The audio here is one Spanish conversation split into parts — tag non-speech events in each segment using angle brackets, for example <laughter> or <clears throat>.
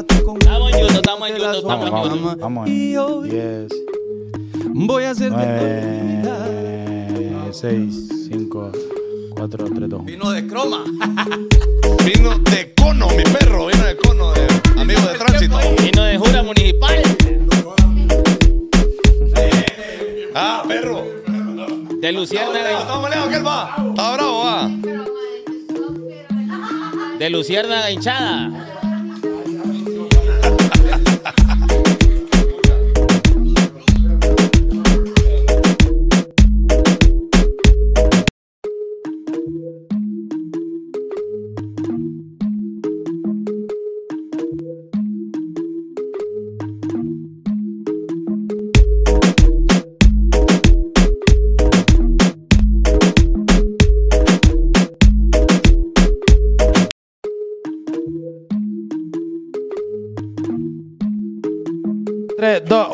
empate con Estamos juntos, estamos juntos, estamos juntos. Vamos, Y hoy yes. voy a hacer de 6, 5, 4, 3, 2. Vino de croma. <laughs> vino de cono, mi perro. Vino de cono, de amigo de tránsito. Vino de jura municipal. ah, perro. De Lucierna. Estamos lejos, que él va. Está bravo, va. De Lucierna hinchada ha ha ha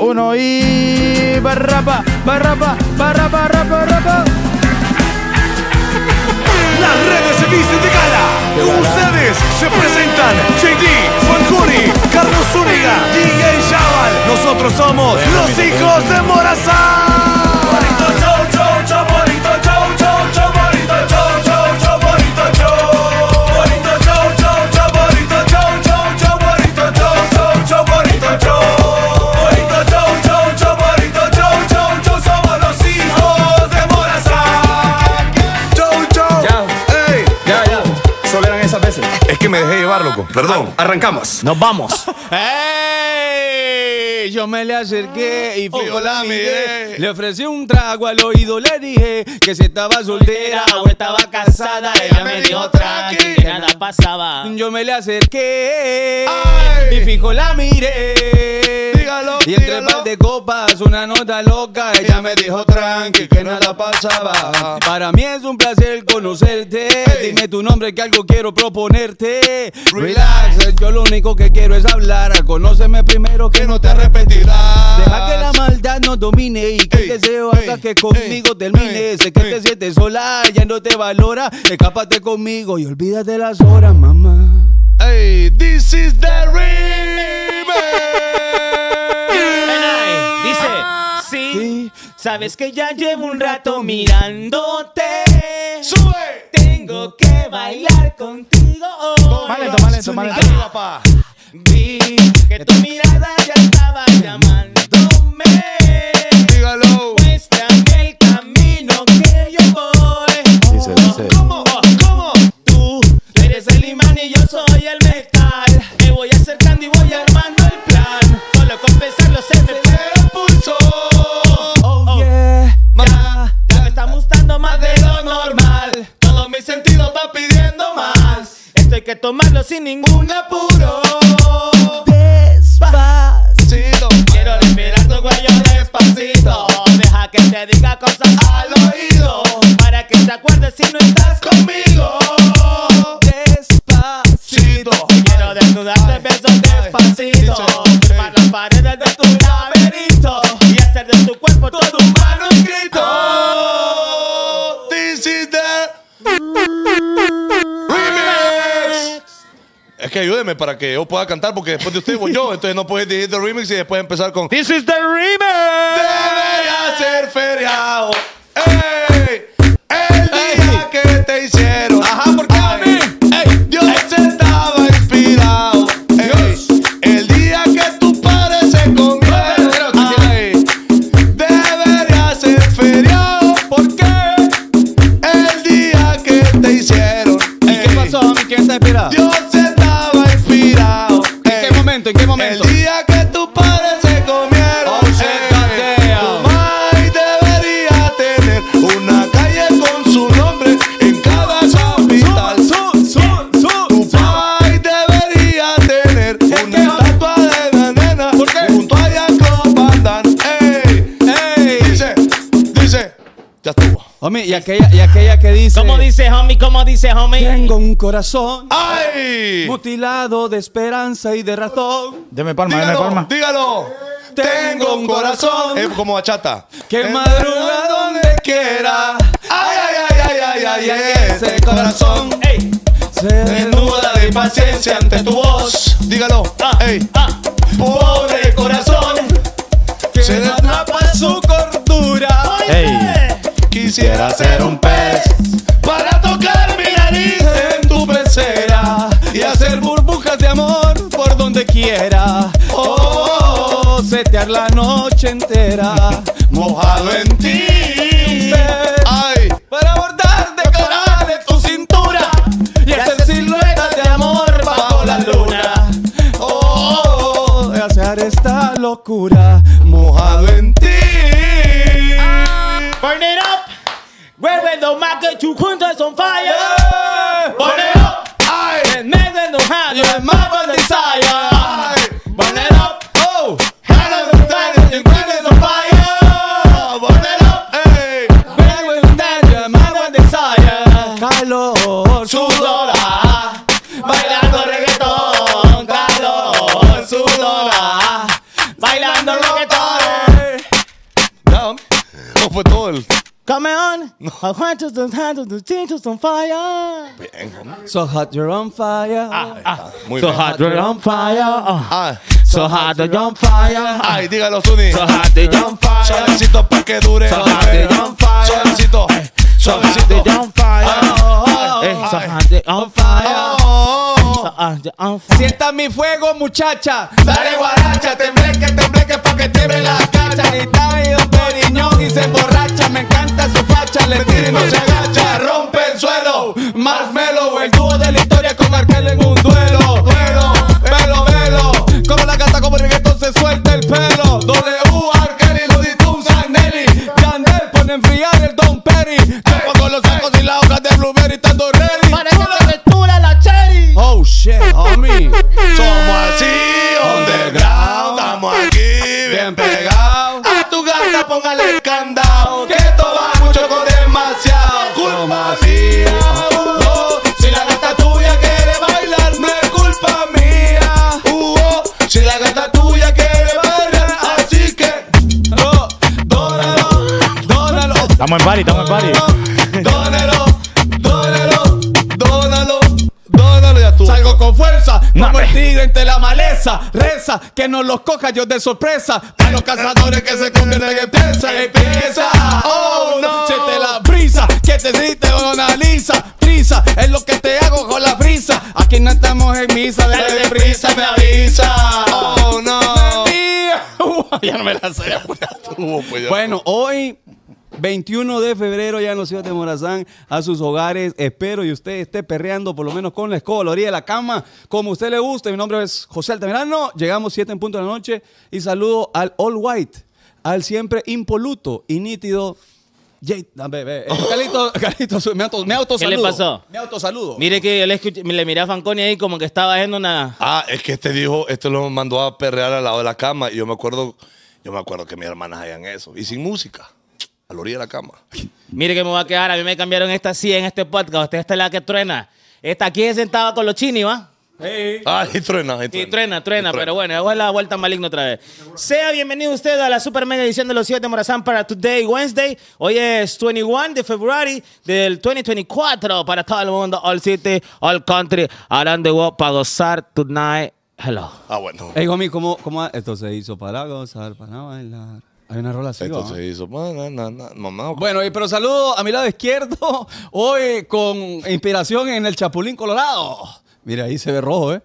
uno y barrapa, barrapa, barrapa, rapa, barrapa. Las redes se dicen de gala. Con ustedes se presentan JD, Juan Fanconi, Carlos Zúñiga, DJ Chaval. Nosotros somos los hijos de Morazán. que me dejé llevar, loco. Perdón. Arrancamos. Nos vamos. <laughs> Yo me le acerqué y fijo la miré. Le ofrecí un trago al oído, le dije que si estaba soltera o estaba casada. Ella me dio tranqui, que nada pasaba. Yo me le acerqué y fijo la miré. Y entre un par de copas, una nota loca, ella me dijo tranqui que nada pasaba. Para mí es un placer conocerte. Dime tu nombre que algo quiero proponerte. Relax, yo lo único que quiero es hablar. Conóceme primero que, no te arrepentirás. Deja que la maldad no domine y que deseo haga que conmigo termine. Sé que te sientes sola, ya no te valora. Escápate conmigo y olvídate las horas, mamá. Hey, this is the remix. Sabes que ya llevo un rato mirándote. ¡Sube! Tengo que bailar contigo hoy. Vale, lento, vale, Vi que tu mirada ya estaba llamándome. Dígalo. Muéstrame el camino que yo voy. Dice, dice. ¿Cómo? ¿Cómo? Tú eres el imán y yo soy el metal. Me voy acercando y voy armando el plan. Solo con pensarlo se me el pulso. más de lo normal. Todo mi sentido va pidiendo más. Esto hay que tomarlo sin ningún apuro. Despacito. Quiero respirar tu cuello despacito. Deja que te diga cosas al oído. Para que te acuerdes si no estás conmigo. Despacito. Quiero desnudarte besos despacito. que ayúdeme para que yo pueda cantar, porque después de usted voy yo. Entonces no puedes decir The Remix y después empezar con This is the Remix. Debería ser feriado. ¡Ey! El día que te hicieron. Y aquella, que dice. ¿Cómo dice, homie? ¿Cómo dice, homie? Tengo un corazón. ¡Ay! Mutilado de esperanza y de razón. Deme palma, dígalo, palma. Dígalo. Tengo un corazón. Es como bachata. Que madruga donde quiera. ¡Ay, ay, ay, ay, ay, ay! ese corazón. ¡Ey! Se desnuda de paciencia ante tu voz. Dígalo. Ah, ¡Ey! Ah, ¡Pobre corazón! Que se atrapa su cordura. Hey. Quisiera ser un pez para tocar mi nariz en tu pecera y hacer burbujas de amor por donde quiera. Oh, setear la noche entera mojado en ti. Ay, para abordar de cara de tu cintura y hacer siluetas de amor bajo la luna. Oh, hacer esta locura mojado en ti. two quintas on fire. Come on, I want you to the on fire. Bien, So hot you're on fire. Ah, Muy so hot you're on fire. So hot you're on fire. Ay, dígalo, Sunny. So hot you're on fire. pa' que dure. So hot you're on fire. suavecito. So hot you're on fire. Ah, oh, oh, eh, so hot you're on fire. Oh, está mi fuego, muchacha. Dale guaracha, tembleque, tembleque pa' que tiemble la cacha. y está don Periñón y se borracha Me encanta su facha, le tira y no se agacha. Rompe el suelo, más el dúo de la historia con Markel en un Somos homie. Somos así, underground. Estamos aquí, bien pegados. A tu gata póngale el candado. Que esto va mucho con demasiado. Culpa así, Si la gata tuya quiere bailar, me culpa mía. Uh Si la gata tuya quiere bailar, así que. Oh, dónalo, dónalo. Estamos en party, estamos en party. No el tigre entre la maleza, reza que no los coja yo de sorpresa. Para los cazadores que se convierten en presa, empieza. Oh no, se te la brisa, que te diste una lisa. Prisa, es lo que te hago con la brisa. Aquí no estamos en misa, de prisa, me avisa. Oh no. <laughs> ya no me la sé. Pues, bueno, hoy 21 de febrero ya en los ciudades de Morazán a sus hogares. Espero y usted esté perreando por lo menos con la escolaría de la cama, como usted le guste. Mi nombre es José Altamirano. Llegamos 7 en punto de la noche y saludo al All White, al siempre impoluto y nítido. Jay, Calito, Calito, me, auto, me ¿Qué le pasó? Me Mire que le, miré a Fanconi ahí como que estaba haciendo una... Ah, es que este dijo, este lo mandó a perrear al lado de la cama y yo me acuerdo, yo me acuerdo que mis hermanas hayan eso. Y sin música la la cama. Mire que me va a quedar, a mí me cambiaron esta así en este podcast. Usted esta es la que truena. Esta aquí es sentada con los chini, ¿va? Hey. Ah, y truena, y truena. truena, truena, pero bueno, hago la vuelta maligna otra vez. Sea bienvenido usted a la super mega edición de los 7 de Morazán para Today, Wednesday. Hoy es 21 de febrero del 2024 para todo el mundo, all city, all country, hablando de world, para gozar tonight. Hello. Ah, bueno. Hey, homie, ¿cómo, cómo esto se hizo para gozar, para bailar? Hay una Bueno, pero saludo a mi lado izquierdo, <laughs> hoy con inspiración en el Chapulín Colorado. Mira, ahí se ve rojo, ¿eh?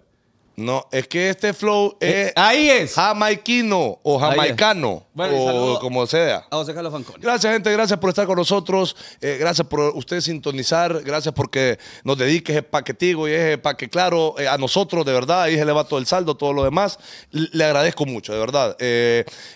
No, es que este flow eh, es. Ahí es. Jamaiquino o jamaicano. o como sea. A Carlos Gracias, gente. Gracias por estar con nosotros. Eh, gracias por usted sintonizar. Gracias porque nos dediques ese paquetigo y ese que claro eh, a nosotros, de verdad. Ahí se le va todo el saldo, todo lo demás. Le agradezco mucho, de verdad.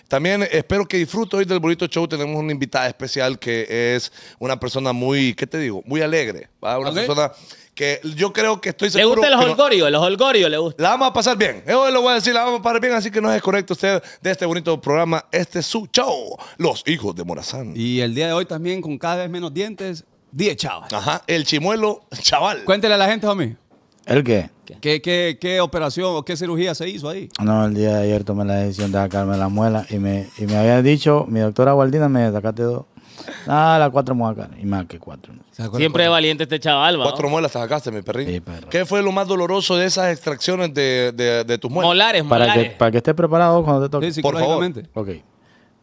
también espero que disfrute hoy del bonito show. Tenemos una invitada especial que es una persona muy, ¿qué te digo? Muy alegre. ¿va? Una persona que yo creo que estoy seguro. ¿Le gustan los holgorios? los holgorios le gustan. La vamos a pasar bien. Yo lo voy a decir, la vamos a pasar bien, así que no es correcto usted de este bonito programa. Este es su show, Los Hijos de Morazán. Y el día de hoy también, con cada vez menos dientes, 10 chavas. Ajá, el chimuelo chaval. Cuéntele a la gente, homie. ¿El qué? ¿Qué? ¿Qué, qué, operación o qué cirugía se hizo ahí? No, el día de ayer tomé la decisión de sacarme la muela y me, y me había dicho, mi doctora Gualdina, me sacaste dos. Ah, las cuatro muelas. Y más que cuatro. Siempre es valiente este chaval, Cuatro muelas te sacaste, mi perrito. ¿Qué fue lo más doloroso de esas extracciones de, de, tus muelas? Molares, molares. Para que, para que estés preparado cuando te toque. Sí, Por favor. Ok.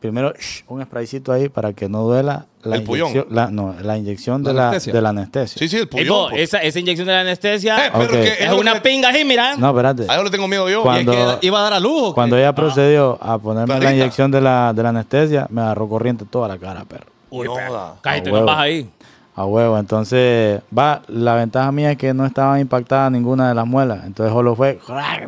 Primero, un spraycito ahí para que no duela la el inyección, la, no, la inyección de, la, de la anestesia. Sí, sí, el puyón. Eh, pues. Esa, esa, inyección de la anestesia eh, es, una pinga así, mira. No, espérate. Ahí le tengo miedo yo. Cuando, es que iba a dar a luz. Cuando ella procedió a ponerme la inyección de la, de la anestesia, me agarró corriente toda la cara, perro. Uy, cállate, no ahí. A huevo, entonces, va, la ventaja mía es que no estaba impactada ninguna de las muelas. Entonces solo fue. ah,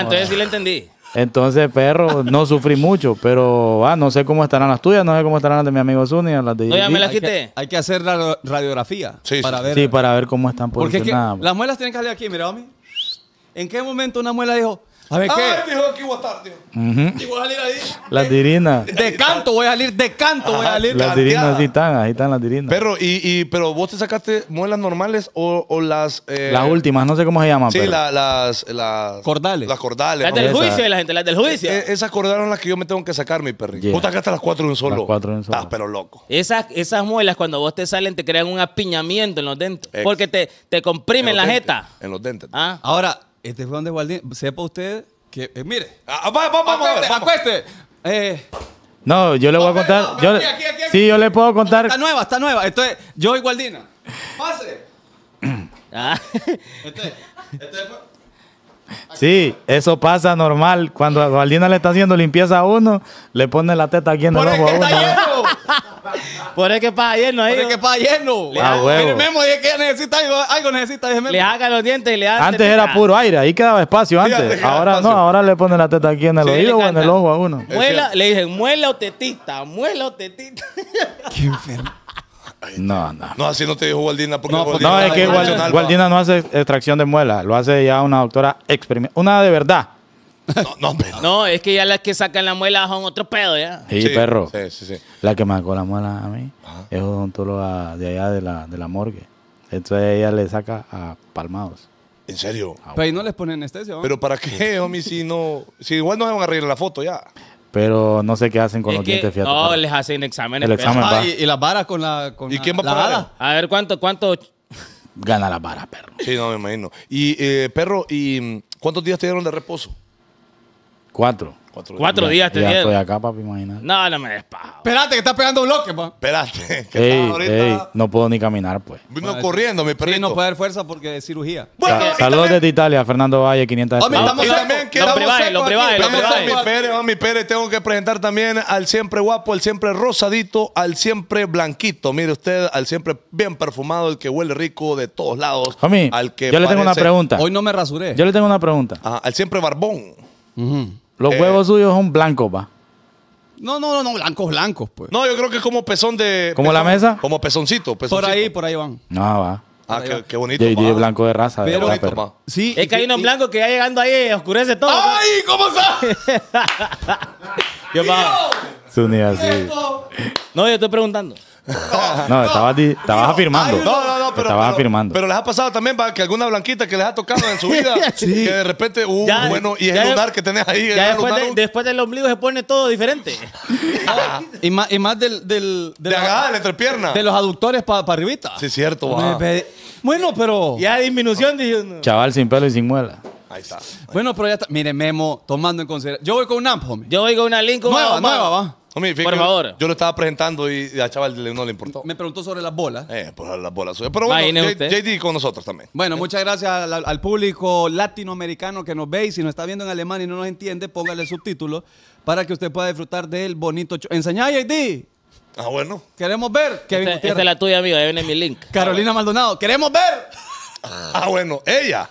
entonces sí le entendí. Entonces, perro, no sufrí mucho, pero va, no sé cómo estarán las tuyas, no sé cómo estarán las de mi amigo Zuni, las de No, me las quité. Hay que, hacer la radiografía sí, para ver. Sí, para ver cómo están Porque pues. las muelas tienen que salir aquí, mira, mí ¿En qué momento una muela dijo, ver, ah, qué? Ay, dijo que iba a estar, tío. Y voy a salir ahí. Las dirinas. De canto voy a salir, de canto voy a salir. Las dirinas, ahí están, ahí están las dirinas. Pero y, y, pero vos te sacaste muelas normales o, o las. Eh, las últimas, no sé cómo se llaman. Sí, las, las. Cordales. Las cordales. Las del juicio, la gente, las del juicio. E, esas cordales son las que yo me tengo que sacar, mi perrito. Vos te sacaste las cuatro en un solo. Las cuatro en un solo. Estás, pero loco. Esas, esas muelas cuando vos te salen te crean un apiñamiento en los dentes. Porque te, te comprimen la jeta. En los dentes. Ah, Ahora, este fue donde Waldín. Sepa usted que. Eh, mire. vamos, vamos vamos. Acueste. No, yo le voy a contar. aquí, aquí, aquí, sí, yo le puedo contar. Está nueva, está nueva. Esto es yo y Gualdina. Pase. <clears throat> Ah. Este, este Sí, eso pasa normal. Cuando a Valdina le está haciendo limpieza a uno, le pone la teta aquí en el ojo a uno. Por eso que pasa lleno ahí. Por eso que pasa lleno. Ah, ah Memo es que necesita algo, algo necesita. le haga los dientes y le Antes era puro aire, ahí quedaba espacio antes. ahora no, ahora le pone la teta aquí en el oído o en el ojo a uno. Muela, le dije, muela o tetita, muela o tetita. Qué enfermo no, no. No, así no te dijo Gualdina. Porque no, no, es que Waldina Gualdina no hace extracción de muela, lo hace ya una doctora experimentada. Una de verdad. No, no, no. es que ya las que sacan la muela son otro pedo, ya. Sí, perro. Sí, sí, la que me sacó la muela a mí Es un tolo de allá de la, de la morgue. Entonces ella le saca a palmados. ¿En serio? Ah, Pero ahí no les ponen anestesia. ¿Pero para qué, homie? Si, no, si igual no se van a arreglar la foto ya. Pero no sé qué hacen con los dientes, No, les hacen exámenes. El pues. examen ah, Y, las varas con la. Con ¿Y quién va a pagar? A ver, ¿cuánto, cuánto gana la vara, perro. Sí, no, me imagino. Y, eh, perro, ¿y mm, cuántos días te dieron de reposo? Cuatro. Cuatro, días. te dieron. estoy acá, papi, imagina. No, no me despa Espérate, que estás pegando bloque, pa. Espérate. <laughs> ey, no puedo ni caminar, pues. Vino corriendo, mi perrito. Sí, no puede dar fuerza porque es cirugía. saludos desde Italia, Fernando Valle, 500 de los bae, lo los Pérez, tengo que presentar también al siempre guapo, al siempre rosadito, al siempre blanquito. Mire usted, al siempre bien perfumado, el que huele rico de todos lados. Mami, al que yo le tengo una pregunta. Hoy no me rasuré. Yo le tengo una pregunta. Ah, al siempre barbón. Los eh, huevos suyos son blancos, va. No, no, no, blancos, blancos, pues. No, yo creo que es como pezón de. ¿Como la mesa? Como pezoncito, pezoncito. Por ahí, por ahí van. No, va. Ah, qué, bonito. JJ es blanco de raza. sí, es que hay unos blancos que ya llegando ahí eh, oscurece todo. ¡Ay! ¿Cómo sabe? yo, es así. No, yo estoy preguntando no, estabas, estabas afirmando. No, no, no, pero, estabas pero, Pero les ha pasado también que alguna blanquita que les ha tocado en su vida, <laughs> que de repente, uh, bueno, y es el lunar que tenés ahí. después, del ombligo se pone todo diferente. <laughs> y, más, y más del. de, de entrepierna. De los aductores para pa arribita. Sí, cierto, Bueno, pero. Ya disminución, Chaval sin pelo y sin muela. Ahí está. Bueno, pero ya está. Mire, Memo, tomando en consideración. Yo voy con un amp, Yo voy con una Link nueva, nueva, va. Por Yo lo estaba presentando y a Chaval no le importó. Me preguntó sobre las bolas. Eh, pues las bolas suyas. Pero bueno, JD con nosotros también. Bueno, muchas gracias al, público latinoamericano que nos ve y si nos está viendo en alemán y no nos entiende, póngale subtítulos para que usted pueda disfrutar del bonito show. Enseñá, JD. Ah, bueno. Queremos ver. que esta, la tuya, amigo. Ahí viene mi link. Ah, Carolina Maldonado. Queremos ver. Ah, bueno. Ella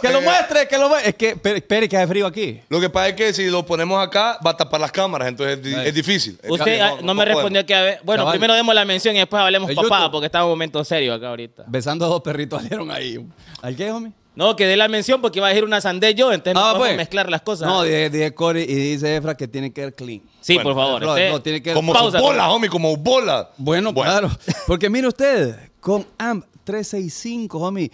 que lo eh, muestre, que lo muestre. Es que, espere, que hace frío aquí. Lo que pasa es que si lo ponemos acá, va a tapar las cámaras, entonces es, difícil. Usted ah, no, me respondió que. ver Bueno, primero demos la mención y después hablemos papá, porque está en un momento serio acá ahorita. Besando a dos perritos salieron ahí. ¿Al qué, homie? No, que dé la mención porque iba a decir una sandé yo, entonces no a ah, pues. mezclar las cosas. No, dice Cory y dice Efra que tiene que ser clean. Sí, por favor. Este no, tiene que como bola, pues. homie, como bola. Bueno, bueno, claro. Porque mire usted, con AMP 365, homie,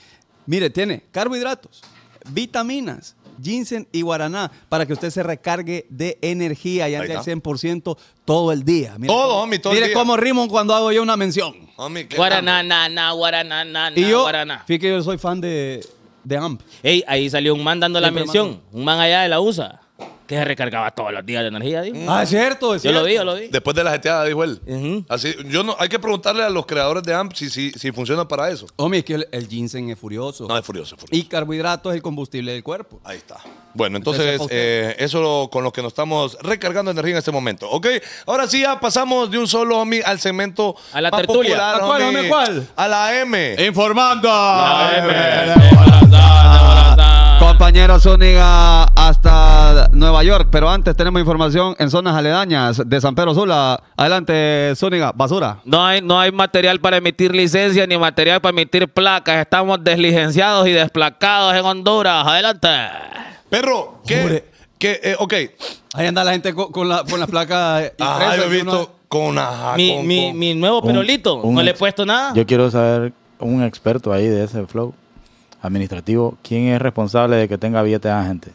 Mire, tiene carbohidratos, vitaminas, ginseng y guaraná para que usted se recargue de energía y ande al 100% todo el día. Mire todo, todo el día. cómo rimo cuando hago yo una mención. guaraná, na, guaraná, na, yo, guaraná. Fíjate que yo soy fan de, de AMP. Ey, ahí salió un man dando la mención. Un man allá de la USA que se recargaba todos los días de energía. dime Ah, es cierto. Es yo lo vi, yo lo vi. Después de la jeteada, dijo él. Así, yo no, hay que preguntarle a los creadores de AMP si, funciona para eso. Hombre, es que el, ginseng es furioso. No, es furioso, es furioso. Y carbohidratos es el combustible del cuerpo. Ahí está. Bueno, entonces, eh, eso con lo que nos estamos recargando energía en este momento. Ok, ahora sí ya pasamos de un solo homie al cemento. A la tertulia. ¿A cuál, cuál? A la M. Informando. La M. La La M. Compañero Zúñiga hasta Nueva York, pero antes tenemos información en zonas aledañas de San Pedro Sula. Adelante, Zúñiga, basura. No hay, no hay material para emitir licencia ni material para emitir placas. Estamos deslicenciados y desplacados en Honduras. Adelante. Perro, ¿qué? Eh, ok. Ahí anda la gente con, la, con las placas. <laughs> ah, he visto con, mi, mi, nuevo perolito. no le he puesto nada. Yo quiero saber un experto ahí de ese flow administrativo, ¿quién es responsable de que tenga billetes gente?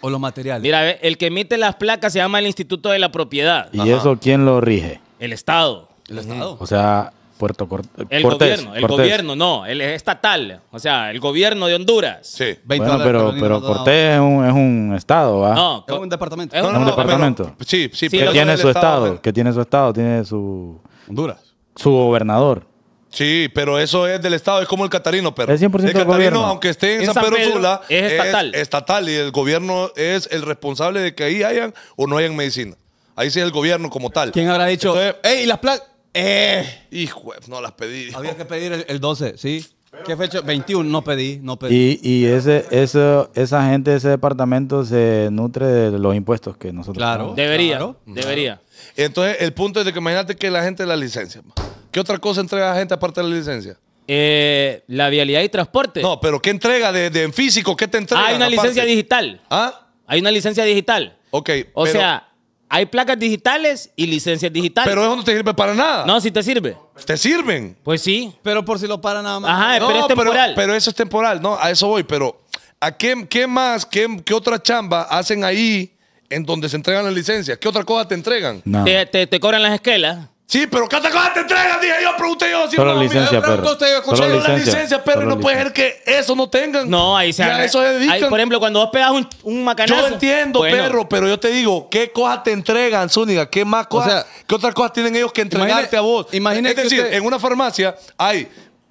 O los materiales. Mira, el que emite las placas se llama el Instituto de la Propiedad. ¿Y eso quién lo rige? El Estado. El Estado. O sea, Puerto Cortés. El gobierno, el gobierno, no, el estatal. O sea, el gobierno de Honduras. Sí. Bueno, pero, pero Cortés es un, es un estado, ¿va? No, es un departamento. Es un, departamento. sí, sí, pero que tiene su estado, que tiene su estado, tiene su... Honduras. Su gobernador. Sí, pero eso es del Estado, es como el Catarino, pero Es 100% el Catarino, aunque esté en, San, Pedro, Sula, es estatal. estatal y el gobierno es el responsable de que ahí hayan o no hayan medicina. Ahí sí es el gobierno como tal. ¿Quién habrá dicho? ¡Eh! ¡Ey, las placas! ¡Eh! Hijo, no las pedí. Había que pedir el, 12, ¿sí? ¿Qué fecha? 21, no pedí, no pedí. Y, y ese, esa gente, ese departamento se nutre de los impuestos que nosotros Claro. Debería, debería. Entonces, el punto es de que imagínate que la gente la licencia. ¿Qué otra cosa entrega la gente aparte de la licencia? Eh, la vialidad y transporte. No, pero ¿qué entrega de, en físico? ¿Qué te entrega? Hay una licencia digital. ¿Ah? Hay una licencia digital. Ok. O sea, hay placas digitales y licencias digitales. Pero eso no te sirve para nada. No, sí te sirve. ¿Te sirven? Pues sí. Pero por si lo para nada más. Ajá, pero es temporal. Pero, eso es temporal, ¿no? A eso voy, pero ¿a qué, más, qué, otra chamba hacen ahí en donde se entregan las licencias? ¿Qué otra cosa te entregan? te cobran las esquelas. Sí, pero ¿qué te entregan? Dije yo, pregunté yo. Si solo no, licencia, perro. la licencia, perro. no puede ser que eso no tengan. No, ahí se, a eso se por ejemplo, cuando vos pegas un, un macanazo. Yo entiendo, perro, pero yo te digo, ¿qué cosas te entregan, Zúñiga? ¿Qué más cosas? ¿Qué otras cosas tienen ellos que entregarte a vos? Imagínate. Es decir, en una farmacia hay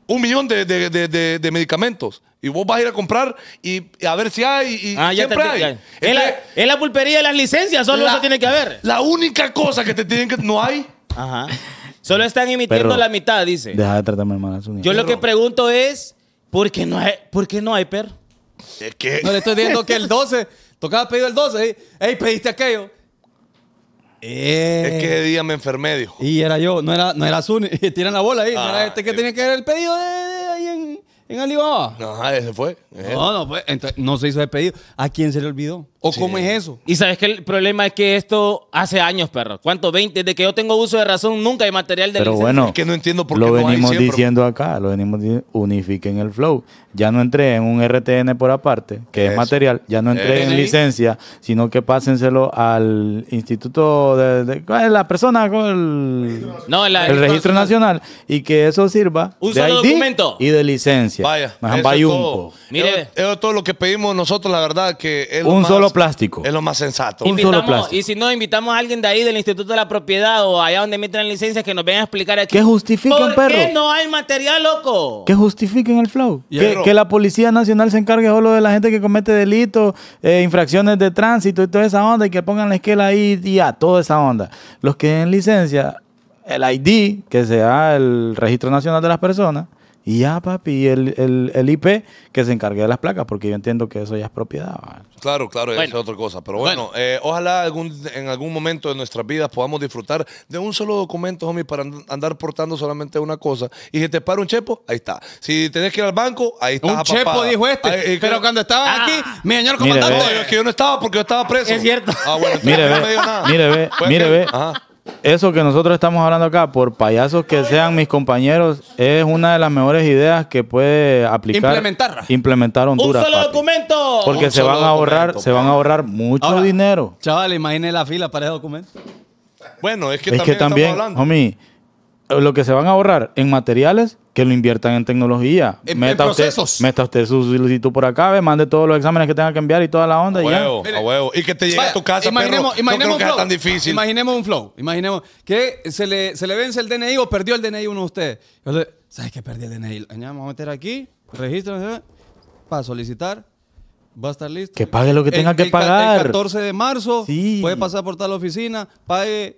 un millón de, de, de, medicamentos. Y vos vas a ir a comprar y, a ver si hay. Y ah, ya te, hay. Es, la, pulpería de las licencias, solo eso tiene que haber. La única cosa que te tienen que. No hay. Ajá. Solo están emitiendo la mitad, dice. Deja de tratarme mal a Yo lo que pregunto es, ¿por qué no hay, por qué no hay perro? Es que... No le estoy diciendo que el 12, tocaba pedido el 12, ¿eh? pediste aquello. Es que ese día me enfermé, dijo. Y era yo, no era, no era Zuni. <laughs> Tiran la bola ahí. no era ah, este que tenía que ver el pedido de, ahí en, en Alibaba. Ajá, ese fue. No, no, fue. no se hizo el pedido. ¿A quién se le olvidó? ¿O cómo es eso? Y sabes que el problema es que esto hace años, perro. ¿Cuánto? 20. Desde que yo tengo uso de razón, nunca hay material de Pero bueno, que no entiendo por lo venimos diciendo acá, lo venimos diciendo, unifiquen el flow. Ya no entré en un RTN por aparte, que es, material. Ya no entré en licencia, sino que pásenselo al instituto de, la persona con el, registro nacional. y que eso sirva de ID y de licencia. Vaya, eso es todo. eso, todo lo que pedimos nosotros, la verdad que es un solo plástico. Es lo más sensato. Y si no, invitamos a alguien de ahí del Instituto de la Propiedad o allá donde emiten licencias que nos vengan a explicar aquí. Que justifiquen, no hay material, loco? Que justifiquen el flow. Que, la Policía Nacional se encargue solo de la gente que comete delitos, eh, infracciones de tránsito y toda esa onda y que pongan la esquela ahí y a toda esa onda. Los que den licencia, el ID, que sea el Registro Nacional de las Personas, y ya, papi, el, IP que se encargue de las placas, porque yo entiendo que eso ya es propiedad. Claro, claro, eso es otra cosa. Pero bueno, Eh, ojalá algún, en algún momento de nuestras vidas podamos disfrutar de un solo documento, homie, para andar portando solamente una cosa. Y si te para un chepo, ahí está. Si tenés que ir al banco, ahí está. Un chepo, dijo este. Eh, pero cuando estaba ah. aquí, mi señor comandante. Mire, que yo no estaba porque yo estaba preso. Es cierto. Ah, bueno, mire, ve, pues, Mire, ve, eh, mire, ve. Ajá eso que nosotros estamos hablando acá, por payasos que sean mis compañeros, es una de las mejores ideas que puede aplicar. Implementar. Implementar Honduras. Un solo documento. Porque se van a ahorrar, se van a ahorrar mucho dinero. Chaval, imagínate la fila para ese documento. Bueno, es que también, estamos hablando lo que se van a ahorrar en materiales, que lo inviertan en tecnología. En, meta usted, su solicitud por acá, ve, mande todos los exámenes que tenga que enviar y toda la onda. huevo, y a huevo. Y que te llegue a tu casa, imaginemos, no creo que tan difícil. Imaginemos un flow. Imaginemos que se le, vence el DNI o perdió el DNI uno de ustedes. ¿Sabes qué? Perdió el DNI? vamos a meter aquí, registro, para solicitar. Va a estar listo. Que pague lo que tenga que pagar. El 14 de marzo puede pasar por tal oficina, pague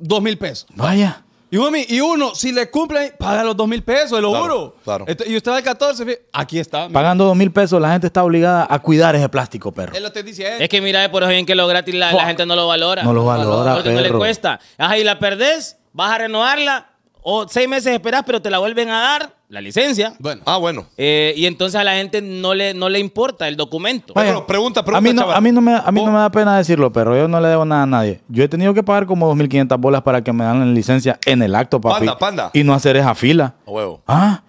dos mil pesos. Vaya. Y, uno, si le cumplen, paga los dos mil pesos, lo juro. Este, y usted va al 14, aquí está. Pagando dos mil pesos, la gente está obligada a cuidar ese plástico, perro. Es lo que dice Es que mira, por en que lo gratis la, gente no lo valora. No lo valora, Porque no le cuesta. Ajá, y la perdés, vas a renovarla, o seis meses esperás, pero te la vuelven a dar la licencia. Bueno. Ah, bueno. Eh, y entonces a la gente no le, no le importa el documento. Bueno, pregunta, pregunta, a mí no, A mí, no me, a mí oh. me da pena decirlo, pero yo no le debo nada a nadie. Yo he tenido que pagar como 2.500 bolas para que me dan licencia en el acto, papi. Panda, panda. Y no hacer esa fila. A huevo. Ah.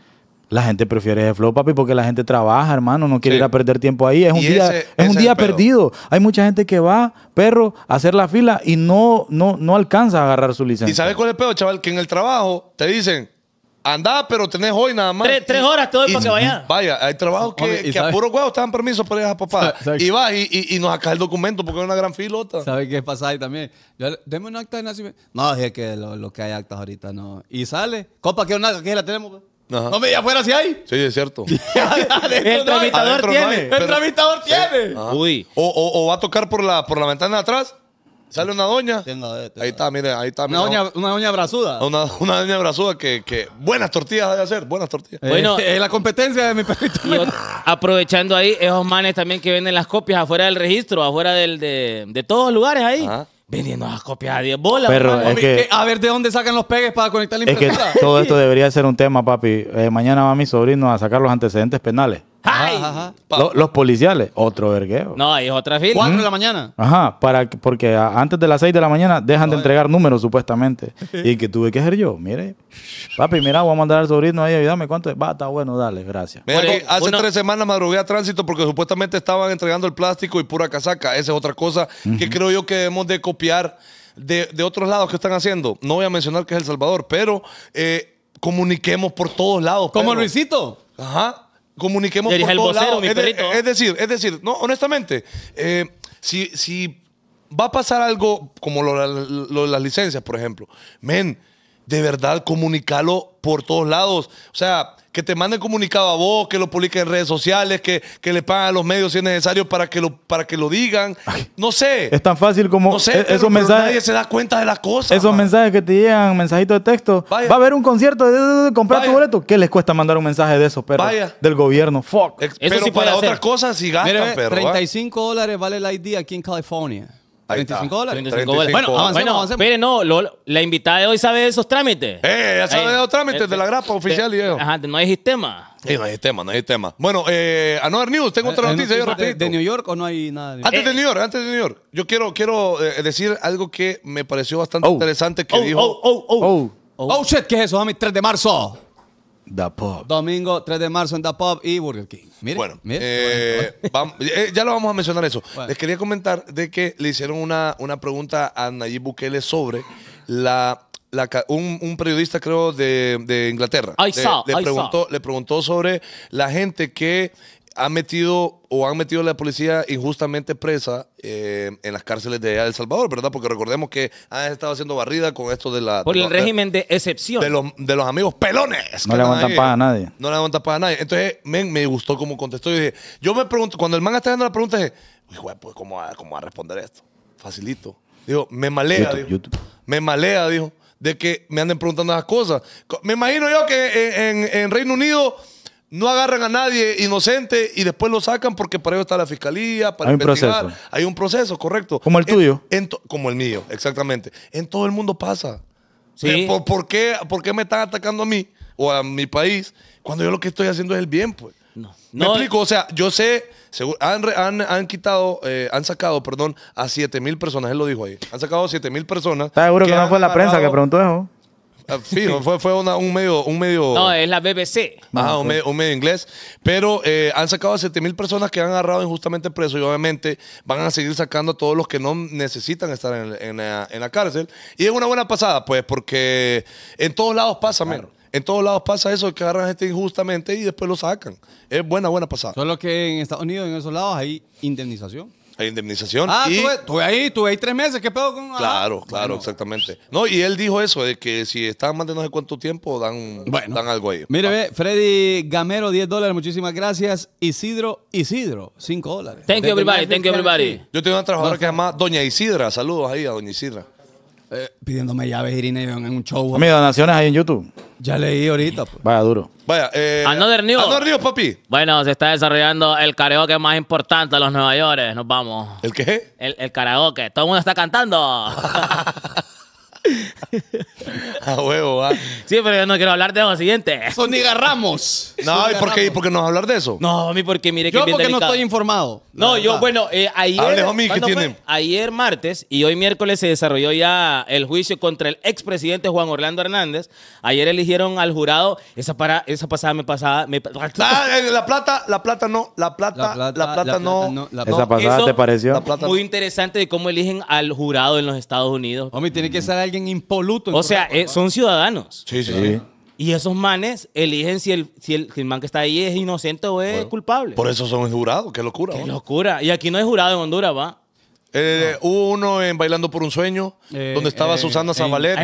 La gente prefiere ese flow, papi, porque la gente trabaja, hermano, no quiere ir a perder tiempo ahí. Es un día, es un día perdido. Hay mucha gente que va, perro, a hacer la fila y no, no, no alcanza a agarrar su licencia. ¿Y sabes cuál es el pedo, chaval? Que en el trabajo te dicen, Andá, pero tenés hoy nada más. Tres, horas todo para que vayas. Vaya, hay trabajo que, a puro huevo te dan permiso para ir a papá. Y vas y, nos acá el documento porque es una gran filota. ¿Sabes qué pasa ahí también? Yo, deme un acta de nacimiento. No, es que lo, que hay actas ahorita no. Y sale. Copa, que una que la tenemos. No me digas afuera si hay. Sí, es cierto. <laughs> el tramitador eh, tiene. el tramitador tiene. Uy. O, va a tocar por la, por la ventana de atrás. Sale una doña. Este, ahí está, mire, ahí está. Una, doña, una doña brazuda. Una, doña brazuda que, que buenas tortillas ha de hacer, buenas tortillas. Eh, bueno, es la competencia de mi perrito. <laughs> aprovechando ahí, esos manes también que venden las copias afuera del registro, afuera del, de, todos los lugares ahí. vendiendo las copias a 10 bolas. Pero eh, a ver de dónde sacan los pegues para conectar la impresora. todo esto <laughs> debería ser un tema, papi. Eh, mañana va mi sobrino a sacar los antecedentes penales los policiales, otro vergueo. No, ahí es otra fila. ¿Mm? ¿Cuatro de la mañana? Ajá, para, porque antes de las 6 de la mañana dejan de eh. entregar números supuestamente. <laughs> y que tuve que hacer yo, mire, papi, mira, voy a mandar al sobrino ahí, ayúdame, ¿cuánto es? Va, está bueno, dale, gracias. Eh, hace tres semanas madrugué a tránsito porque supuestamente estaban entregando el plástico y pura casaca. Esa es otra cosa que creo yo que debemos de copiar de, otros lados que están haciendo. No voy a mencionar que es El Salvador, pero eh, comuniquemos por todos lados. Como Luisito. Ajá comuniquemos por todos lados. Es, decir, es decir, no, honestamente, eh, si, va a pasar algo como lo, de las licencias, por ejemplo, men, de verdad comunicarlo por todos lados. O sea, que te manden comunicado a vos, que lo publiquen en redes sociales, que, le paguen a los medios si es necesario para que lo, para que lo digan. no sé. Es tan fácil como no sé, e-, esos mensajes. nadie se da cuenta de las cosas. Esos mensajes que te llegan, mensajitos de texto. Va a haber un concierto, de, comprar tu boleto. ¿Qué les cuesta mandar un mensaje de eso, pero Vaya. Del gobierno. Fuck. Eso pero para otras cosas si gastan, perro. 35 ¿ah? dólares vale la ID aquí en California. 25 dólares. 35 dólares. Bueno, avancemos, bueno, avancemos. no, la invitada de hoy sabe de esos trámites. Eh, ya sabe eh, de los trámites eh, de la eh, grapa oficial y Ajá, no hay sistema. no hay sistema, no hay sistema. Bueno, eh, Another News, tengo otra noticia yo de, de New York o no hay nada? Antes de New York, antes de New York, yo quiero, quiero decir algo que me pareció bastante oh. interesante que oh, dijo. oh, oh, oh. Oh. Oh, shit, ¿qué es eso? mi 3 de marzo. The Domingo 3 de marzo en Da Pop y Burger King. Mire, bueno, eh, eh, ya lo vamos a mencionar eso. Les quería comentar de que le hicieron una, una pregunta a Nayib Bukele sobre la, un, periodista, creo, de, Inglaterra. le preguntó sobre la gente que han metido o han metido la policía injustamente presa eh, en las cárceles de El Salvador, ¿verdad? Porque recordemos que han estado haciendo barrida con esto de la... Por el régimen de excepción. De los, amigos pelones. No le aguantan para nadie. No le aguantan para nadie. Entonces, me gustó cómo contestó. Yo dije, yo me pregunto, cuando el man está haciendo la pregunta, dije, hijo, pues, ¿cómo va, a responder esto? Facilito. Digo, me malea, Me malea, dijo, de que me anden preguntando esas cosas. Me imagino yo que en Reino Unido no agarran a nadie inocente y después lo sacan porque para ello está la fiscalía, para Hay Un proceso. Hay un proceso, correcto. Como el tuyo. como el mío, exactamente. En todo el mundo pasa. Eh, ¿Por, qué, me están atacando a mí o a mi país cuando yo lo que estoy haciendo es el bien, pues? No. ¿Me explico? O sea, yo sé, han, quitado, eh, han sacado, perdón, a 7 mil personas, él lo dijo ahí. Han sacado a 7 mil personas. ¿Está seguro que, que no fue la prensa que preguntó eso? Ah, fijo, fue, fue un medio... Un medio no, es la BBC. un, medio, inglés. Pero eh, han sacado a 7 mil personas que han agarrado injustamente preso y obviamente van a seguir sacando a todos los que no necesitan estar en, la, cárcel. Y es una buena pasada, pues, porque en todos lados pasa, menos. En todos lados pasa eso, que agarran gente injustamente y después lo sacan. Es buena, buena pasada. Solo que en Estados Unidos, en esos lados, hay indemnización. Hay indemnización. Ah, y... tuve, ahí, tuve ahí tres meses, ¿qué pedo con.? Claro, claro, exactamente. No, y él dijo eso, de que si están más de no sé cuánto tiempo, dan, dan algo ahí. Mire, ah. Freddy Gamero, 10 dólares, muchísimas gracias. Isidro, Isidro, 5 dólares. Thank you, everybody, thank you, everybody. Yo tengo una trabajadora que se llama Doña Isidra, saludos ahí a Doña Isidra. Eh, pidiéndome llaves Irineon en un show. Me donaciones ahí en YouTube. Ya leí ahorita. Pues. Vaya duro. Vaya, eh. Another News. Another News, papi. Bueno, se está desarrollando el karaoke más importante de los Nueva York. Nos vamos. ¿El qué? El, el karaoke. Todo el mundo está cantando. <laughs> <laughs> A huevo, Sí, pero yo no quiero hablar de lo siguiente. Soniga Ramos. <laughs> No, ¿y por qué, por qué a hablar de eso? No, a mí porque mire que Yo no estoy informado. No, yo, bueno, eh, ayer. Ayer martes y hoy miércoles se desarrolló ya el juicio contra el expresidente Juan Orlando Hernández. Ayer eligieron al jurado. Esa, para, esa pasada me pasaba. Ah, eh, la plata, la plata no, la plata, la plata, no. Esa pasada te pareció. Muy interesante de cómo eligen al jurado en los Estados Unidos. Homie, tiene que ser alguien impoluto. O sea, eh, son ciudadanos. Sí, sí, Y esos manes eligen si el, si, el, man que está ahí es inocente o es culpable. Por eso son jurados, qué locura. Qué locura. Y aquí no hay jurado en Honduras, va. Eh, hubo uno en Bailando por un Sueño, eh, donde estaba Susana Zabaleta.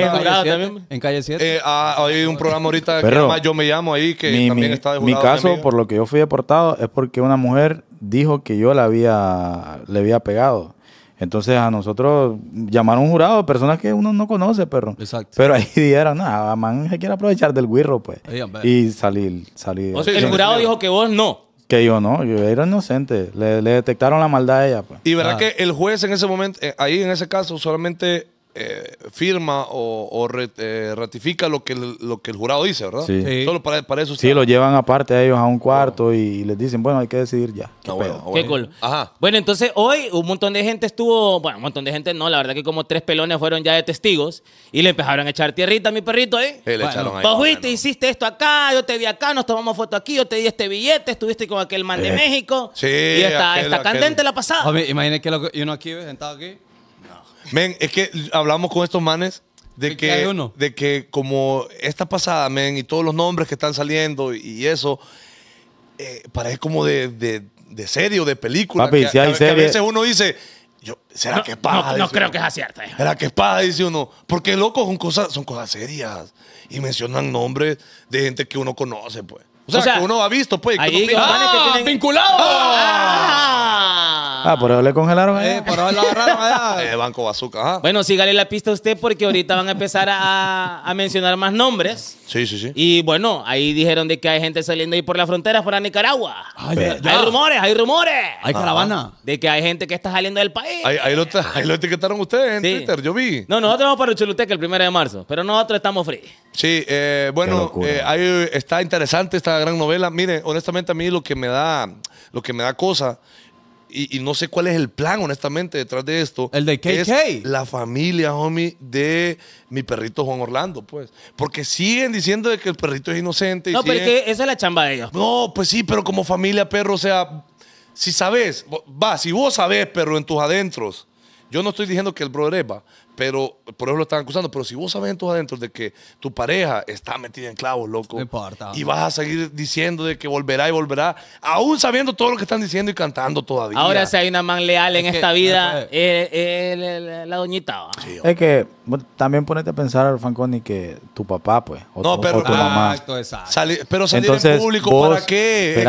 En, Calle 7. Ah, hay un programa ahorita que yo me llamo ahí, que mi, también está de Mi caso, por lo que yo fui deportado, es porque una mujer dijo que yo la había, le había pegado. Entonces a nosotros llamaron un jurado. personas que uno no conoce, pero... Exacto. Pero ahí <laughs> dijeron, nada, man se quiere aprovechar del guirro, pues. y salir, salir. O sea, el jurado dijo que vos no. Que yo no, yo era inocente. Le, detectaron la maldad a ella, pues. Y verdad ah. que el juez en ese momento, eh, ahí en ese caso, solamente eh, firma o, eh, ratifica lo que, el, lo que el jurado dice, ¿verdad? Sí. Solo para, para eso. Sí, lo llevan aparte a ellos a un cuarto oh. y les dicen, bueno, hay que decidir ya. Ah, Qué, Qué cool. Ajá. Bueno, entonces hoy un montón de gente estuvo, bueno, un montón de gente no, la verdad que como tres pelones fueron ya de testigos y le empezaron a echar tierrita a mi perrito, ¿eh? Sí, le echaron ahí. Vos ah, fuiste, hiciste esto acá, yo te vi acá, nos tomamos foto aquí, yo te di este billete, estuviste con aquel man de eh. México. Sí. Y está, candente la pasada. imagínate que uno aquí sentado aquí. Men, es que hablamos con estos manes de que, de que como esta pasada, men, y todos los nombres que están saliendo y eso, eh, parece como de, de, de serie de película. a veces uno dice, ¿será que es paja? No, creo que sea cierto. ¿Será que es paja? Dice uno. Porque, loco, son cosas, son cosas serias. Y mencionan nombres de gente que uno conoce, pues. O sea, que uno ha visto, pues. Ahí, ah, ah, que ¡Ah, vinculado! ¡Ah! por eso le congelaron eh, por eso lo agarraron allá. <laughs> Eh, Banco Bazooka, ajá. Bueno, sígale la pista a usted porque ahorita van a empezar a, mencionar más nombres. Sí, sí, sí. Y bueno, ahí dijeron de que hay gente saliendo ahí por frontera, fuera de Nicaragua. hay rumores, hay rumores. Hay caravana. De que hay gente que está saliendo del país. Ahí, lo, etiquetaron ustedes en Twitter, yo vi. No, nosotros vamos para Uchulutec el primero de marzo, pero nosotros estamos free. Sí, eh, bueno, eh, está interesante esta gran novela. Mire, honestamente a mí lo que me da, lo que me da cosa y, no sé cuál es el plan, honestamente, detrás de esto. El de KK. Es la familia, homie, de mi perrito Juan Orlando, pues. Porque siguen diciendo que el perrito es inocente. no, pero es que esa es la chamba de ellos. No, pues sí, pero como familia, perro, o sea, si sabes, va, si vos sabes, perro, en tus adentros. Yo no estoy diciendo que el brother es, va, pero por eso lo están acusando. Pero si vos sabes en adentro de que tu pareja está metida en clavos, loco. Y vas a seguir diciendo de que volverá y volverá, aún sabiendo todo lo que están diciendo y cantando todavía. Ahora, si hay una man leal en esta vida, eh, eh, la doñita. es que también ponete a pensar, Fanconi, que tu papá, pues. O, no, pero, tu mamá. pero salir en público, ¿para qué?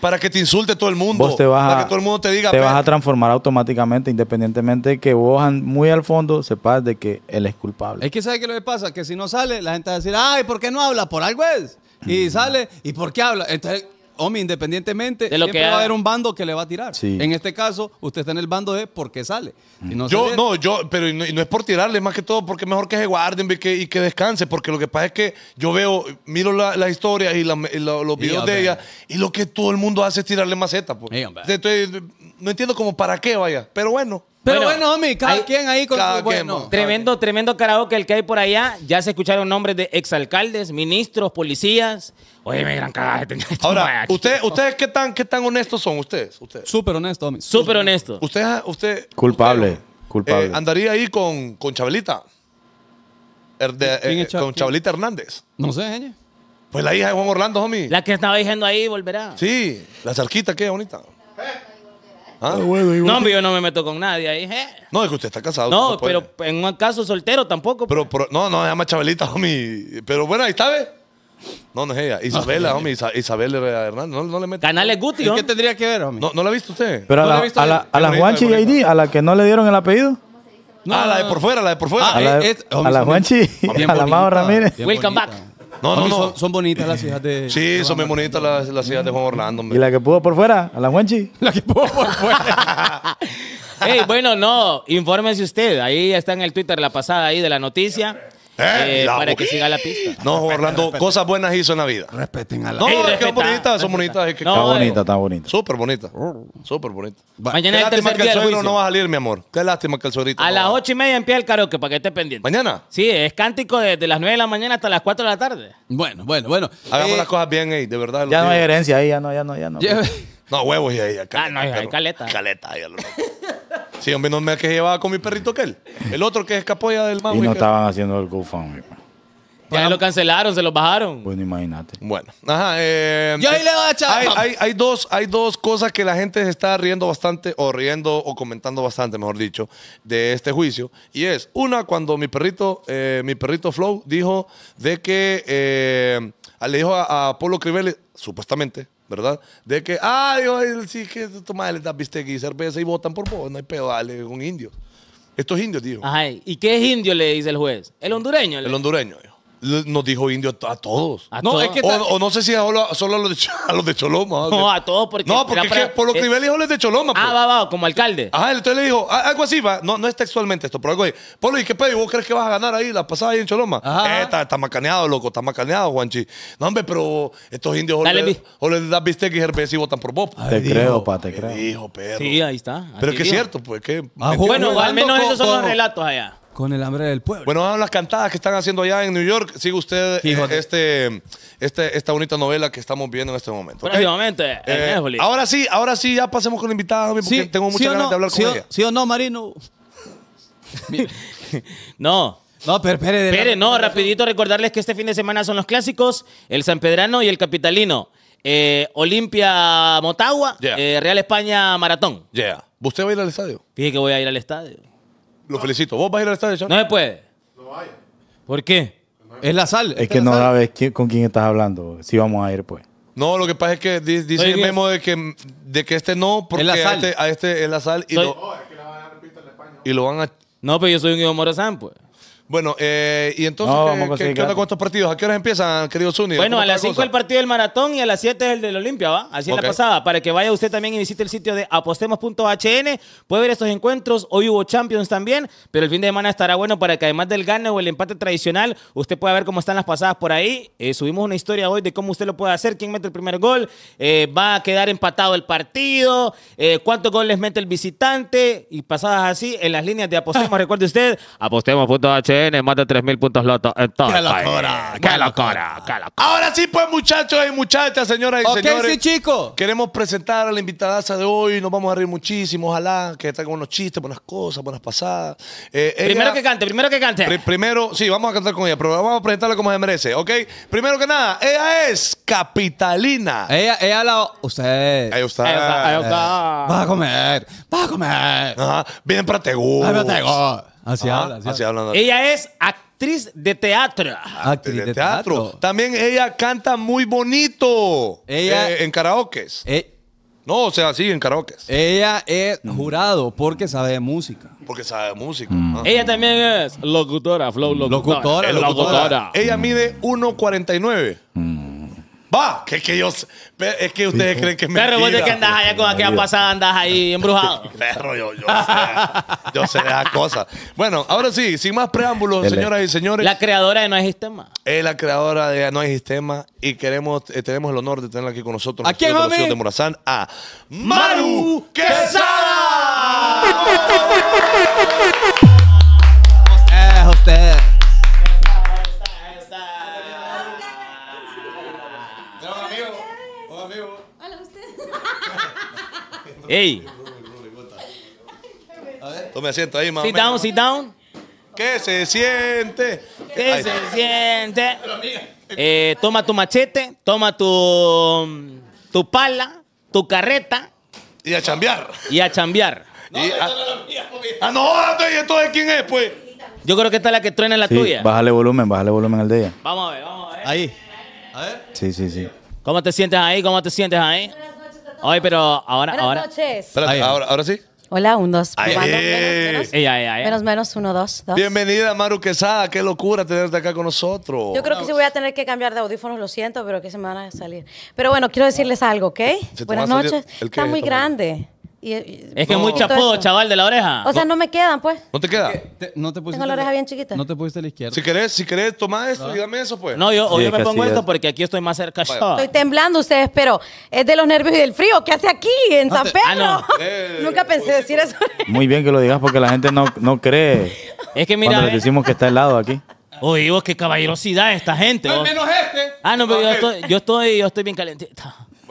para que te insulte todo el mundo. para que todo el mundo te diga. Te vas a transformar automáticamente, independientemente que vos, muy al fondo sepas de que él es culpable. Es que sabe que lo que pasa, que si no sale, la gente va a decir, ay, ¿por qué no habla? Por algo es. Y mm. sale, ¿y por qué habla? Entonces, hombre, independientemente, siempre va a haber un bando que le va a tirar. En este caso, usted está en el bando de por qué sale. no yo, no, yo, pero no, es por tirarle, más que todo, porque mejor que se guarden y que, descanse, porque lo que pasa es que yo veo, miro las la historias y, la, los videos de ella, y lo que todo el mundo hace es tirarle maceta. Pues. Entonces, no entiendo como para qué vaya, pero bueno. Pero bueno, bueno homie, cada quien ahí con la bueno, Tremendo, tremendo karaoke el que hay por allá. Ya se escucharon nombres de exalcaldes, ministros, policías. Oye, me gran cagada. Este <laughs> Ahora, usted, ¿ustedes qué tan, qué tan honestos son ustedes? ustedes? Súper honesto, homie. Súper honestos. Usted, usted... Culpable, eh, culpable. andaría ahí con, con Chabelita. Er, eh, con Chabelita Hernández. No sé, ¿eh? Pues la hija de Juan Orlando, homie. La que estaba diciendo ahí, volverá. Sí, la cerquita, qué bonita. Eh. Ah, ah, no, yo no me meto con nadie ahí. ¿eh? No, es que usted está casado. No, pero en un caso soltero tampoco. Pero, pues. no, no, llama Chabelita, homie. Pero bueno, ahí está, ¿ves? No, no es ella. Isabela, homie. Isa Isabel Hernández. No, no le meto. Canales Guti, ¿Y ¿Qué tendría que ver, homie? No, la ha visto usted. Pero a la, Juanchi y ID, a la que no le dieron el apellido. No, ah, a la de por fuera, a la de por fuera. a, la, eh, Juanchi, <laughs> a la Mauro Ramírez. Welcome back. No, no, no. Son, bonitas las hijas de. Sí, son muy bonitas las, las hijas de Juan Orlando. ¿Y la que pudo por fuera? ¿A la Guanchi. <laughs> La que pudo por fuera. <laughs> Ey, bueno, no, infórmese usted. Ahí está en el Twitter la pasada ahí de la noticia. Eh, eh, para que siga la pista. No, Orlando, cosas buenas hizo en la vida. Respeten a la No, es que son bonitas, son bonitas. Es que Está bonita, está bonita. Súper bonita. Súper bonita. Mañana el lástima que el no va a salir, mi amor. Qué lástima que el suegrito. A las ocho y media empieza el karaoke, para que esté pendiente. ¿Mañana? Sí, es cántico desde las nueve de la mañana hasta las cuatro de la tarde. Bueno, bueno, bueno. Hagamos eh, las cosas bien, ahí de verdad. Ya no hay herencia ahí, ya no, ya no, ya no. No, huevos y ahí. Ah, no, hay caleta. Caleta, ahí, <laughs> Sí, hombre, no me que llevaba con mi perrito aquel. El otro que escapó ya del mago. Y no estaban haciendo el GoFundMe. Ya lo cancelaron, se lo bajaron. Bueno, imagínate. Bueno, ajá. Eh, Yo ahí le va a echar. Hay, dos, hay dos cosas que la gente se está riendo bastante, o riendo, o comentando bastante, mejor dicho, de este juicio. Y es, una, cuando mi perrito, eh, mi perrito Flow dijo de que eh, le dijo a, a Polo Crivelli, supuestamente, ¿verdad? De que, ¡Ay! Dios, sí que toma, le das bistec y cerveza y votan por vos, no hay pedo, dale, un indio. Estos indios, tío. Ajá, ¿y qué es indio? Le dice el juez. El hondureño. El hondureño nos dijo indio a, todos. no, Es que o, no sé si solo, solo a, los de, a los de Choloma. No, a todos porque. No, porque es que niveles eh, de Choloma. Ah, pues. va, va, como alcalde. Ajá, entonces le dijo ah, algo así, va. No, no es textualmente esto, pero algo así. Polo, ¿y qué pedo? ¿Vos crees que vas a ganar ahí la pasada ahí en Choloma? Eh, está, está, macaneado, loco, está macaneado, Juanchi. No, hombre, pero estos indios o les das bistec y herpes y votan por vos. Pues. Te creo, pa, te creo. pero. Sí, ahí está. Pero que es cierto, pues que. Ah, bueno, al menos esos son los relatos allá. Con el hambre del pueblo. Bueno, vamos las cantadas que están haciendo allá en New York. Sigue usted eh, este, este, esta bonita novela que estamos viendo en este momento. ¿okay? Eh, ahora sí, ahora sí, ya pasemos con la invitada, porque tengo muchas ganas de hablar con o, ¿Sí o no, Marino? <laughs> no. No, pero espere. Espere, no, rapidito recordarles que este fin de semana son los clásicos, el San Pedrano y el capitalino. Eh, Olimpia Motagua, eh, Real España Maratón. ¿Ya? ¿Usted va a ir al estadio? Fije que voy a ir al estadio. Lo felicito. ¿Vos vas a ir al estadio, No se puede. No vaya. ¿Por qué? Es la sal. Es que no sabes con quién estás hablando. Si vamos a ir, pues. No, lo que pasa es que dice el memo de que, de que este no, porque la a este, a este es la sal y, Soy- lo, y lo van a... No, pero yo soy un hijo morazán, pues. Bueno, eh, y entonces, ¿qué, con estos partidos? ¿A qué horas empiezan, queridos Zuni? Bueno, a las 5 el partido del maratón y a las 7 el del Olimpia, ¿va? Así es la pasada. Para que vaya usted también y visite el sitio de apostemos.hn. Puede ver estos encuentros. Hoy hubo Champions también, pero el fin de semana estará bueno para que además del gane o el empate tradicional, usted pueda ver cómo están las pasadas por ahí. Eh, subimos una historia hoy de cómo usted lo puede hacer, quién mete el primer gol, eh, va a quedar empatado el partido, cuántos goles mete el visitante y pasadas así en las líneas de apostemos. <laughs> Recuerde usted, apostemos.hn. Tiene más de 3.000 puntos lotos. ¡Qué locura! ¡Qué locura! ¡Qué locura! Ahora sí, pues, muchachos y muchachas, señoras y okay, señores. sí, chicos. Queremos presentar a la invitada de hoy. Nos vamos a reír muchísimo. Ojalá que tenga unos chistes, buenas cosas, buenas pasadas. Eh, primero que cante, primero que cante. primero, sí, vamos a cantar con ella, pero vamos a presentarla como se merece, ¿ok? Primero que nada, ella es Capitalina. Ella, ella la. Usted. Ahí está. Ahí está. Va a comer. va a comer. Ajá. Vienen para Tegú. Así habla, así Ella es actriz de teatro. Actriz de, teatro. También ella canta muy bonito ella, eh, en karaokes. Eh, no, o sea, sí, en karaoke. Ella es jurado porque sabe de música. Porque sabe de música. Mm. Ella también es locutora, flow locutora. Locutora. Ella mm. mide 1.49. Va, es que Es que ustedes creen que es mentira. Perro, vos de que andas allá con aquella pasada, andas ahí embrujado. <laughs> Perro, yo, yo sé. Yo sé esas cosas. Bueno, ahora sí, sin más preámbulos, señoras y señores. La creadora de No hay Sistema. Es la creadora de No hay Sistema y queremos, eh, tenemos el honor de tenerla aquí con nosotros. en quién, hombre? de Morazán, a Maru Quesada. es usted. ¡Ey! Tome asiento ahí, mamá. Sit down, sit down. ¿Qué se siente? ¿Qué se siente? Eh, toma tu machete, toma tu, tu pala, tu carreta. Y a chambear. Y a chambear. No, y a, ah, no, entonces quién es, pues. Yo creo que esta es la que truena la tuya. Bájale volumen, bájale volumen al de ella. Vamos a ver, vamos a ver. Ahí. A ver. Sí, sí, sí. ¿Cómo te sientes ahí? ¿Cómo te sientes ahí? pero ahora. Buenas noches. ahora, sí. Hola, un, dos. menos, menos, uno, dos, dos. Bienvenida, Maru Quesada. Qué locura tenerte acá con nosotros. Yo creo que sí voy a tener que cambiar de audífonos, lo siento, pero que se me van a salir. Pero bueno, quiero decirles algo, ¿ok? Buenas noches. Está muy grande. Es que es muy chapodo, chaval, de la oreja. O sea, no me quedan, pues. ¿No te queda? no te pusiste Tengo la oreja bien chiquita. No te pusiste a la izquierda. Si querés, si querés, toma esto y dame eso, pues. no, yo, yo me pongo esto porque aquí estoy más cerca. Estoy temblando ustedes, pero es de los nervios y del frío. ¿Qué hace aquí en San Pedro? Ah, <laughs> eh, Nunca pensé decir eso. Pues. Muy bien que lo digas porque la gente no, no cree Es que mira, cuando les eh. decimos que está helado aquí. Oye, vos, qué caballerosidad esta gente. Al menos este. Ah, no, pero yo estoy, yo estoy, bien caliente.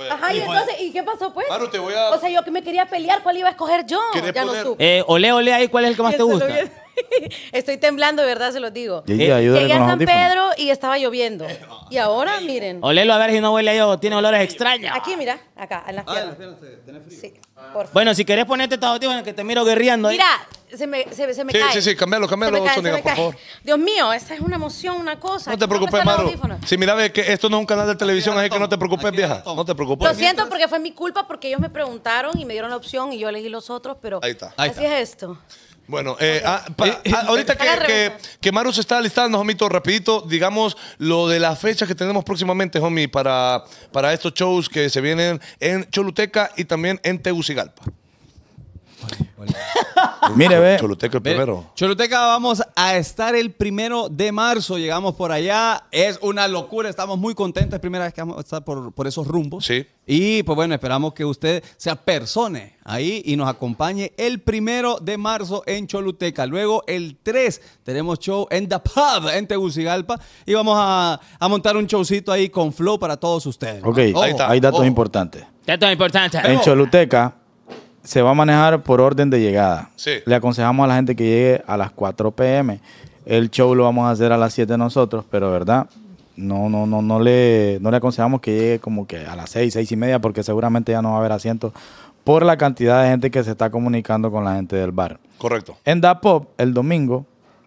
Ajá, y entonces, ¿y qué pasó pues? O sea, yo que me quería pelear, ¿cuál iba a escoger yo? Ya lo supe. Eh, olé, olé ahí, ¿cuál es el que más <laughs> te gusta? <laughs> Estoy temblando, de verdad se los digo. Llegué a San Pedro y estaba lloviendo. Y ahora, miren. Olelo a ver si no huele yo, tiene olores extraños. Aquí, mira, acá, en las ah, piernas. frío. Sí, Bueno, si querés ponerte en audífonos que te miro guerreando Mira, se me, se, me Sí, cae. sí, sí, cámbialo, cámbialo, por favor. Dios mío, esa es una emoción, una cosa. No te preocupes, Maro. Si mira que esto no es un canal de televisión, así que no te preocupes, vieja. No te preocupes. Lo siento porque fue mi culpa porque ellos me preguntaron y me dieron la opción y yo elegí los otros, pero Ahí está. así es esto. Bueno, eh, ah, eh, eh, ah, ahorita que, que, Maru se está listando, homito, rapidito, digamos lo de las fechas que tenemos próximamente, homi, para, para estos shows que se vienen en Choluteca y también en Tegucigalpa. <laughs> Mire, ve. Choluteca el primero. Choluteca, vamos a estar el primero de marzo. Llegamos por allá. Es una locura. Estamos muy contentos. Es primera vez que vamos a estar por, esos rumbos. Sí. Y pues bueno, esperamos que usted se apersone ahí y nos acompañe el primero de marzo en Choluteca. Luego el 3 tenemos show en The Pub en Tegucigalpa y vamos a, montar un showcito ahí con Flow para todos ustedes. Ok, hay datos importantes. Datos importantes. En Choluteca se va a manejar por orden de llegada. Le aconsejamos a la gente que llegue a las 4 pm. El show lo vamos a hacer a las 7 nosotros, pero verdad, no, no, no, no le, le aconsejamos que llegue como que a las 6, 6 y media, porque seguramente ya no va a haber asientos por la cantidad de gente que se está comunicando con la gente del bar. Correcto. En Da Pop, el domingo,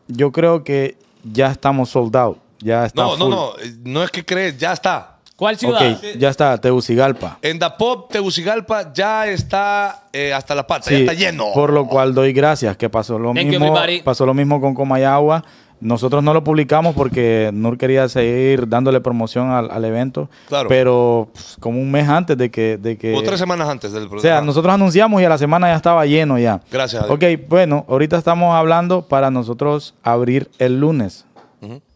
yo creo que ya estamos sold out. Ya está no, no, no, eh, no es que crees, ya está. ¿Cuál ciudad? ya está, Tegucigalpa. En Dapop, Tegucigalpa ya está eh, hasta la pata, ya está lleno. Por lo cual doy gracias, que pasó lo, mismo, pasó lo mismo con Comayagua. Nosotros no lo publicamos porque Nur quería seguir dándole promoción al, evento. Claro. Pero pues, como un mes antes de que, de que. O tres semanas antes del programa. O sea, nosotros anunciamos y a la semana ya estaba lleno ya. Gracias. Ok, bueno, ahorita estamos hablando para nosotros abrir el lunes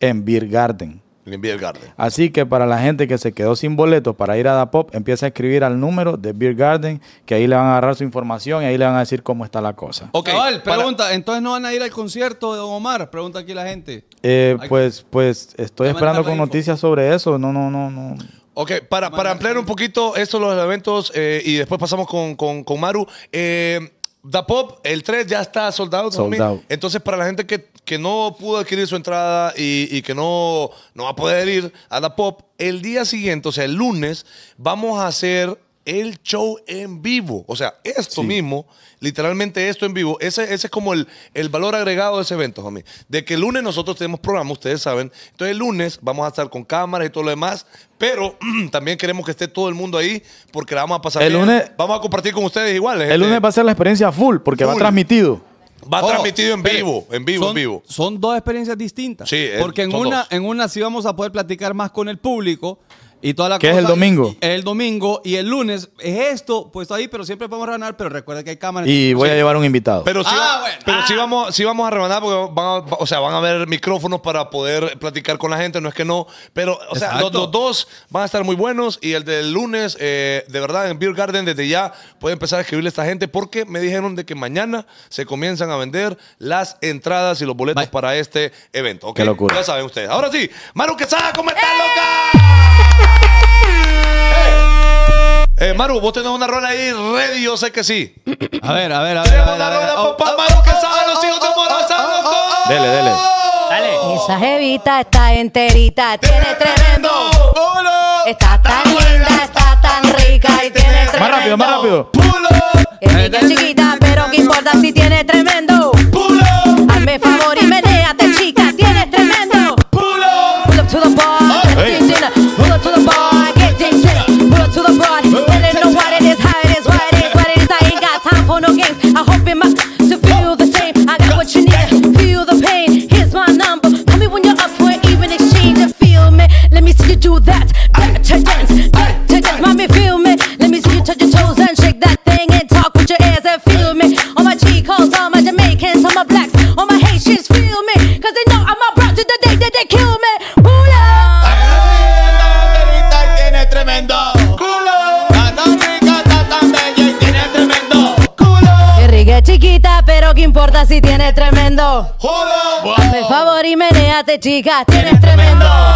en Beer Garden. En Beer Garden. Así que para la gente que se quedó sin boleto para ir a Da Pop, empieza a escribir al número de Beer Garden, que ahí le van a agarrar su información y ahí le van a decir cómo está la cosa. Ok, pregunta, ¿entonces no van a ir al concierto de Don Omar? Pregunta aquí la gente. Eh, pues, pues estoy esperando con noticias sobre eso. No, no, no, no. Ok, para, para ampliar un poquito estos los eventos eh, y después pasamos con, con Maru. Eh, Da Pop, el 3 ya está soldado. Entonces, para la gente que, no pudo adquirir su entrada y, que no, no va a poder ir a Da Pop, el día siguiente, o sea, el lunes, vamos a hacer el show en vivo. O sea, esto mismo, literalmente esto en vivo, ese, es como el, valor agregado de ese evento, homie. De que el lunes nosotros tenemos programa, ustedes saben. Entonces el lunes vamos a estar con cámaras y todo lo demás, pero <clears throat> también queremos que esté todo el mundo ahí porque la vamos a pasar el Lunes, vamos a compartir con ustedes iguales. El este, lunes va a ser la experiencia full porque va transmitido. Va transmitido en vivo, en vivo, son, en vivo. Son dos experiencias distintas. porque en una, en una sí vamos a poder platicar más con el público, y toda la ¿Qué es el domingo? Es el domingo y el lunes es esto, Puesto ahí, pero siempre podemos rebanar, pero recuerda que hay cámaras. Y voy a llevar un invitado. Pero sí, ah, pero ah. vamos, Si vamos a rebanar porque van a, o sea, van a haber micrófonos para poder platicar con la gente, no es que no, pero o sea, los, dos van a estar muy buenos y el del lunes, eh, de verdad, en Beer Garden desde ya puede empezar a escribirle a esta gente porque me dijeron de que mañana se comienzan a vender las entradas y los boletos para este evento. Qué locura. Ya saben ustedes. Ahora sí, Manu Quesada, ¿cómo estás, ¡Eh! Eh, Maru, vos tenés una rola ahí ready, yo sé que sí. A ver, a ver, a ver. Tenemos una rola, papá oh, Maru, que oh, saben los oh, hijos de Morazán, Dele, dele. Dale. Esa jevita está enterita, tiene tremendo. Está tan linda, está tan rica y tiene tremendo. Más rápido, más rápido. Pulo. Es chiquita, pero qué importa si tiene tremendo. Diga, tienes tremendo.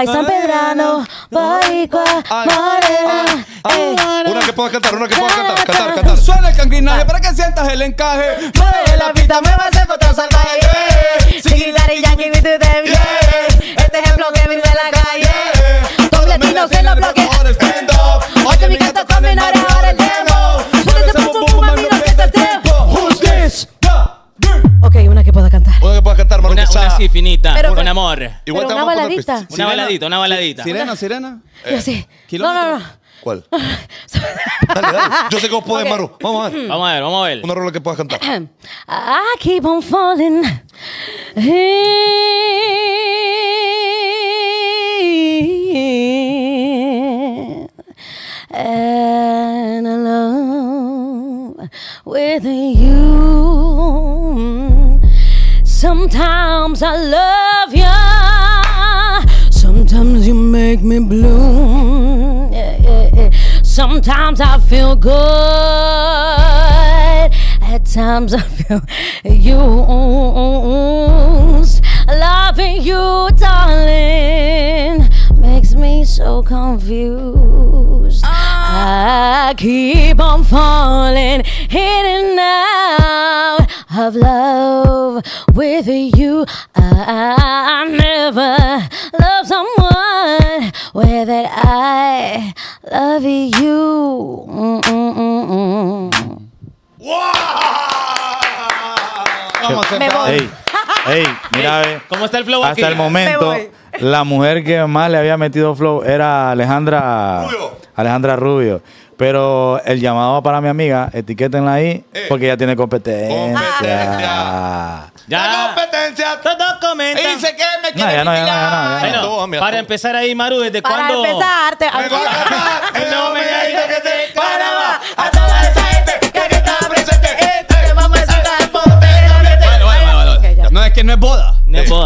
Ay, San Pedrano, Boricua, Morena. Eh. una que pueda cantar, una que pueda cantar, cantar, cantar. Suena el cangrinaje para que sientas el encaje. Mueve la pista, me vas a encontrar salvaje. Si gritar y Yankee, mi Este ejemplo que vive la calle. Doble pino, se lo bloquea. Una así finita, con amor. Igual pero una baladita. Una baladita, una baladita. ¿Sirena, sirena? Yo sí. Eh, sé. No, no, no. ¿Cuál? <laughs> dale, dale. Yo sé que puedes, Maru. Vamos a ver. Vamos a ver, vamos a ver. Una rola que puedas cantar. <clears throat> I keep on falling. And alone with you. Sometimes I love you. Sometimes you make me blue. Yeah, yeah, yeah. Sometimes I feel good. At times I feel you. Loving you, darling, makes me so confused. Uh. I keep on falling in and out. of love with you. I, never love someone where that I love you. Mm, ¡Wow! Me Ey, ey, mira, ver. ¿cómo está el flow Hasta el momento, la mujer que más le había metido flow era Alejandra Rubio. Alejandra Rubio. Pero el llamado para mi amiga, etiquétenla ahí, eh. porque ella tiene competencia. Competencia. Ya. competencia. Todo comenta. Y dice que me quiere no, Para empezar ahí, Maru, ¿desde cuándo? Para empezar, te... Me a el que te paraba a toda esa gente que aquí estaba presente. Te vamos a sacar No, es que no es boda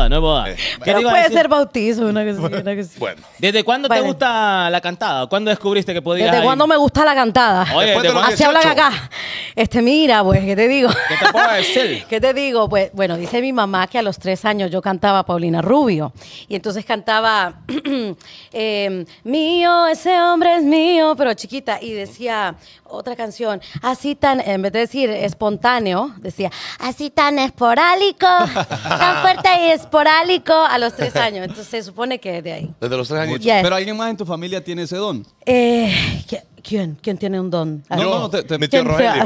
no es boda. Eh, puede ser bautizo, una que Bueno. ¿Desde cuándo te gusta la cantada? ¿Cuándo descubriste que podías? ¿Desde cuándo me gusta la cantada? Oye, de Así hablan acá. Este, mira, pues, ¿qué te digo? ¿Qué te puedo decir? <laughs> ¿Qué te digo? Pues, bueno, dice mi mamá que a los tres años yo cantaba Paulina Rubio. Y entonces cantaba, <clears throat> em, mío, ese hombre es mío, pero chiquita. Y decía otra canción, así tan, en vez de decir espontáneo, decía, así tan esporálico, tan fuerte y <laughs> esporálico a los tres <laughs> años. Entonces se supone que de ahí. Desde los tres años. Pero alguien más en tu familia tiene ese don. Eh, ¿Quién? ¿Quién tiene un don? No, no, te, Rogelio.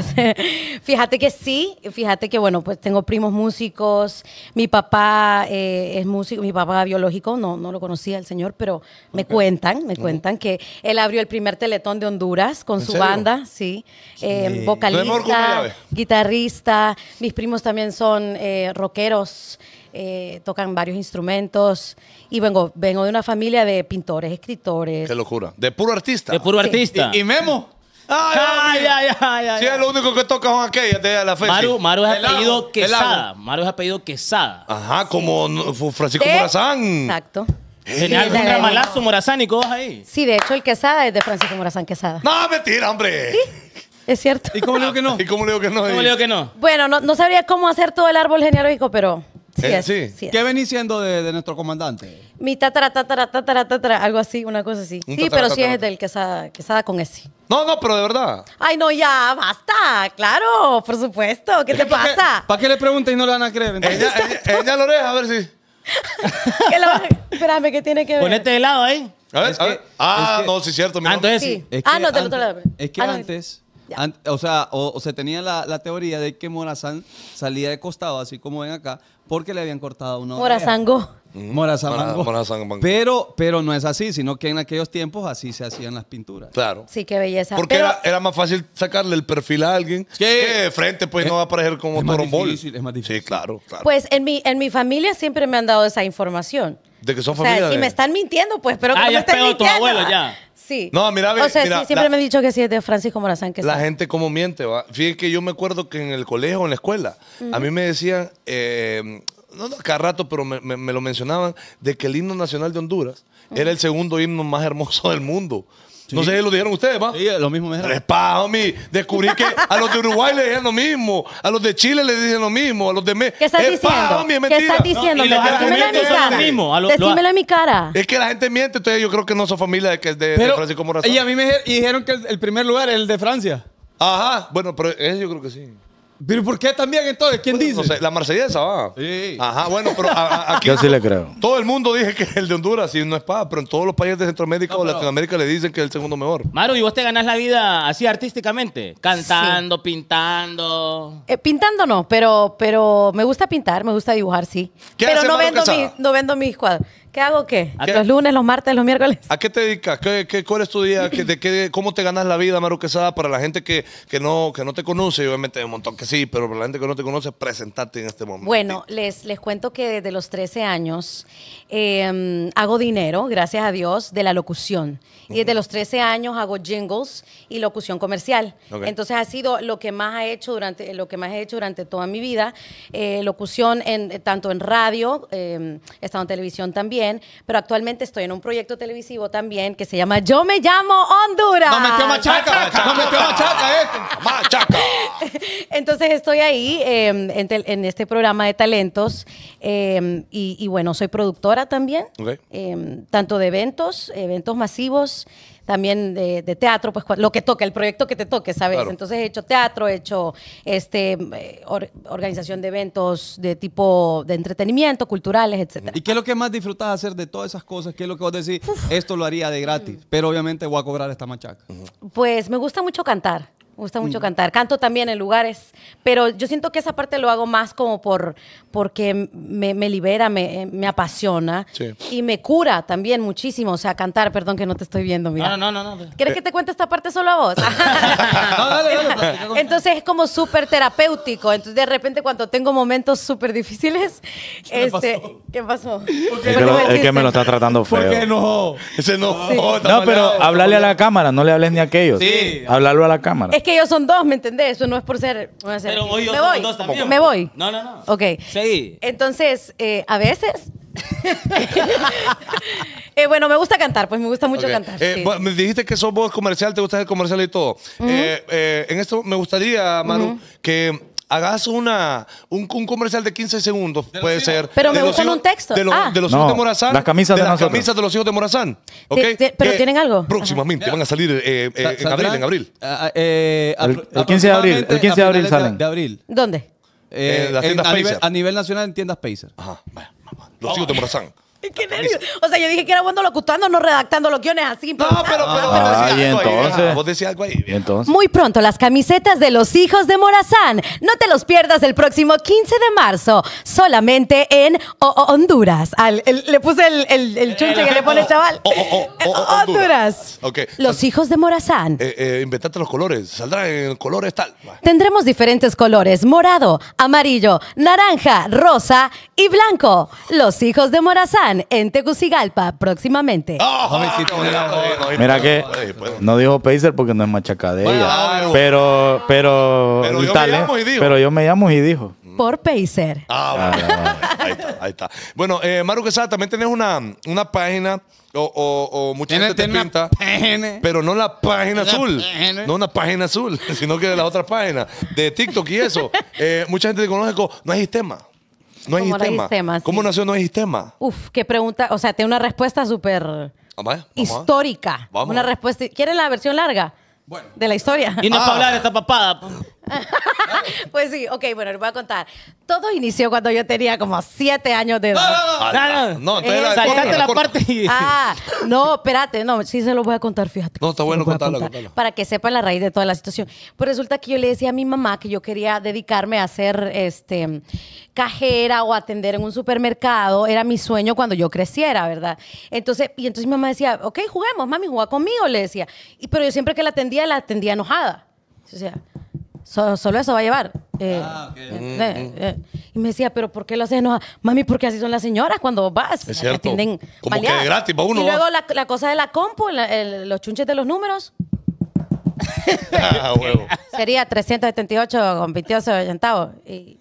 <laughs> Fíjate que sí, fíjate que bueno, pues tengo primos músicos, mi papá eh, es músico, mi papá biológico, no, no lo conocía el señor, pero me cuentan, me cuentan que él abrió el primer teletón de Honduras con su banda, sí, eh, vocalista, guitarrista, mis primos también son eh, rockeros. Eh, tocan varios instrumentos y vengo, vengo de una familia de pintores, escritores. Qué locura. De puro artista. De puro artista. ¿Y, Memo. Ay, ay, ay, Sí, es lo único que toca con aquella. de la fecha. Maru, Maru es apellido Quesada. Maru es apellido Quesada. Ajá, como Francisco Morazán. Exacto. Eh. Genial, sí, un ramalazo morazánico ahí. Sí, de hecho, el Quesada es de Francisco Morazán Quesada. No, mentira, hombre. Es cierto. ¿Y cómo le digo que no? <laughs> ¿Y cómo le digo que no? ¿Cómo le digo que no? Bueno, no, no sabría cómo hacer todo el árbol genealógico, pero eh, sí, sí. ¿Qué venís siendo de, nuestro comandante? Mi tatara, tatara, tatara, tatara, algo así, una cosa así. sí, pero si sí es del Quesada, con ese. No, no, pero de verdad. Ay, no, ya, basta. Claro, por supuesto. ¿Qué te pasa? ¿Para qué le preguntas y no le van a creer? <laughs> Ella, lo deja, a ver si. <laughs> espérame, ¿qué tiene que ver? Ponete de lado ahí. A ver, a ver. ah, no, sí, cierto. Mira. Entonces, ah, ah, no, del otro lado. Es que antes o sea, o, se tenía la, teoría de que Morazán salía de costado, así como ven acá, porque le habían cortado uno. Morazango. Mm. Morazán. Pero, pero no es así, sino que en aquellos tiempos así se hacían las pinturas. Claro. Sí, qué belleza. Porque era, más fácil sacarle el perfil a alguien que de frente pues no va a parecer como torombol. Es más difícil. Sí, claro, Pues en mi, en mi familia siempre me han dado esa información. De que son o sea, me están mintiendo, pues, pero ah, que no abuelo ya sí. No, mira, o sea, siempre me he dicho que sí es de Francisco Morazán. Que la gente como miente, ¿va? Fíjate que yo me acuerdo que en el colegio, en la escuela, a mí me decían, eh, no, cada rato, pero me, lo mencionaban, de que el himno nacional de Honduras era el segundo himno más hermoso del mundo. No sé si lo dijeron ustedes, ¿va? Sí, lo mismo me dijeron. Respa, homie. Descubrí que a los de Uruguay le dijeron lo mismo, a los de Chile le dijeron lo mismo, a los de México. ¿Qué estás diciendo? ¿Qué estás diciendo? Decímelo en mi cara. A Decímelo en mi cara. Es que la gente miente, entonces yo creo que no son familia de, que- de- Francisco Morazán. y a mí me dijeron que el primer lugar es el de Francia. Ajá, bueno, pero eso yo creo que sí. ¿Pero por qué también entonces? ¿Quién dice? la marsellesa va. Sí. Ajá, bueno, pero aquí. <laughs> Yo sí le creo. Todo el mundo dice que el de Honduras y no es paz, pero en todos los países de Centroamérica o Latinoamérica le dicen que es el segundo mejor. Maru, ¿y vos te ganás la vida así artísticamente? Cantando, pintando. Eh, pintando no, pero, pero me gusta pintar, me gusta dibujar, sí. pero no vendo, no vendo mis cuadros. ¿Qué hago qué? ¿A ¿Los lunes, los martes, los miércoles? ¿A qué te dedicas? ¿Qué, cuál es tu día? ¿Cómo te ganas la vida, Maru Para la gente que, no, que no te conoce, obviamente hay un montón que sí, pero para la gente que no te conoce, presentarte en este momento. Bueno, les, les cuento que desde los 13 años em, hago dinero, gracias a Dios, de la locución. Y desde los 13 años hago jingles y locución comercial. Entonces ha sido lo que más he hecho durante, lo que más he hecho durante toda mi vida. Eh, locución en, tanto en radio, he em, estado en televisión también pero actualmente estoy en un proyecto televisivo también que se llama Yo me llamo Honduras. Entonces estoy ahí em, en, este programa de talentos em, y, bueno, soy productora también, em, tanto de eventos, eventos masivos también de, teatro, pues lo que toque, el proyecto que te toque, ¿sabes? Entonces he hecho teatro, he hecho este, eh, organización de eventos de tipo de entretenimiento, culturales, etc. ¿Y qué es lo que más disfrutas hacer de todas esas cosas? ¿Qué es lo que vos decís? Esto lo haría de gratis, pero obviamente voy a cobrar esta machaca. Pues me gusta mucho cantar. Me gusta mucho mm. cantar. Canto también en lugares, pero yo siento que esa parte lo hago más como por porque me, libera, me, eh, apasiona y me cura también muchísimo. O sea, cantar, perdón que no te estoy viendo, mira. No, no, no. ¿Quieres que te cuente esta parte solo a vos? <laughs> <laughs> Entonces es como súper terapéutico. Entonces de repente cuando tengo momentos súper difíciles, ¿Qué este, pasó? ¿qué pasó? qué? que me lo está tratando feo. No, pero hablarle a la cámara, no le hables ni a aquellos. Sí. Hablarlo a la cámara que ellos son dos, ¿me entendés? Eso no es por ser. Pero hoy yo me voy. dos también. Me voy. No, no, no. Ok. Sí. Entonces, eh, a veces. <laughs> Eh, bueno, me gusta cantar, pues me gusta mucho cantar. Eh, me dijiste que sos voz comercial, te gusta el comercial y todo. en esto me gustaría, Manu, que hagas una, un, comercial de 15 segundos, puede ser. Pero me gustan un texto. De, los ah. hijos de Morazán. Las camisas de, las camisas de los hijos de Morazán. pero tienen algo. Próximamente van a salir eh, eh en abril. En abril. Ah, ah, eh, el, 15 de abril. El 15 de abril salen. De abril. ¿Dónde? Eh, en, a, nivel, a nivel nacional en tiendas Pacer. Ajá, Los hijos de Morazán. <laughs> qué O sea, yo dije que era bueno locutando, no redactando los guiones así. Pues. No, pero, pero ah, vos decías algo ahí. Muy pronto las camisetas de los hijos de Morazán. No te los pierdas el próximo 15 de marzo, solamente en Honduras. le puse el, el, chunche que le pone el chaval. Honduras. Los hijos de Morazán. Eh, eh, inventate los colores. Saldrán en colores tal. Tendremos diferentes colores: morado, amarillo, naranja, rosa y blanco. Los hijos de Morazán en Tegucigalpa próximamente. Ah, ah, mira, que pues. no dijo Pacer porque no es machacadella. Ah, pero, pero, pero yo, tal, me pero yo me llamo y dijo. Por Pacer. Ah, bueno. ahí está, Bueno, eh, Maru Maru sabes también tenés una, una página o, o, mucha gente te pinta, pero no la página azul, no una página azul, <laughs> sino que de las otras páginas, de TikTok y eso. Eh, mucha gente te conoce no hay sistema. No hay sistema. ¿Cómo nació no hay sistema? Uf, qué pregunta. O sea, tiene una respuesta súper ah, histórica. Una respuesta. ¿Quieren la versión larga? Bueno. De la historia. Y no para ah. hablar esta papada. <laughs> pues sí, ok, bueno, les voy a contar. Todo inició cuando yo tenía como siete años de edad. No, no, ah, no. no parte. Ah, no, espérate, no, sí se lo voy a contar, fíjate. No, está bueno contarlo, Para que sepan la raíz de toda la situación. Pues resulta que yo le decía a mi mamá que yo quería dedicarme a hacer este, cajera o atender en un supermercado. Era mi sueño cuando yo creciera, ¿verdad? Entonces, y entonces mi mamá decía, ok, juguemos, mami, juega conmigo, le decía. Y, pero yo siempre que la atendía, la atendía enojada. O sea, solo eso va a llevar. Eh, ah, eh, mm, eh, mm. y me decía, pero ¿por qué lo haces Mami, porque así son las señoras cuando vas. Es cierto. Como que de gratis, para uno. Y luego La, cosa de la compu, los chunches de los números. ah, huevo. <laughs> Sería 378 con 28 centavos. Y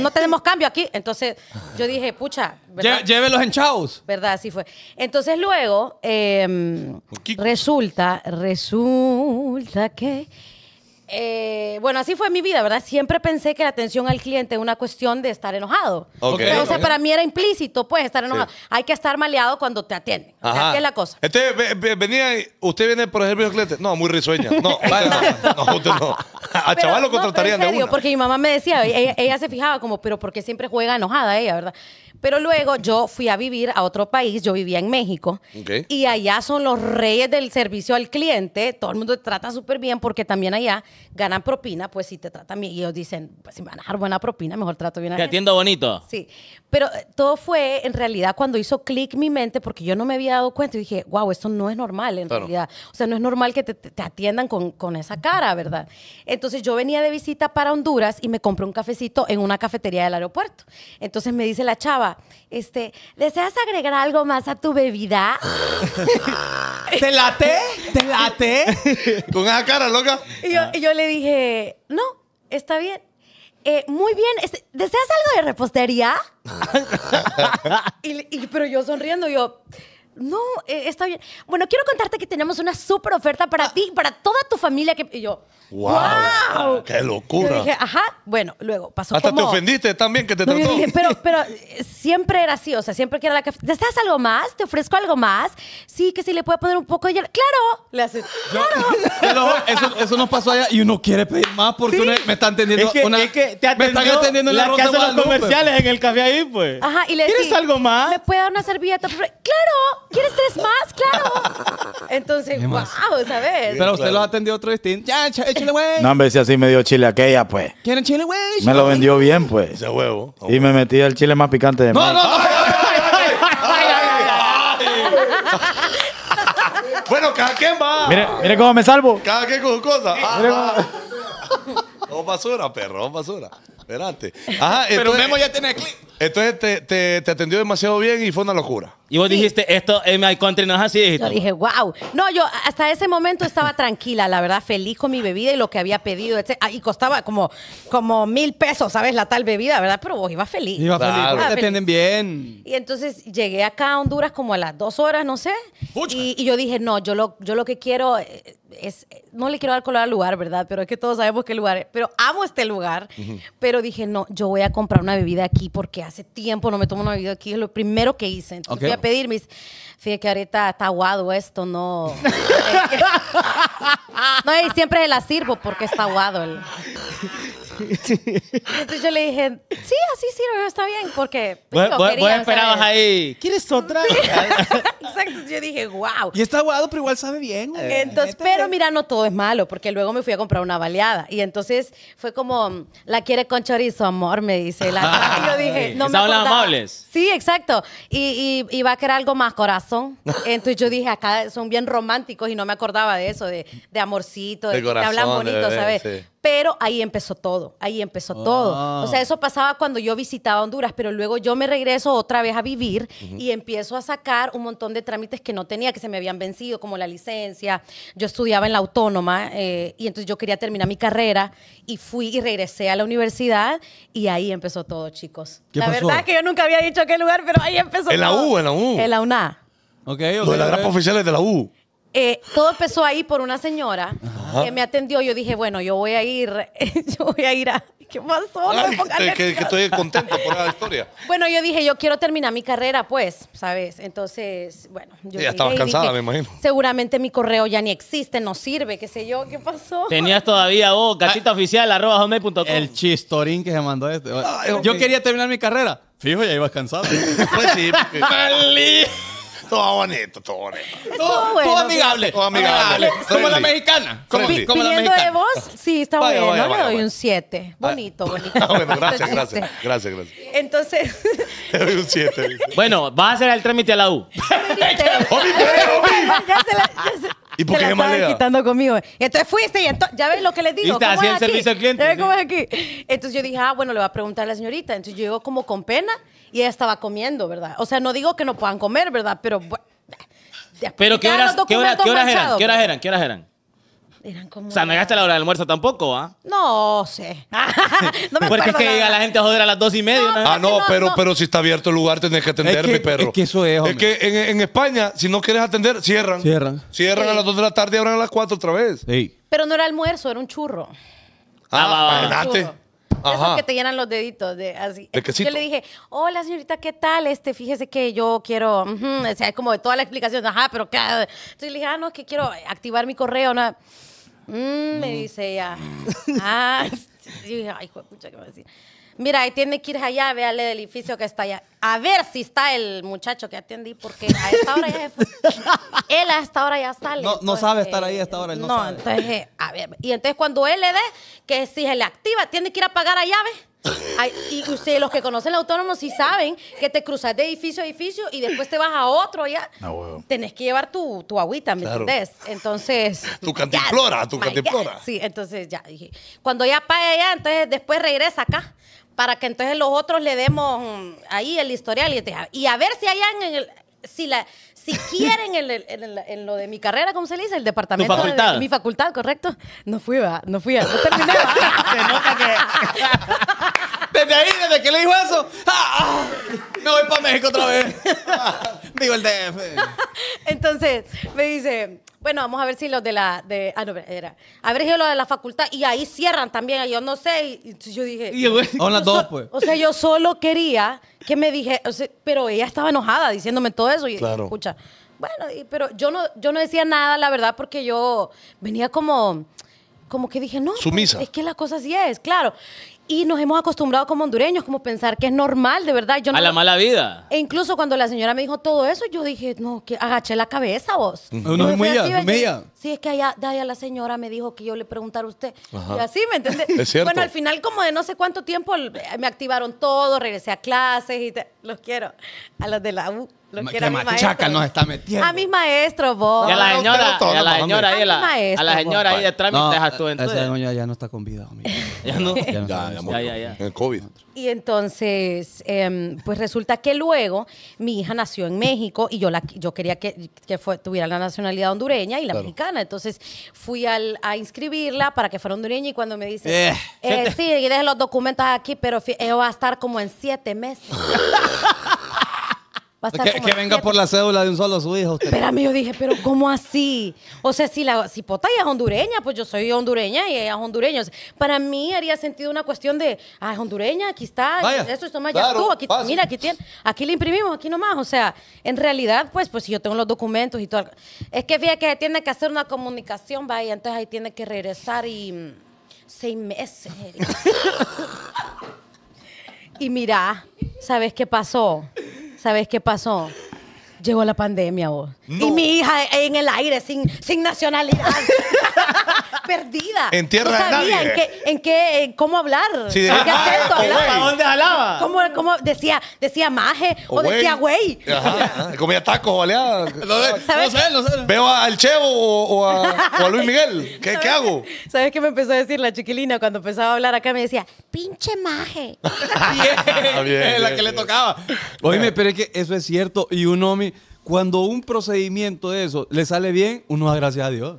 no, tenemos cambio aquí. Entonces yo dije, pucha. ¿verdad? Llévelos en chavos. ¿Verdad? Así fue. Entonces luego, em, resulta, resulta que eh, bueno, así fue mi vida, ¿verdad? Siempre pensé que la atención al cliente es una cuestión de estar enojado. O sea, para mí era implícito, pues, estar enojado. Hay que estar maleado cuando te atienden. es la cosa. venía, usted viene por ejemplo al cliente. No, muy risueña. No, vale, <laughs> A chaval lo contratarían no, pero Porque mi mamá me decía, e, ella, se fijaba como, pero porque siempre juega enojada ella, ¿verdad? Pero luego yo fui a vivir a otro país, yo vivía en México, y allá son los reyes del servicio al cliente, todo el mundo te trata súper bien porque también allá ganan propina, pues si te tratan bien, y ellos dicen, pues si me van a dar buena propina, mejor trato bien a Te atiendo bonito. Sí, pero todo fue en realidad cuando hizo clic mi mente porque yo no me había dado cuenta y dije, wow, esto no es normal en realidad, o sea, no es normal que te, atiendan con, con, esa cara, ¿verdad? Entonces yo venía de visita para Honduras y me compré un cafecito en una cafetería del aeropuerto. Entonces me dice la chava, este, ¿deseas agregar algo más a tu bebida? <laughs> ¿Te late? ¿Te late? <laughs> Con esa cara, loca. Y yo, le dije, no, está bien. Eh, muy bien, este, ¿deseas algo de repostería? <laughs> pero yo sonriendo, yo... No, eh, está bien. Bueno, quiero contarte que tenemos una súper oferta para ah. ti para toda tu familia. Que... Y yo, ¡Wow! ¡Qué locura! ajá, bueno, luego pasó Hasta te ofendiste también que te trató. pero, pero siempre era así, o sea, siempre que era la ¿Te ¿estás algo más? ¿Te ofrezco algo más? Sí, que sí, le puedo poner un poco de hielo. ¡Claro! Le haces, ¡claro! <laughs> Pero eso, eso nos pasó allá y uno quiere pedir más porque me están entendiendo es que, te atendiendo la, la que los comerciales en el café ahí, pues. Ajá, y le ¿Quieres algo más? ¿Me puede dar una servilleta? ¡Claro! ¿Quieres tres más? ¡Claro! <laughs> Entonces, wow, ¿sabes? Pero usted lo ha atendido otro distinto. ¡Ya, no, hombre, si así, me dio chile aquella, pues. ¿Quieren chile, güey? Me lo vendió bien, pues. Ese huevo. Y me metí al chile más picante de No, no, no. Bueno, cada quien va. Mire, mire cómo me salvo. Cada quien con su cosa. Ah, basura, perro, basura. Espérate. Ajá, Pero Memo ya tiene clip. Entonces te, atendió demasiado bien y fue una locura. Y vos dijiste, esto en My Country no es así. Yo dije, wow. No, yo hasta ese momento estaba tranquila, la verdad, feliz con mi bebida y lo que había pedido. Ah, y costaba como, como mil pesos, ¿sabes? La tal bebida, ¿verdad? Pero vos ibas feliz. Iba feliz, te atienden bien. Y entonces llegué acá a Honduras como a las dos horas, no sé. Y, yo dije, no, yo lo, yo lo que quiero es, no le quiero dar color al lugar, ¿verdad? Pero es que todos sabemos qué lugar es. Pero amo este lugar. Pero dije, no, yo voy a comprar una bebida aquí porque hace tiempo no me tomo una bebida aquí, es lo primero que hice. Entonces a pedir, mis fíjate que ahorita está aguado esto, no. <laughs> <laughs> no, y siempre la sirvo porque está aguado el... <laughs> Entonces yo le dije, sí, así sí, está bien, porque. Pues, vos, esperabas ahí, ¿quieres otra? <laughs> <laughs> Exacto, yo dije, wow. Y está aguado, pero igual sabe bien. Eh, entonces, pero mira, no todo es malo, porque luego me fui a comprar una baleada. Y entonces fue como, la quiere con chorizo, amor, me dice. La... y yo dije, no me amables. Sí, exacto. Y, y, a querer algo más, corazón. Entonces yo dije, acá son bien románticos y no me acordaba de eso, de, amorcito, de, que hablan bonito, ¿sabes? Pero ahí empezó todo, ahí empezó todo. O sea, ah. eso pasaba cuando yo visitaba Honduras, pero luego yo me regreso otra vez a vivir y empiezo a sacar un montón de trámites que no tenía, que se me habían vencido, como la licencia. Yo estudiaba en la autónoma eh, y entonces yo quería terminar mi carrera y fui y regresé a la universidad y ahí empezó todo, chicos. la verdad es que yo nunca había dicho qué lugar, pero ahí empezó en la U, en la U. En la UNA. Okay, Los las oficiales de la U. Eh, todo empezó ahí por una señora que me atendió. Yo dije, bueno, yo voy a ir, <laughs> yo voy a ir a... ¿Qué pasó? que, estoy contento por la historia. <laughs> Bueno, yo dije, yo quiero terminar mi carrera, pues, ¿sabes? Entonces, bueno. ya estabas cansada, me imagino. Seguramente mi correo ya ni existe, no sirve, qué sé yo, ¿qué pasó? <laughs> Tenías todavía vos, gatitaoficial.com. Ah. El chistorín que se mandó este. Yo quería terminar mi carrera. Fijo, ya ibas cansado. pues todo bonito, todo bonito. Todo, amigable. Todo amigable. Como la mexicana. Como, la mexicana. de voz, sí, está bueno. le doy un 7. Bonito, ah, bonito. bueno, <laughs> gracias, este. gracias, gracias, gracias. Entonces. <laughs> Le doy un 7. bueno, vas a hacer el trámite a la U. ¿Y por qué se me quitando conmigo. entonces fuiste y entonces, ya ves lo que les digo. ¿Cómo es el aquí? servicio al cliente. cómo es aquí? Entonces yo dije, ah, bueno, le voy a preguntar a la señorita. Entonces yo llego como con pena y ella estaba comiendo, ¿verdad? O sea, no digo que no puedan comer, ¿verdad? Pero. Pero ¿qué horas, ¿qué, horas, eran? ¿Qué horas eran? ¿Qué horas eran? Eran como. O sea, no gasté la hora del almuerzo tampoco, ¿ah? No sé. <laughs> no me Porque es que llega la gente a joder a las dos y media. Ah, no, pero, pero si está abierto el lugar, tenés que atender, mi perro. Es que eso es. Es que en, España, si no quieres atender, cierran. Cierran. Cierran a las dos de la tarde y abran a las cuatro otra vez. Sí. Pero no era almuerzo, era un churro. Ah, ah esos que te llenan los deditos de así. De Yo le dije, hola señorita, ¿qué tal? Este, fíjese que yo quiero, o sea, es como de toda la explicación, ajá, pero qué. Entonces le dije, ah, no, es que quiero activar mi correo, nada. Mm, me mm. dice ella. Mm. ah, <laughs> yo dije, ay, pucha, ¿qué me va a decir? Mira, ahí tiene que ir allá, ver el edificio que está allá. A ver si está el muchacho que atendí, porque a esta hora ya se <laughs> Él a esta hora ya sale. No, no sabe estar ahí a esta hora, no, no entonces, eh, a ver. Y entonces cuando él le dé, que si se le activa, tiene que ir a pagar a llave. <laughs> y los que conocen el autónomo, sí saben que te cruzas de edificio a edificio y después te vas a otro ya. No, ah, Tenés que llevar tu, tu agüita, ¿me entiendes? entendés? Entonces. <laughs> Tu cantimplora, tu cantimplora. Sí, entonces ya dije. Cuando ya paga allá, entonces después regresa acá para que entonces los otros le demos mm, ahí el historial y, este, a ver si hayan en el, si <laughs> quieren en, lo de mi carrera, ¿cómo se le dice? El departamento. facultad? De, mi facultad, correcto. No fui, no fui, <laughs> terminé. se nota que. desde ahí, desde que le dijo eso, ah, ah, me voy para México otra vez. <laughs> Digo el DF. Entonces, me dice, bueno, vamos a ver si los de la. De, ah, no, era. A ver los de la facultad. Y ahí cierran también. Yo no sé. Y, yo dije. Y pues. O sea, yo solo quería que me dije. pero ella estaba enojada diciéndome todo eso. Y escucha. Bueno, pero yo no, yo no decía nada, la verdad, porque yo venía como. Como que dije, no. Sumisa. es que la cosa así es, claro y nos hemos acostumbrado como hondureños, como pensar que es normal, de verdad. Yo a la mala vida. E incluso cuando la señora me dijo todo eso, yo dije, no, que agaché la cabeza vos. No, no es muy mía. Sí, es que allá, la señora me dijo que yo le preguntara a usted. Y así, ¿me entiendes? <laughs> Bueno, al final como de no sé cuánto tiempo me activaron todo, regresé a clases y los quiero, a los de la U que, nos está metiendo. A mis maestros, vos. Y a la señora, a la señora ahí, a, a la señora ahí de trámites a tu Esa ya no está con vida. <laughs> no. Ya, no ya, ya, ya, En el COVID. Y entonces, em, pues resulta que luego mi hija nació en México y yo la yo quería que, que tuviera la nacionalidad hondureña y la mexicana. Entonces fui al, a inscribirla para que fuera hondureña y cuando me dice eh, eh, sí, deje los documentos aquí, pero eh, va a estar como en siete meses. <laughs> que, venga por la cédula de un solo su hijo. Espérame, yo dije, pero ¿cómo así? O sea, si la si Potaya es hondureña, pues yo soy hondureña y ella es hondureña. para mí haría sentido una cuestión de, ah, es hondureña, aquí está, eso es más ya tú, aquí, mira, aquí tiene, aquí le imprimimos, aquí nomás. O sea, en realidad, pues, pues si yo tengo los documentos y todo. Es que fíjate que tiene que hacer una comunicación, vaya, entonces ahí tiene que regresar y mm, seis meses. <laughs> y mira, ¿sabes qué pasó? ¿Sabes qué pasó? Llegó la pandemia, vos. Y mi hija en el aire, sin, sin nacionalidad. <laughs> Perdida. En tierra no sabía de nadie. en qué, en qué cómo hablar. Sí, qué <laughs> acento hablaba? ¿Para dónde hablaba ¿Cómo, cómo decía, decía maje o, decía güey? Como <laughs> comía tacos, baleadas. No sé, no sé, Veo al Chevo o, a, Luis Miguel. ¿Qué, qué hago? ¿Sabes qué me empezó a decir la chiquilina cuando empezaba a hablar acá? Me decía, pinche maje. Ah, bien, Bien, es la que le tocaba. Oíme, pero es que eso es cierto. Y uno, cuando un procedimiento de eso le sale bien, uno da gracias a Dios.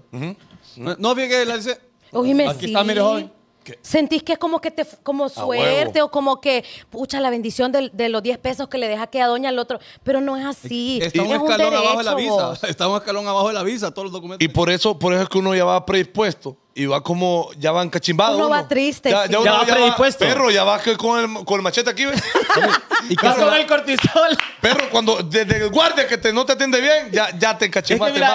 No, no que la dice. aquí está, mire, hoy. Sentís que es como que te como suerte o como que pucha la bendición de, los 10 pesos que le deja que a doña el otro, pero no es así. Estamos un escalón abajo de la visa, Estamos <laughs> está escalón abajo de la visa todos los documentos. Y por eso por eso es que uno ya va predispuesto y va como, ya va encachimbado Uno, va triste. Ya, Ya va predispuesto. perro, ya va con el, con el machete aquí. ¿Y qué Vas con el cortisol. perro, cuando desde el guardia que te, no te atiende bien, ya, ya te Es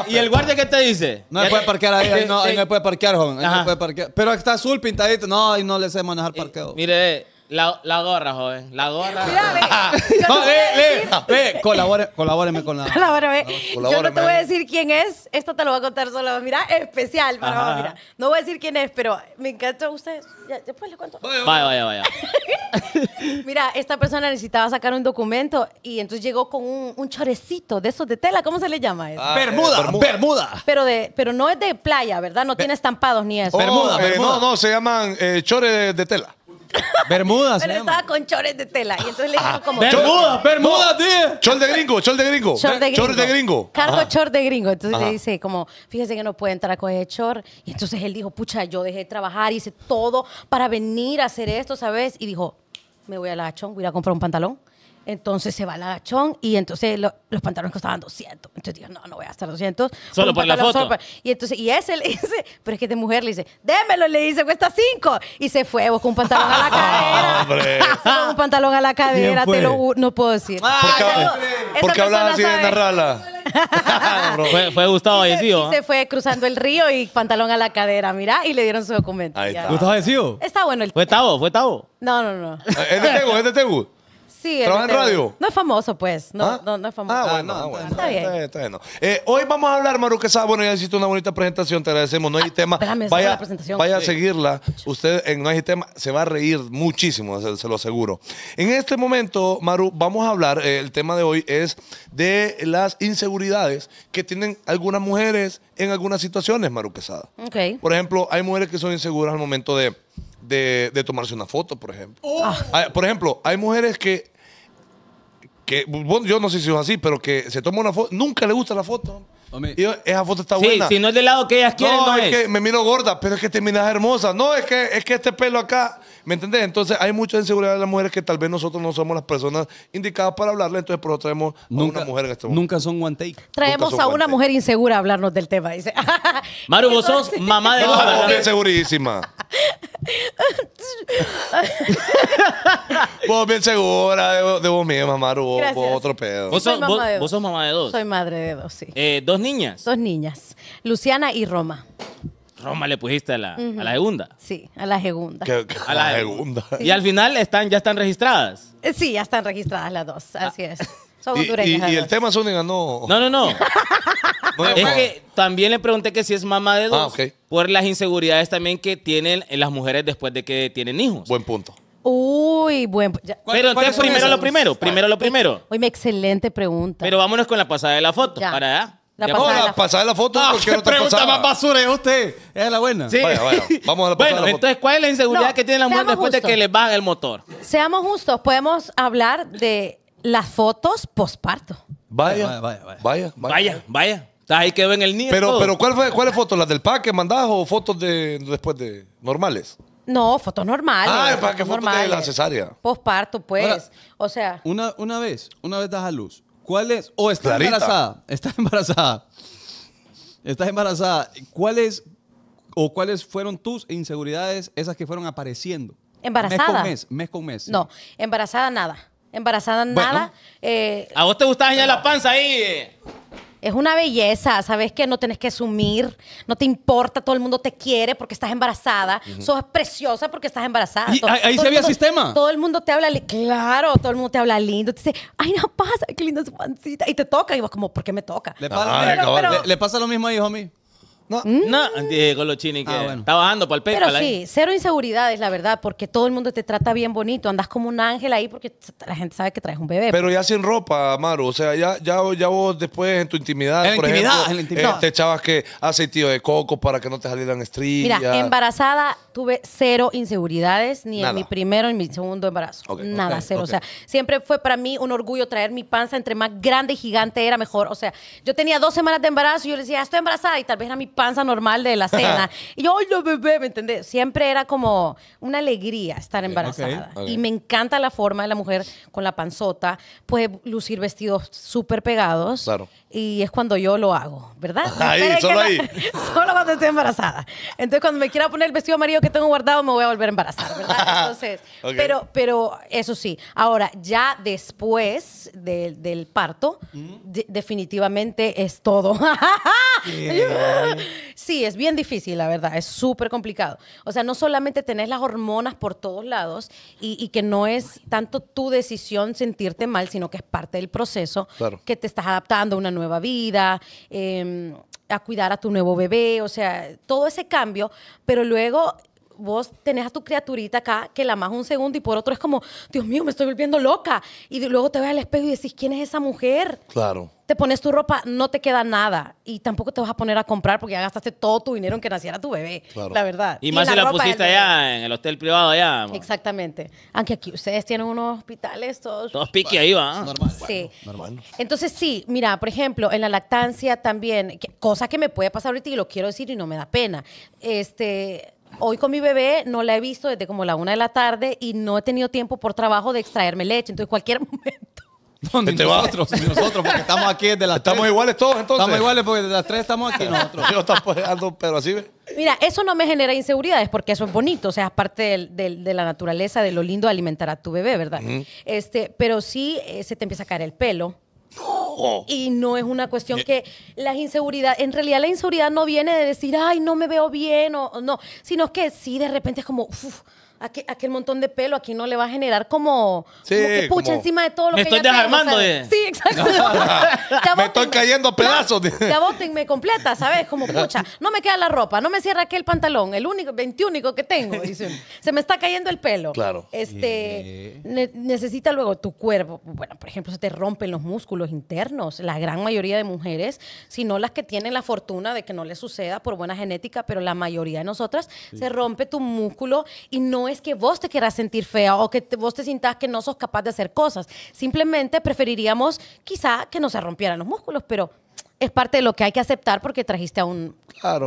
¿y el guardia qué te dice? No le puede parquear ahí, <laughs> no, le no puede parquear, joven. Ahí no puede parquear. Pero está azul pintadito. No, ahí no le sé manejar parqueo. Mire, la, la gorra, joven. La gorra. Mira, ve, <laughs> no, eh, eh, ve, ve, con la. <laughs> Colabóreme. Yo no te voy a decir quién es. Esto te lo voy a contar solo. Mira, especial mira. No voy a decir quién es, pero me encantó Usted... Ya, después le cuento. Vaya, vaya, vaya. <laughs> Mira, esta persona necesitaba sacar un documento y entonces llegó con un, chorecito de esos de tela. ¿Cómo se le llama eso? Ah, eh, Bermuda, Bermuda. Pero, de, pero no es de playa, ¿verdad? No tiene estampados ni eso. Oh, Bermuda, pero No, no, se llaman chores de tela. Bermudas. Pero estaba con chores de tela. Y entonces le dijo ah, como. Bermudas, Bermudas, tío. Chor de gringo, chor de gringo. Chor de gringo. Chor de Cargo chor de gringo. Entonces le dice como, fíjese que no puede entrar a coger chor. Y entonces él dijo, pucha, yo dejé de trabajar, hice todo para venir a hacer esto, ¿sabes? Y dijo, me voy a la chon, voy a comprar un pantalón. Entonces se va la gachón y entonces los pantalones costaban 200. Entonces digo, no, no voy a estar 200. Solo por la foto. Y entonces, y ese le dice, pero es que de mujer le dice, démelo, le dice, cuesta 5. Y se fue, buscó un pantalón a la <laughs> cadera. con un pantalón a la cadera, te lo, no puedo decir. ¿Por qué, hablas así de narrala? <laughs> fue, fue, Gustavo Adhesivo. Se, se fue cruzando el río y pantalón a la cadera, mira, y le dieron su documento. Ahí está. ¿Gustavo Está bueno el. ¿Fue Tavo? ¿Fue Tavo? No, no, no. Eh, ¿Es de Tegu? ¿Es de Tegu? en radio? No es famoso, pues. No, ¿Ah? no, es famoso. Ah, ah, ah, bueno, Está, bien. Está, bien, eh, hoy vamos a hablar, Maru Quesada. Bueno, ya hiciste una bonita presentación, te agradecemos. No hay tema. Déjame vaya, la presentación. Vaya a seguirla. Usted en eh, No hay tema se va a reír muchísimo, se, lo aseguro. En este momento, Maru, vamos a hablar, eh, el tema de hoy es de las inseguridades que tienen algunas mujeres en algunas situaciones, Maru Quesada. Okay. Por ejemplo, hay mujeres que son inseguras al momento de... tomarse una foto, por ejemplo. por ejemplo, hay mujeres que que yo no sé si es así, pero que se toma una foto, nunca le gusta la foto. Y esa foto está sí, buena. Si no es del lado que ellas quieren, no, no es, que me miro gorda, pero es que te miras hermosa. No, es que es que este pelo acá ¿Me entendés? Entonces hay mucha inseguridad de las mujeres que tal vez nosotros no somos las personas indicadas para hablarle, entonces por eso traemos a una mujer en este momento. Nunca son one take. Traemos a una mujer insegura a hablarnos del tema. Dice. <laughs> Maru, vos sos mamá de dos vos. segurísima. <laughs> vos bien segura de, vos misma, Maru. Vos, otro pedo. ¿Vos, sos, mamá de dos. Soy madre de dos, sí. Eh, ¿Dos niñas? Dos niñas. Luciana y Roma. Roma le pusiste a la, segunda. Sí, a la segunda. a la segunda. Y al final están, ya están registradas. Eh, sí, ya están registradas las dos, ah. así es. Son y, Y, el tema son no. No, no, no. <laughs> no es que también le pregunté que si es mamá de ah, dos. Ah, Por las inseguridades también que tienen las mujeres después de que tienen hijos. Buen punto. Uy, buen. punto. Pero entonces, primero lo primero, primero lo primero. Oye, excelente pregunta. Pero vámonos con la pasada de la foto, para allá. ¿ah? La pasada, la, foto. Ah, ¿Qué <laughs> pregunta más basura es usted? Es la buena. Sí. <laughs> Vamos a la bueno, entonces, ¿cuál es la inseguridad que tiene la mujer después de que le bajan el motor? Seamos justos, podemos hablar de las fotos posparto. Vaya, vaya, vaya. Vaya, vaya. vaya. Ahí quedó en el niño. Pero, pero ¿cuál fue, ¿cuáles fotos? ¿Las del pack que mandás o fotos de después de normales? No, fotos normales. Ah, ¿para qué fotos de la cesárea? Posparto, pues. o sea. Una, una vez, una vez das a luz ¿Cuáles O oh, está embarazada. ¿Estás embarazada. Estás embarazada. ¿Cuáles o cuáles fueron tus inseguridades, esas que fueron apareciendo? Embarazada. Mes con mes, No, embarazada nada. Embarazada nada. Eh, ¿A vos te gustaba enseñar la eh, panza ahí? Eh es una belleza, ¿sabes que No tenés que asumir, no te importa, todo el mundo te quiere porque estás embarazada, sos preciosa porque estás embarazada. ahí se había sistema. Todo el mundo te habla, claro, todo el mundo te habla lindo, te dice, ay, no pasa, qué linda su pancita, y te toca, y vos como, ¿por qué me toca? Le pasa, ah, le, pasa lo mismo ahí, homie. No, ¿Mm? no con los chinos ah, que está bajando para el pecho. Pero sí, cero inseguridades, la verdad, porque todo el mundo te trata bien bonito. Andas como un ángel ahí porque la gente sabe que traes un bebé. Pero ya sin ropa, Maru, O sea, ya, ya, ya vos después en tu intimidad, En por intimidad, ejemplo, en eh, intimidad. te echabas que aceitillo de coco para que no te salieran estrías. Mira, embarazada tuve cero inseguridades, ni en mi primero ni en mi segundo embarazo. Nada, cero. O sea, siempre fue para mí un orgullo traer mi panza, entre más grande y gigante era mejor. O sea, yo tenía dos semanas de embarazo y yo le decía, estoy embarazada, y tal vez era mi panza normal de la cena. y yo, ay, bebé, ¿me entendés? Siempre era como una alegría estar embarazada. Y me encanta la forma de la mujer con la panzota. Puede lucir vestidos súper pegados. Y es cuando yo lo hago, ¿verdad? Ahí, solo ahí. <laughs> solo cuando estoy embarazada. Entonces, cuando me quiera poner el vestido amarillo que tengo guardado, me voy a volver a embarazar, ¿verdad? <laughs> Entonces, pero, pero eso sí. Ahora, ya después del parto, mm. definitivamente es todo. <laughs> Sí, es bien difícil, la verdad, es súper complicado. O sea, no solamente tenés las hormonas por todos lados y, que no es tanto tu decisión sentirte mal, sino que es parte del proceso, que te estás adaptando a una nueva vida. Em, a cuidar a tu nuevo bebé, o sea, todo ese cambio, pero luego vos tenés a tu criaturita acá que la más un segundo y por otro es como, Dios mío, me estoy volviendo loca. Y luego te ves al espejo y decís, ¿quién es esa mujer? Claro. Te pones tu ropa, no te queda nada. Y tampoco te vas a poner a comprar porque ya gastaste todo tu dinero en que naciera tu bebé. Claro. La verdad. Y, más si la, pusiste allá en el hotel privado allá. Exactamente. Aunque aquí ustedes tienen unos hospitales todos. Todos pique ahí va. Normal. Sí. Normal. Entonces, sí, mira, por ejemplo, en la lactancia también, cosa que me puede pasar ahorita y lo quiero decir y no me da pena. Este hoy con mi bebé no la he visto desde como la una de la tarde y no he tenido tiempo por trabajo de extraerme leche. Entonces, cualquier <laughs> momento. te este nosotros, nosotros, porque estamos aquí desde las Estamos iguales todos, entonces. Estamos iguales porque desde las tres estamos aquí nosotros. Yo estoy dejando, pero así Mira, eso no me genera inseguridades porque eso es bonito, o sea, es parte del, de la naturaleza, de lo lindo alimentar a tu bebé, ¿verdad? este, pero sí eh, se te empieza a caer el pelo y no es una cuestión eh. que las inseguridades, en realidad la inseguridad no viene de decir, ay, no me veo bien o no, sino que sí, de repente es como, uff aquel, montón de pelo aquí no le va a generar como, que pucha encima de todo lo me que estoy desarmando. Sí, exacto. <laughs> me estoy cayendo a pedazos. Ya me completa, ¿sabes? Como pucha, no me queda la ropa, no me cierra aquel pantalón, el único, veintiúnico que tengo, se me está cayendo el pelo. Claro. Este, necesita luego tu cuerpo, bueno, por ejemplo, se te rompen los músculos internos, la gran mayoría de mujeres, si no las que tienen la fortuna de que no les suceda por buena genética, pero la mayoría de nosotras se rompe tu músculo y no es que vos te quieras sentir fea o que vos te sientas que no sos capaz de hacer cosas. Simplemente preferiríamos quizá que no se rompieran los músculos, pero es parte de lo que hay que aceptar porque trajiste a un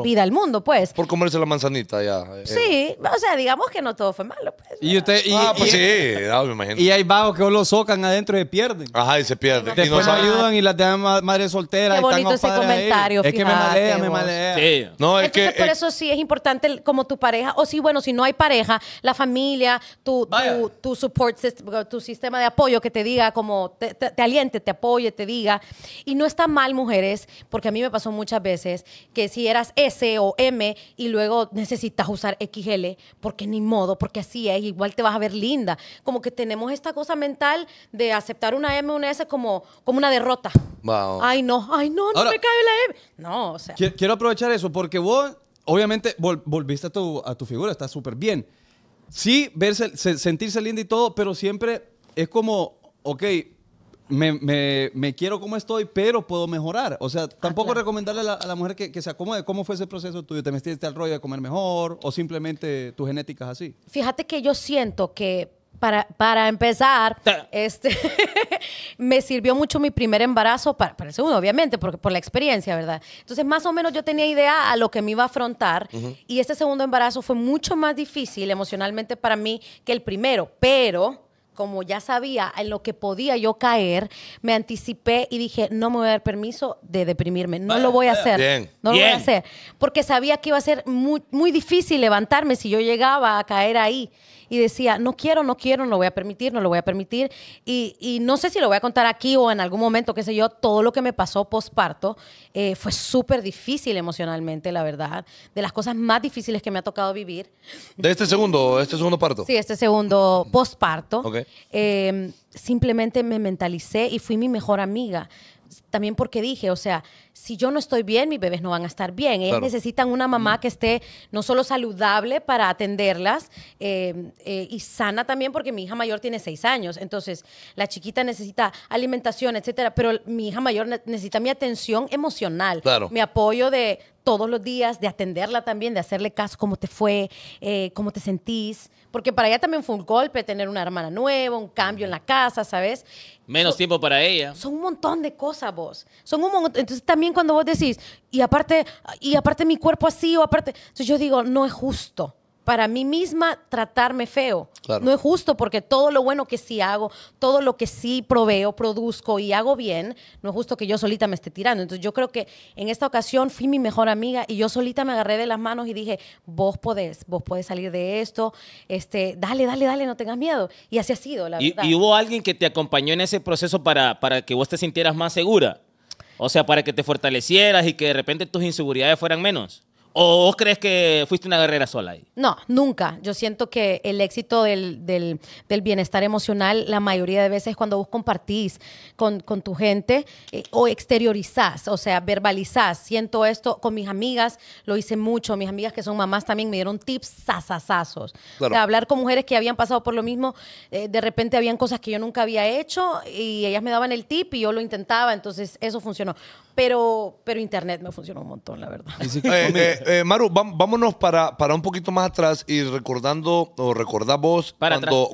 vida al mundo, pues. Por comerse la manzanita ya. Eh. Sí, o sea, digamos que no todo fue malo, pues. Y ah, pues sí, me imagino. y hay bajos que lo socan adentro y se pierden. Ajá, y se pierden Y ayudan y las dejan madres solteras. Qué bonito ese comentario, Es que me me Sí. No, es que. por eso sí es importante como tu pareja, o si, bueno, si no hay pareja, la familia, tu, tu, tu support tu sistema de apoyo que te diga, como te aliente, te apoye, te diga. Y no está mal, mujeres, porque a mí me pasó muchas veces, que si eras S o M y luego necesitas usar XL, porque ni modo, porque así es, igual te vas a ver linda. Como que tenemos esta cosa mental de aceptar una M o una S como, como una derrota. Ay, no, ay, no, no me cabe la M. No, o sea. Quiero aprovechar eso, porque vos, obviamente, volviste a tu, figura, está súper bien. Sí, verse, sentirse linda y todo, pero siempre es como, ok, me, me, quiero como estoy, pero puedo mejorar. O sea, ah, tampoco recomendarle a la, mujer que, que, se acomode. ¿Cómo fue ese proceso tuyo? ¿Te metiste al rollo de comer mejor o simplemente tu genética es así? Fíjate que yo siento que para, para empezar, este, <laughs> me sirvió mucho mi primer embarazo, para, el segundo, obviamente, porque por la experiencia, ¿verdad? Entonces, más o menos yo tenía idea a lo que me iba a afrontar y este segundo embarazo fue mucho más difícil emocionalmente para mí que el primero, pero como ya sabía en lo que podía yo caer, me anticipé y dije, no me voy a dar permiso de deprimirme, no lo voy a ah, hacer. No lo voy a hacer, porque sabía que iba a ser muy, muy difícil levantarme si yo llegaba a caer ahí y decía, no quiero, no quiero, no lo voy a permitir, no lo voy a permitir. Y, y no sé si lo voy a contar aquí o en algún momento, qué sé yo, todo lo que me pasó posparto eh, fue súper difícil emocionalmente, la verdad, de las cosas más difíciles que me ha tocado vivir. ¿De este segundo, este segundo parto? Sí, este segundo posparto. Em, simplemente me mentalicé y fui mi mejor amiga también porque dije, o sea, si yo no estoy bien, mis bebés no van a estar bien. Ellas necesitan una mamá mm. que esté no solo saludable para atenderlas eh, eh, y sana también porque mi hija mayor tiene seis años. Entonces, la chiquita necesita alimentación, etcétera, pero mi hija mayor necesita mi atención emocional, claro. mi apoyo de todos los días, de atenderla también, de hacerle caso, cómo te fue, eh, cómo te sentís. Porque para ella también fue un golpe tener una hermana nueva, un cambio en la casa, ¿sabes? Menos tiempo para ella. Son un montón de cosas, son un Entonces también cuando vos decís, y aparte, y aparte mi cuerpo así, o aparte. Entonces yo digo, no es justo para mí misma tratarme feo. No es justo porque todo lo bueno que sí hago, todo lo que sí proveo, produzco y hago bien, no es justo que yo solita me esté tirando. Entonces yo creo que en esta ocasión fui mi mejor amiga y yo solita me agarré de las manos y dije, vos podés, vos podés salir de esto, este, dale, dale, dale, no tengas miedo. Y así ha sido, la verdad. ¿Y hubo alguien que te acompañó en ese proceso para, para que vos te sintieras más segura? O sea, para que te fortalecieras y que de repente tus inseguridades fueran menos. ¿O vos crees que fuiste una guerrera sola ahí? No, nunca. Yo siento que el éxito del, bienestar emocional, la mayoría de veces cuando vos compartís con, con tu gente eh, o exteriorizás, o sea, verbalizás. Siento esto con mis amigas, lo hice mucho. Mis amigas que son mamás también me dieron tips sasasazos. hablar con mujeres que habían pasado por lo mismo, eh, de repente habían cosas que yo nunca había hecho y ellas me daban el tip y yo lo intentaba. Entonces, eso funcionó pero, pero internet me funcionó un montón, la verdad. <laughs> Eh, eh, Maru, vámonos para, para un poquito más atrás y recordando, o recordás vos,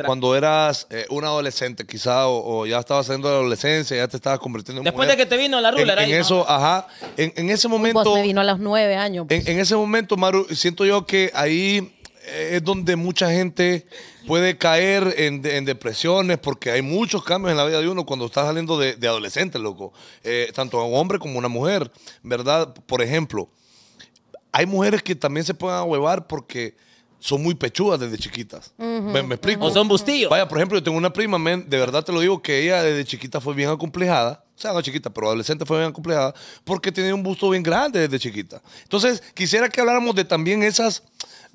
cuando, eras eh, un adolescente, quizá, o, ya estabas haciendo la adolescencia, ya te estabas convirtiendo en Después de que te vino la rula, en, eso, ajá. En, ese momento. me vino a los nueve años. Pues. en ese momento, Maru, siento yo que ahí es donde mucha gente puede caer en, depresiones porque hay muchos cambios en la vida de uno cuando estás saliendo de, adolescente, loco. Eh, tanto tanto un hombre como una mujer, ¿verdad? Por ejemplo, hay mujeres que también se pueden ahuevar porque son muy pechudas desde chiquitas. ¿Me, explico? O son bustillos. Vaya, por ejemplo, yo tengo una prima, de verdad te lo digo, que ella desde chiquita fue bien acomplejada. O sea, no chiquita, pero adolescente fue bien acomplejada porque tenía un busto bien grande desde chiquita. Entonces, quisiera que habláramos de también esas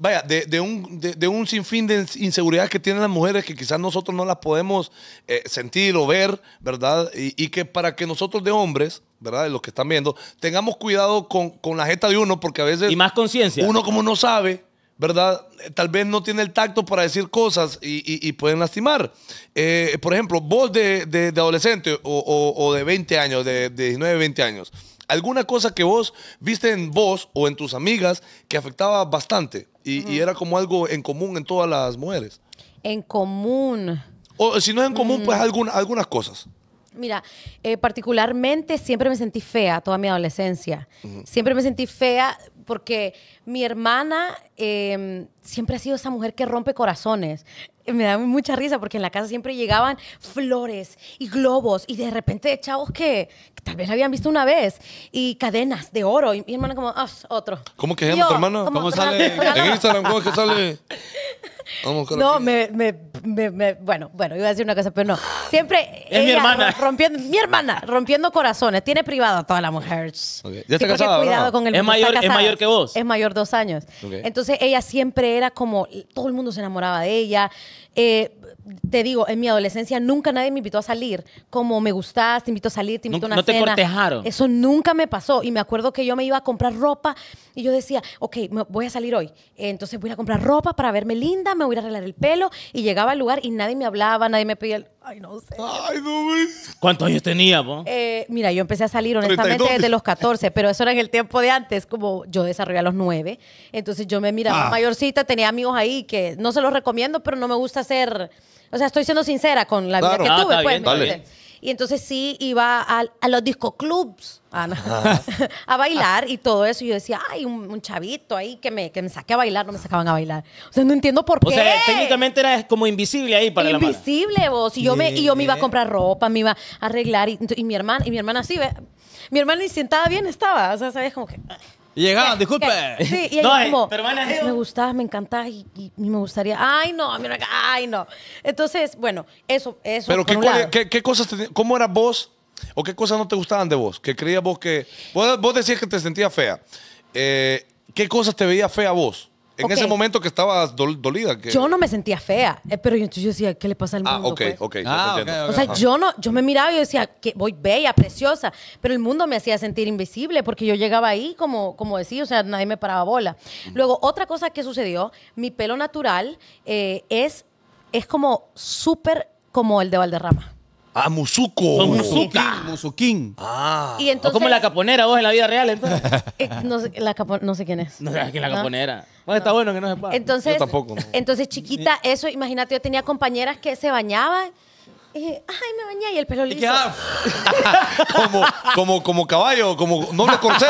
vaya, de, un, de, un sinfín de inseguridad que tienen las mujeres que quizás nosotros no las podemos eh, sentir o ver, ¿verdad? Y, que para que nosotros de hombres, ¿verdad? De los que están viendo, tengamos cuidado con, la jeta de uno, porque a veces... Y más conciencia. Uno como no sabe, ¿verdad? Eh, tal vez no tiene el tacto para decir cosas y, pueden lastimar. Eh, por ejemplo, vos de, adolescente o, de 20 años, de, de 19, 20 años, ¿alguna cosa que vos viste en vos o en tus amigas que afectaba bastante? Y, era como algo en común en todas las mujeres. En común. O si no es en común, pues mm. alguna, algunas cosas. Mira, eh, particularmente siempre me sentí fea toda mi adolescencia. Siempre me sentí fea porque mi hermana em, siempre ha sido esa mujer que rompe corazones. Eh, me da mucha risa porque en la casa siempre llegaban flores y globos y de repente chavos que, tal vez la habían visto una vez y cadenas de oro y mi hermana como, ah, otro. ¿Cómo que hermano tu ¿Cómo, sale? Instagram cómo es que sale? no, me, bueno, bueno, iba a decir una cosa, pero no. Siempre. Es mi hermana. Rompiendo, mi hermana, rompiendo corazones. Tiene privado a toda la mujer. Ya está casada, ¿Es mayor, ¿Es mayor que vos? Es mayor dos años. Entonces ella siempre era como. Todo el mundo se enamoraba de ella. Eh, te digo, en mi adolescencia nunca nadie me invitó a salir. Como me gustas, te invito a salir, te invito a una cena. Eso nunca me pasó. Y me acuerdo que yo me iba a comprar ropa y yo decía, ok, voy a salir hoy. Entonces voy a comprar ropa para verme linda, me voy a arreglar el pelo. Y llegaba al lugar y nadie me hablaba, nadie me pedía. Ay, no sé. Ay, no me... ¿Cuántos años tenía, vos? Eh, mira, yo empecé a salir honestamente desde los 14, pero eso era en el tiempo de antes, como yo desarrollé a los 9. Entonces yo me miraba ah. mayorcita, tenía amigos ahí que no se los recomiendo, pero no me gusta ser. O sea, estoy siendo sincera con la vida que ah, tuve, pues. Y entonces sí iba a, los discoclubs a, <laughs> a bailar y todo eso. Y yo decía, ay, un, chavito ahí que me, que me saque a bailar, no me sacaban a bailar. O sea, no entiendo por qué. O sea, técnicamente era como invisible ahí para la la Invisible, vos. Y yo, me, y yo me iba a comprar ropa, me iba a arreglar. Y, mi hermana, y mi hermana así, mi hermana ni sentada bien estaba. O sea, sabes como que... Y llegaban, disculpe. Sí, y No, pero me gustaba me encantaba y, me gustaría, ay no, a mí no, ay no. Entonces, bueno, eso, eso Pero ¿qué, cosas, te- cómo eras vos o qué cosas no te gustaban de vos? Que creías vos que... Vos, decías que te sentías fea. Eh, ¿Qué cosas te veías fea vos? En ese momento que estabas dolida. Que... Yo no me sentía fea, eh, pero yo, entonces yo decía, ¿qué le pasa al ah, mundo? Pues? Ah, ok, ok, O sea, yo, no, yo me miraba y yo decía, que voy bella, preciosa, pero el mundo me hacía sentir invisible porque yo llegaba ahí, como, como decía, o sea, nadie me paraba bola. Luego, otra cosa que sucedió, mi pelo natural eh, es, es como súper como el de Valderrama. Ah, Musuco. Son Musuca. Musuquín. Ah. Y entonces, como la caponera vos en la vida real, entonces. <laughs> Eh, no, sé, quién es. No sé quién es la caponera. Bueno, está bueno que no sepa. Entonces, yo tampoco. Entonces, chiquita, eso, imagínate, yo tenía compañeras que se bañaban. Y, ay, me bañé y el pelo liso. <laughs> como, como, como caballo, como noble corcel.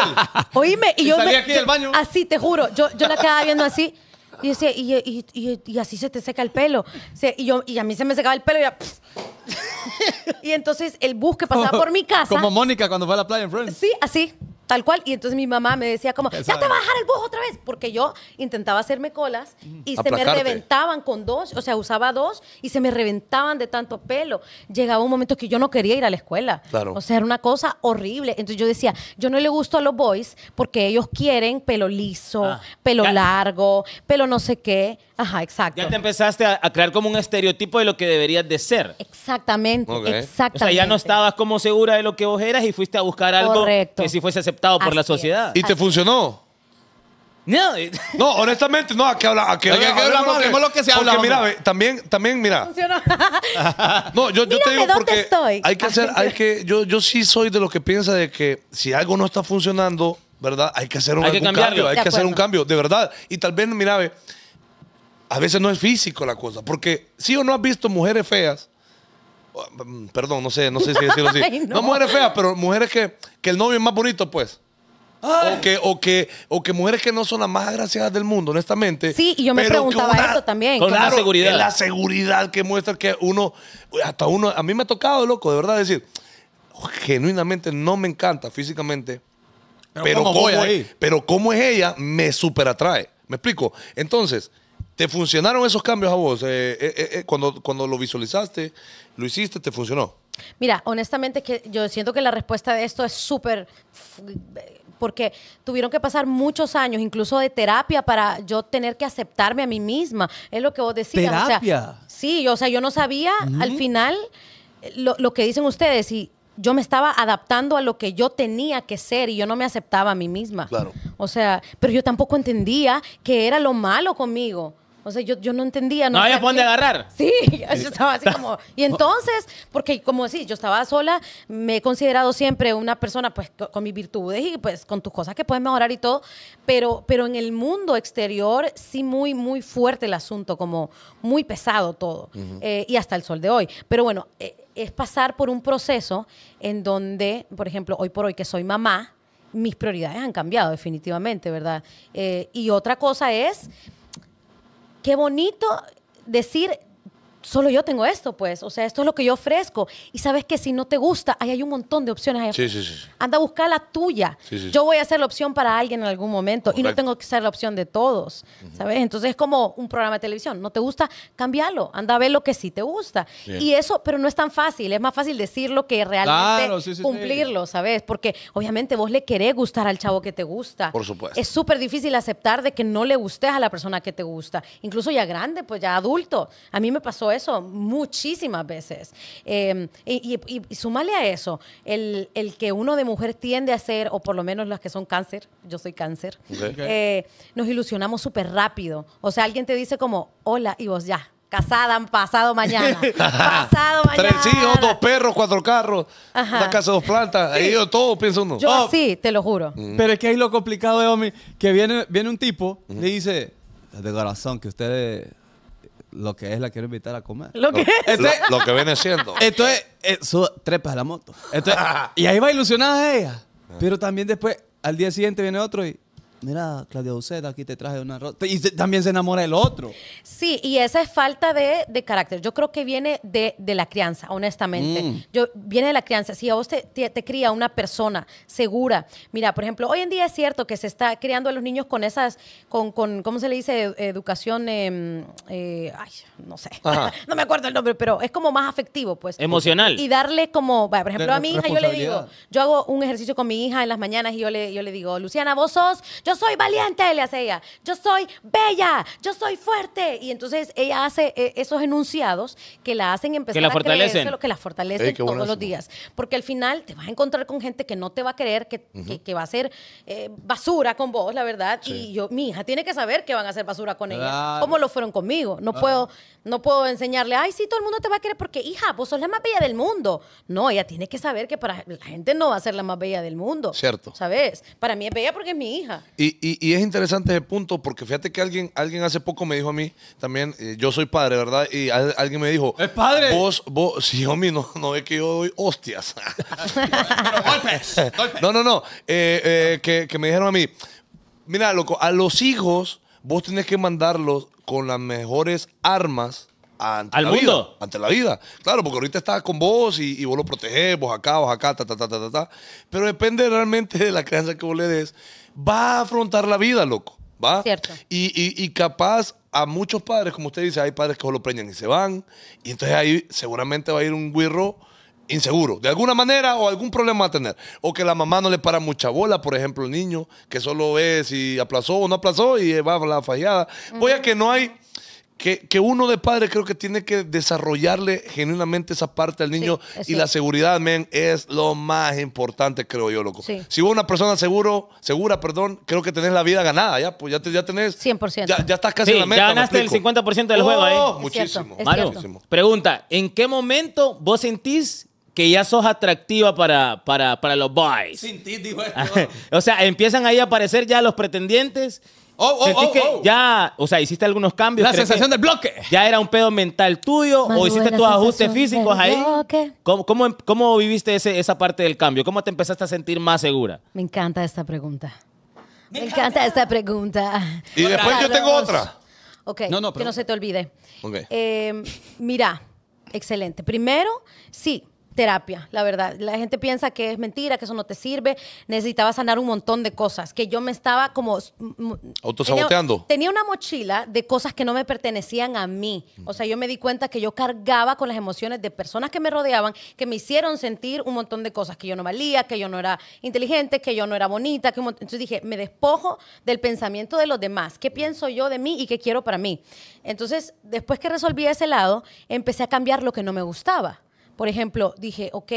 Oíme, y, yo. Salí aquí del baño. Así, te juro. Yo, yo la quedaba viendo así. Y así se te seca el pelo. y, yo, y a mí se me secaba el pelo y <laughs> y entonces el bus que pasaba por mi casa... Como Mónica cuando fue a la playa en Friends. Sí, así tal cual. Y entonces mi mamá me decía como, ya, te va a bajar el bus otra vez, porque yo intentaba hacerme colas y se me reventaban con dos, o sea, usaba dos y se me reventaban de tanto pelo. Llegaba un momento que yo no quería ir a la escuela. O sea, era una cosa horrible. Entonces yo decía, yo no le gusto a los boys porque ellos quieren pelo liso, ah. pelo largo, pelo no sé qué. Ajá, exacto. Ya te empezaste a, crear como un estereotipo de lo que deberías de ser. Exactamente, exactamente. O sea, ya no estabas como segura de lo que vos eras y fuiste a buscar algo que sí fuese aceptado por la sociedad. ¿Y te funcionó? No. <laughs> Eh. no, honestamente, no, a qué habla, a qué, lo que se habla. Porque mira, también, también, mira. Funcionó. <laughs> no, yo, yo te digo porque estoy? hay que hacer, hay que, yo, yo sí soy de los que piensa de que si algo no está funcionando, ¿verdad? Hay que hacer un, cambio, hay que hacer un cambio, de verdad. Y tal vez, mira, ve, a veces no es físico la cosa, porque si o no has visto mujeres feas, mm, perdón, no sé, no sé si decirlo así, <laughs> no. mujeres feas, pero mujeres que, el novio es más bonito, pues. O que, o, que, mujeres que no son las más agraciadas del mundo, honestamente. Sí, y yo me preguntaba eso también. Con claro, la seguridad. La seguridad que muestra que uno, hasta uno, a mí me ha tocado, loco, de verdad decir, genuinamente no me encanta físicamente, pero, como es, es, ella me super atrae. ¿Me explico? Entonces, ¿Te funcionaron esos cambios a vos? Eh, eh, eh, eh, cuando, cuando lo visualizaste, lo hiciste, ¿te funcionó? Mira, honestamente que yo siento que la respuesta de esto es súper porque tuvieron que pasar muchos años, incluso de terapia, para yo tener que aceptarme a mí misma. Es lo que vos decías. ¿Terapia? sí, o sea, yo no sabía al final lo, lo, que dicen ustedes y yo me estaba adaptando a lo que yo tenía que ser y yo no me aceptaba a mí misma. Claro. O sea, pero yo tampoco entendía que era lo malo conmigo. O sea, yo, no entendía. No, no había agarrar. Sí, <laughs> yo estaba así como... Y <laughs> entonces, porque como decís, yo estaba sola, me he considerado siempre una persona pues con mis virtudes y pues con tus cosas que puedes mejorar y todo, pero, pero en el mundo exterior sí muy, muy fuerte el asunto, como muy pesado todo. Eh, y hasta el sol de hoy. Pero bueno, eh, es pasar por un proceso en donde, por ejemplo, hoy por hoy que soy mamá, mis prioridades han cambiado definitivamente, ¿verdad? Eh, y otra cosa es qué bonito decir solo yo tengo esto, pues. O sea, esto es lo que yo ofrezco. Y sabes que si no te gusta, ahí hay un montón de opciones. sí, sí, sí. Anda a buscar la tuya. Yo voy a ser la opción para alguien en algún momento y no tengo que ser la opción de todos, ¿sabes? Entonces es como un programa de televisión. No te gusta, cámbialo. Anda a ver lo que sí te gusta. Y eso, pero no es tan fácil. Es más fácil decirlo que realmente cumplirlo, ¿sabes? Porque obviamente vos le querés gustar al chavo que te gusta. Por supuesto. Es súper difícil aceptar de que no le gustes a la persona que te gusta. Incluso ya grande, pues ya adulto. A mí me pasó eso muchísimas veces. Em, y, y, sumale a eso el, que uno de mujer tiende a ser, o por lo menos las que son cáncer, yo soy cáncer, eh, nos ilusionamos súper rápido. O sea, alguien te dice como, hola, y vos ya casada pasado mañana. <laughs> pasado mañana. Tres hijos, dos perros, cuatro carros, una casa, dos plantas. Ahí todo pienso uno. Yo oh. sí, te lo juro. Mm. Pero es que ahí lo complicado de homie, que viene, viene un tipo, le dice, de corazón, que ustedes lo que es la quiero invitar a comer. Lo que viene siendo. es eh, su trepa de la moto. <laughs> y ahí va ilusionada ella. Ah. Pero también después, al día siguiente viene otro y mira, Claudia Uceda, aquí te traje una rosa. Y también se enamora el otro. Sí, y esa es falta de, carácter. Yo creo que viene de, la crianza, honestamente. Mm. Yo, viene de la crianza. Si a vos te, cría una persona segura, mira, por ejemplo, hoy en día es cierto que se está criando a los niños con esas, con, con ¿cómo se le dice? Educación, em, eh, ay, no sé, <laughs> no me acuerdo el nombre, pero es como más afectivo, pues. Emocional. Y darle como, por ejemplo, a mi hija yo le digo, yo hago un ejercicio con mi hija en las mañanas y yo le, yo le digo, Luciana, vos sos yo soy valiente, le hace ella, yo soy bella, yo soy fuerte. Y entonces ella hace eh, esos enunciados que la hacen empezar la a fortalecen. que la fortalece todos los días. Porque al final te vas a encontrar con gente que no te va a creer, que, va a ser eh, basura con vos, la verdad. Y yo, mi hija tiene que saber que van a ser basura con ella, como lo fueron conmigo. No, puedo, no puedo enseñarle, ay, sí, todo el mundo te va a querer porque, hija, vos sos la más bella del mundo. No, ella tiene que saber que para la gente no va a ser la más bella del mundo. Cierto. ¿Sabes? Para mí es bella porque es mi hija. Y, es interesante ese punto porque fíjate que alguien, alguien hace poco me dijo a mí, también, eh, yo soy padre, ¿verdad? Y alguien me dijo, ¡Es padre! Vos, vos, <laughs> sí, homie, no, no es que yo doy hostias. <laughs> No, no, no. Eh, eh, que, me dijeron a mí, mira, loco, a los hijos vos tenés que mandarlos con las mejores armas ante ¿Al la mundo? vida. Ante la vida. Claro, porque ahorita está con vos y, vos lo protegés, vos acá, vos acá, ta, ta, ta, ta, ta, ta. Pero depende realmente de la crianza que vos le des va a afrontar la vida, loco. ¿Va? Y, y, capaz a muchos padres, como usted dice, hay padres que solo preñan y se van. Y entonces ahí seguramente va a ir un guirro inseguro, de alguna manera o algún problema va a tener. O que la mamá no le para mucha bola, por ejemplo, el niño, que solo ve si aplazó o no aplazó y va a la fallada. Voy a que no hay que, uno de padre creo que tiene que desarrollarle genuinamente esa parte al niño y la seguridad, men, es lo más importante, creo yo, loco. Si vos una persona seguro, segura, perdón, creo que tenés la vida ganada, ya, pues ya, tenés... 100%. Ya, estás casi en la meta. Ya ganaste el 50% del juego, ahí. Oh, muchísimo. pregunta, ¿en qué momento vos sentís que ya sos atractiva para, para, los boys? Sin digo <laughs> esto. o sea, empiezan ahí a aparecer ya los pretendientes Oh, oh, oh que oh. ya, o sea, hiciste algunos cambios? La sensación del bloque. ¿Ya era un pedo mental tuyo o hiciste tus ajustes físicos ahí? ¿Cómo, cómo, cómo viviste esa parte del cambio? ¿Cómo te empezaste a sentir más segura? Me encanta esta pregunta. Me, encanta. esta pregunta. Y después yo tengo otra. Ok, que no se te olvide. Eh, mira, excelente. Primero, sí, terapia, la verdad. La gente piensa que es mentira, que eso no te sirve. Necesitaba sanar un montón de cosas, que yo me estaba como... Autosaboteando. Tenía, una mochila de cosas que no me pertenecían a mí. Mm. O sea, yo me di cuenta que yo cargaba con las emociones de personas que me rodeaban, que me hicieron sentir un montón de cosas, que yo no valía, que yo no era inteligente, que yo no era bonita. Entonces dije, me despojo del pensamiento de los demás. ¿Qué pienso yo de mí y qué quiero para mí? Entonces, después que resolví ese lado, empecé a cambiar lo que no me gustaba. Por ejemplo, dije, ok,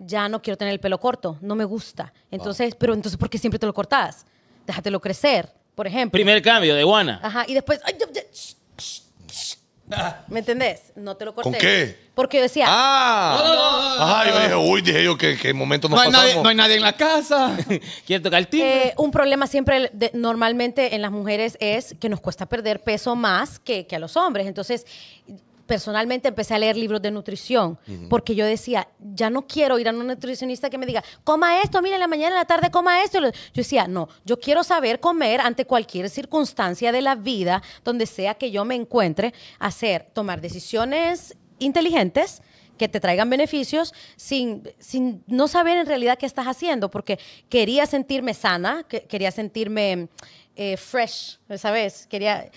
ya no quiero tener el pelo corto, no me gusta. Entonces, pero entonces, ¿por qué siempre te lo cortas, Déjatelo crecer, por ejemplo. Primer cambio de guana. Ajá, y después... Ah. ¿Me entendés? No te lo corté. ¿Con qué? Porque yo decía. ¡Ah! ¡Ay! dije, uy, dije yo que, que momento nos no no hay nadie en la casa. <laughs> Quiero tocar el timbre. Eh, un problema siempre, normalmente en las mujeres, es que nos cuesta perder peso más que, que a los hombres. Entonces, personalmente empecé a leer libros de nutrición, porque yo decía, ya no quiero ir a un nutricionista que me diga, coma esto, mire, en la mañana, en la tarde, coma esto. Yo decía, no, yo quiero saber comer ante cualquier circunstancia de la vida, donde sea que yo me encuentre, hacer, tomar decisiones inteligentes que te traigan beneficios sin, sin no saber en realidad qué estás haciendo, porque quería sentirme sana, quería sentirme eh, fresh, ¿sabes? Quería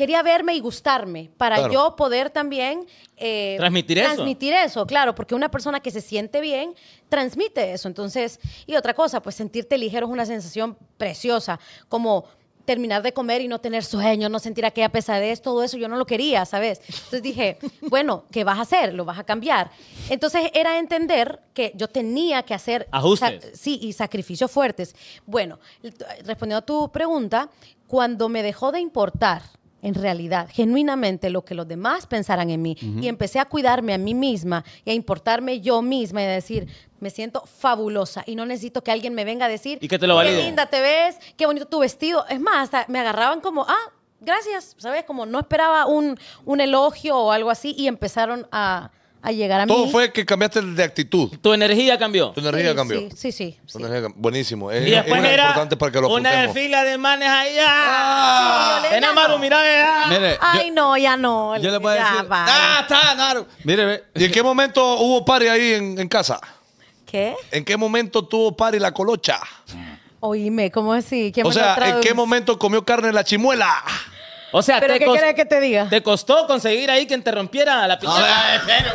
quería verme y gustarme para yo poder también eh, transmitir, transmitir eso? claro, porque una persona que se siente bien transmite eso. Entonces, y otra cosa, pues sentirte ligero es una sensación preciosa, como terminar de comer y no tener sueño, no sentir aquella pesadez, todo eso yo no lo quería, ¿sabes? Entonces dije, <laughs> bueno, ¿qué vas a hacer? Lo vas a cambiar. Entonces era entender que yo tenía que hacer ajustes. Sí, y sacrificios fuertes. Bueno, respondiendo a tu pregunta, cuando me dejó de importar en realidad, genuinamente, lo que los demás pensaran en mí. Y empecé a cuidarme a mí misma y a importarme yo misma y a decir, me siento fabulosa y no necesito que alguien me venga a decir, ¿Y que te lo qué linda te ves, qué bonito tu vestido. Es más, hasta me agarraban como, ah, gracias, ¿sabes? Como no esperaba un, un elogio o algo así y empezaron a, a llegar a Todo fue que cambiaste de actitud. Tu energía cambió. Tu energía cambió. Sí, sí, Tu buenísimo. Es, y después era importante para que lo una fila de manes allá. Ah, mira, ah. Ay, no, ya no. Yo le puedo decir. Ah, está, Mire, ve. ¿Y en qué momento hubo party ahí en, casa? ¿Qué? ¿En qué momento tuvo party la colocha? Oíme, ¿cómo así? o sea, ¿en qué momento comió carne la chimuela? O sea, ¿Pero te qué quieres que te diga? Te costó conseguir ahí que te la piñata. Eh,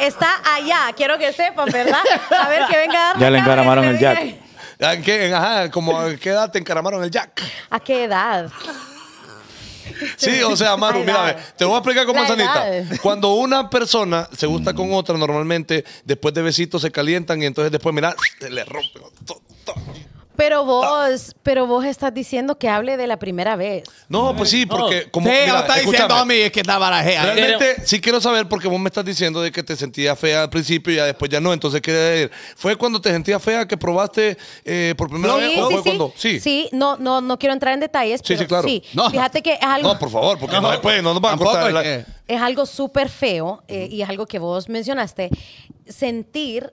está allá, quiero que sepan, ¿verdad? A ver, que venga a Ya le encaramaron el jack. ¿En qué, ajá, como, ¿A qué edad te encaramaron el jack? ¿A qué edad? Sí, o sea, Maru, mira, te voy a explicar con manzanita. Cuando una persona se gusta con otra, normalmente después de besitos se calientan y entonces después, mira, se le rompe. Pero ah. vos, pero vos estás diciendo que hable de la primera vez. No, pues sí, porque como Sí, lo está diciendo a mí, es que está barajea. Realmente sí quiero saber porque vos me estás diciendo de que te sentías fea al principio y después ya no. Entonces quiere decir, ¿fue cuando te sentías fea que probaste eh, por primera vez? ¿O fue cuando? Sí. Sí, no, no, no quiero entrar en detalles, pero sí, claro. Fíjate que es algo, No, por favor, porque no, después no nos van a cortar. es algo súper feo eh, y es algo que vos mencionaste. Sentir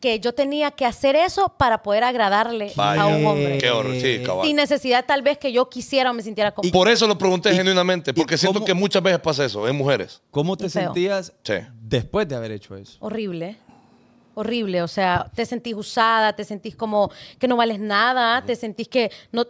que yo tenía que hacer eso para poder agradarle a un hombre. Qué Sin necesidad tal vez que yo quisiera o me sintiera como. Por eso lo pregunté genuinamente, porque siento que muchas veces pasa eso en mujeres. ¿Cómo te sentías después de haber hecho eso? Horrible horrible. O sea, te sentís usada, te sentís como que no vales nada, te sentís que no,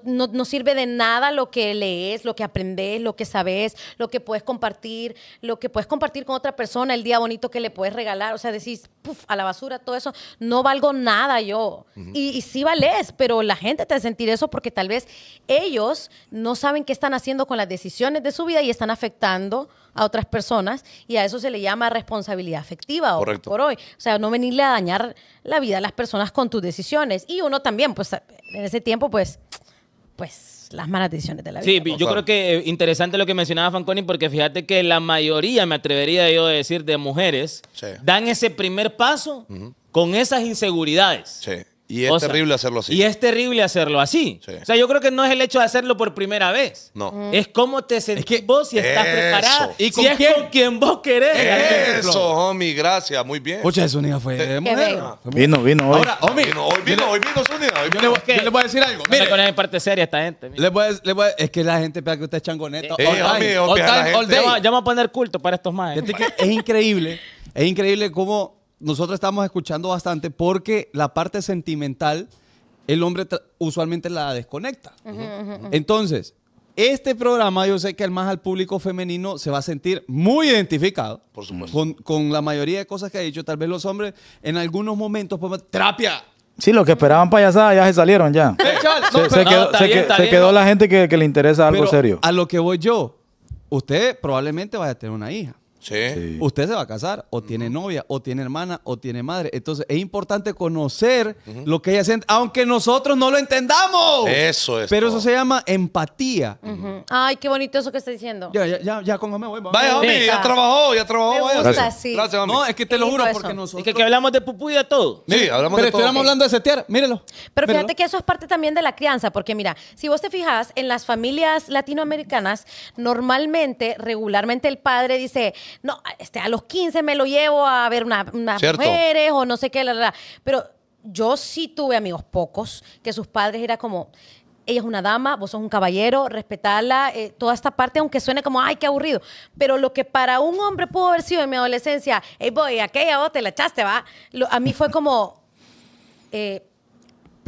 sirve de nada lo que lees, lo que aprendes, lo que sabes, lo que puedes compartir, lo que puedes compartir con otra persona, el día bonito que le puedes regalar. O sea, decís, puff, a la basura, todo eso, no valgo nada yo. y, sí vales, pero la gente te hace sentir eso porque tal vez ellos no saben qué están haciendo con las decisiones de su vida y están afectando a otras personas y a eso se le llama responsabilidad afectiva por hoy. O sea, no venirle a dañar la vida a las personas con tus decisiones. Y uno también, pues en ese tiempo, pues, pues las malas decisiones de la vida. Sí, yo creo que eh, interesante lo que mencionaba Fanconi porque fíjate que la mayoría, me atrevería yo a decir, de mujeres dan ese primer paso con esas inseguridades. Sí. Y es terrible hacerlo así. Y es terrible hacerlo así. O sea, yo creo que no es el hecho de hacerlo por primera vez. No. Mm. Es cómo te sentís es que vos si estás preparado. ¿Y si es con quien vos querés. Eso, homie, gracias. Muy bien. Escucha, eso, Zúñiga fue de Vino, vino hoy. Ahora, homie. Vino, hoy vino, hoy vino Zúñiga. Yo, le, voy a decir algo. No Mire. me en parte seria esta gente. Le voy, a, voy es que la gente pega que usted es changoneta. Oye, homie, a poner culto para estos maestros. Es increíble. Es increíble cómo nosotros estamos escuchando bastante porque la parte sentimental, el hombre usualmente la desconecta. Entonces, este programa, yo sé que al más al público femenino se va a sentir muy identificado. Con, la mayoría de cosas que ha dicho. Tal vez los hombres en algunos momentos, pues, ¡terapia! Sí, los que esperaban payasada ya se salieron ya. Eh, se quedó la gente que, le interesa algo serio. A lo que voy yo, usted probablemente vaya a tener una hija. Sí. Usted se va a casar, o tiene novia, o tiene hermana, o tiene madre. Entonces es importante conocer lo que ella siente, aunque nosotros no lo entendamos. Eso es. Pero eso se llama empatía. Ay, qué bonito eso que está diciendo. Ya, ya, ya, ya con voy. Vaya, mami, ya trabajó, ya trabajó. Me gusta, Sí. No, es que te lo juro, porque nosotros. Es que, hablamos de pupú y de todo. Sí, hablamos de todo. Pero hablando de setear, mírelo. Pero fíjate que eso es parte también de la crianza, porque mira, si vos te fijas, en las familias latinoamericanas, normalmente, regularmente el padre dice, no, este, a los 15 me lo llevo a ver unas mujeres o no sé qué, la, verdad Pero yo sí tuve amigos pocos que sus padres era como, ella es una dama, vos sos un caballero, respetarla, eh, toda esta parte, aunque suene como, ay, qué aburrido. Pero lo que para un hombre pudo haber sido en mi adolescencia, hey boy, aquella vos te la echaste, va. a mí fue como, eh,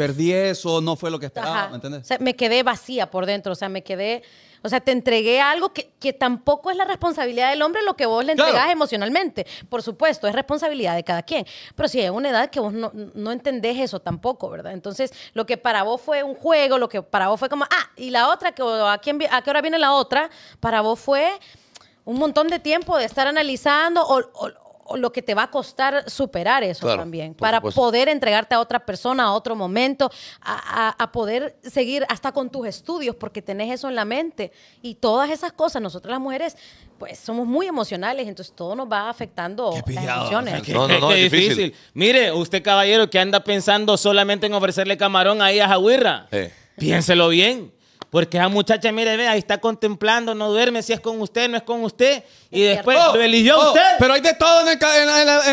perdí eso, no fue lo que esperaba, ¿me entiendes? me quedé vacía por dentro, o sea, me quedé, o sea, te entregué algo que, tampoco es la responsabilidad del hombre lo que vos le entregás emocionalmente. Por supuesto, es responsabilidad de cada quien, pero si es una edad que vos no, entendés eso tampoco, ¿verdad? Entonces, lo que para vos fue un juego, lo que para vos fue como, ah, y la otra, que, ¿a, quién, a qué hora viene la otra? Para vos fue un montón de tiempo de estar analizando o lo que te va a costar superar eso también, para poder entregarte a otra persona, a otro momento, a, poder seguir hasta con tus estudios, porque tenés eso en la mente. Y todas esas cosas, nosotras las mujeres, pues somos muy emocionales, entonces todo nos va afectando las emociones. no, no, no, <laughs> es difícil. Mire, usted caballero que anda pensando solamente en ofrecerle camarón ahí a Jaguirra, piénselo bien. Porque esa muchacha, mire, ve, ahí está contemplando, no duerme, si es con usted, no es con usted. Y después oh, eligió usted. Pero hay de todo en,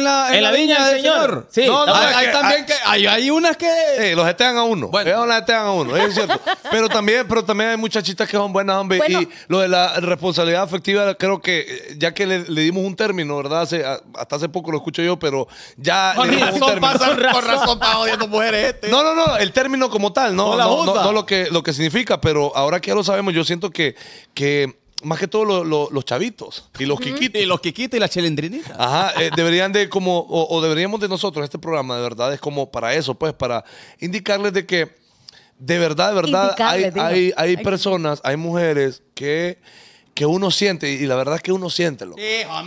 la, viña, del señor. Sí. hay, también ah. que, hay, hay unas que eh, los estean a uno. Bueno. los estean a uno, es cierto. <laughs> pero, también, pero también hay muchachitas que son buenas, hombre. Y lo de la responsabilidad afectiva, creo que eh, ya que le, dimos un término, ¿verdad? hasta hace poco lo escucho yo, pero ya. <laughs> Con le razón para odiar a mujeres este. No, no, no, el término como tal, no, no, no lo, que, lo que significa, pero ahora que ya lo sabemos, yo siento que, que más que todo los chavitos y los quiquitos. Y los quiquitos y las chelendrinitas. Eh, deberían de como, o, deberíamos de nosotros, este programa de verdad es como para eso, pues, para indicarles de que de verdad, de verdad, hay, hay, hay, personas, hay mujeres que, que uno siente, y la verdad es que uno siente lo.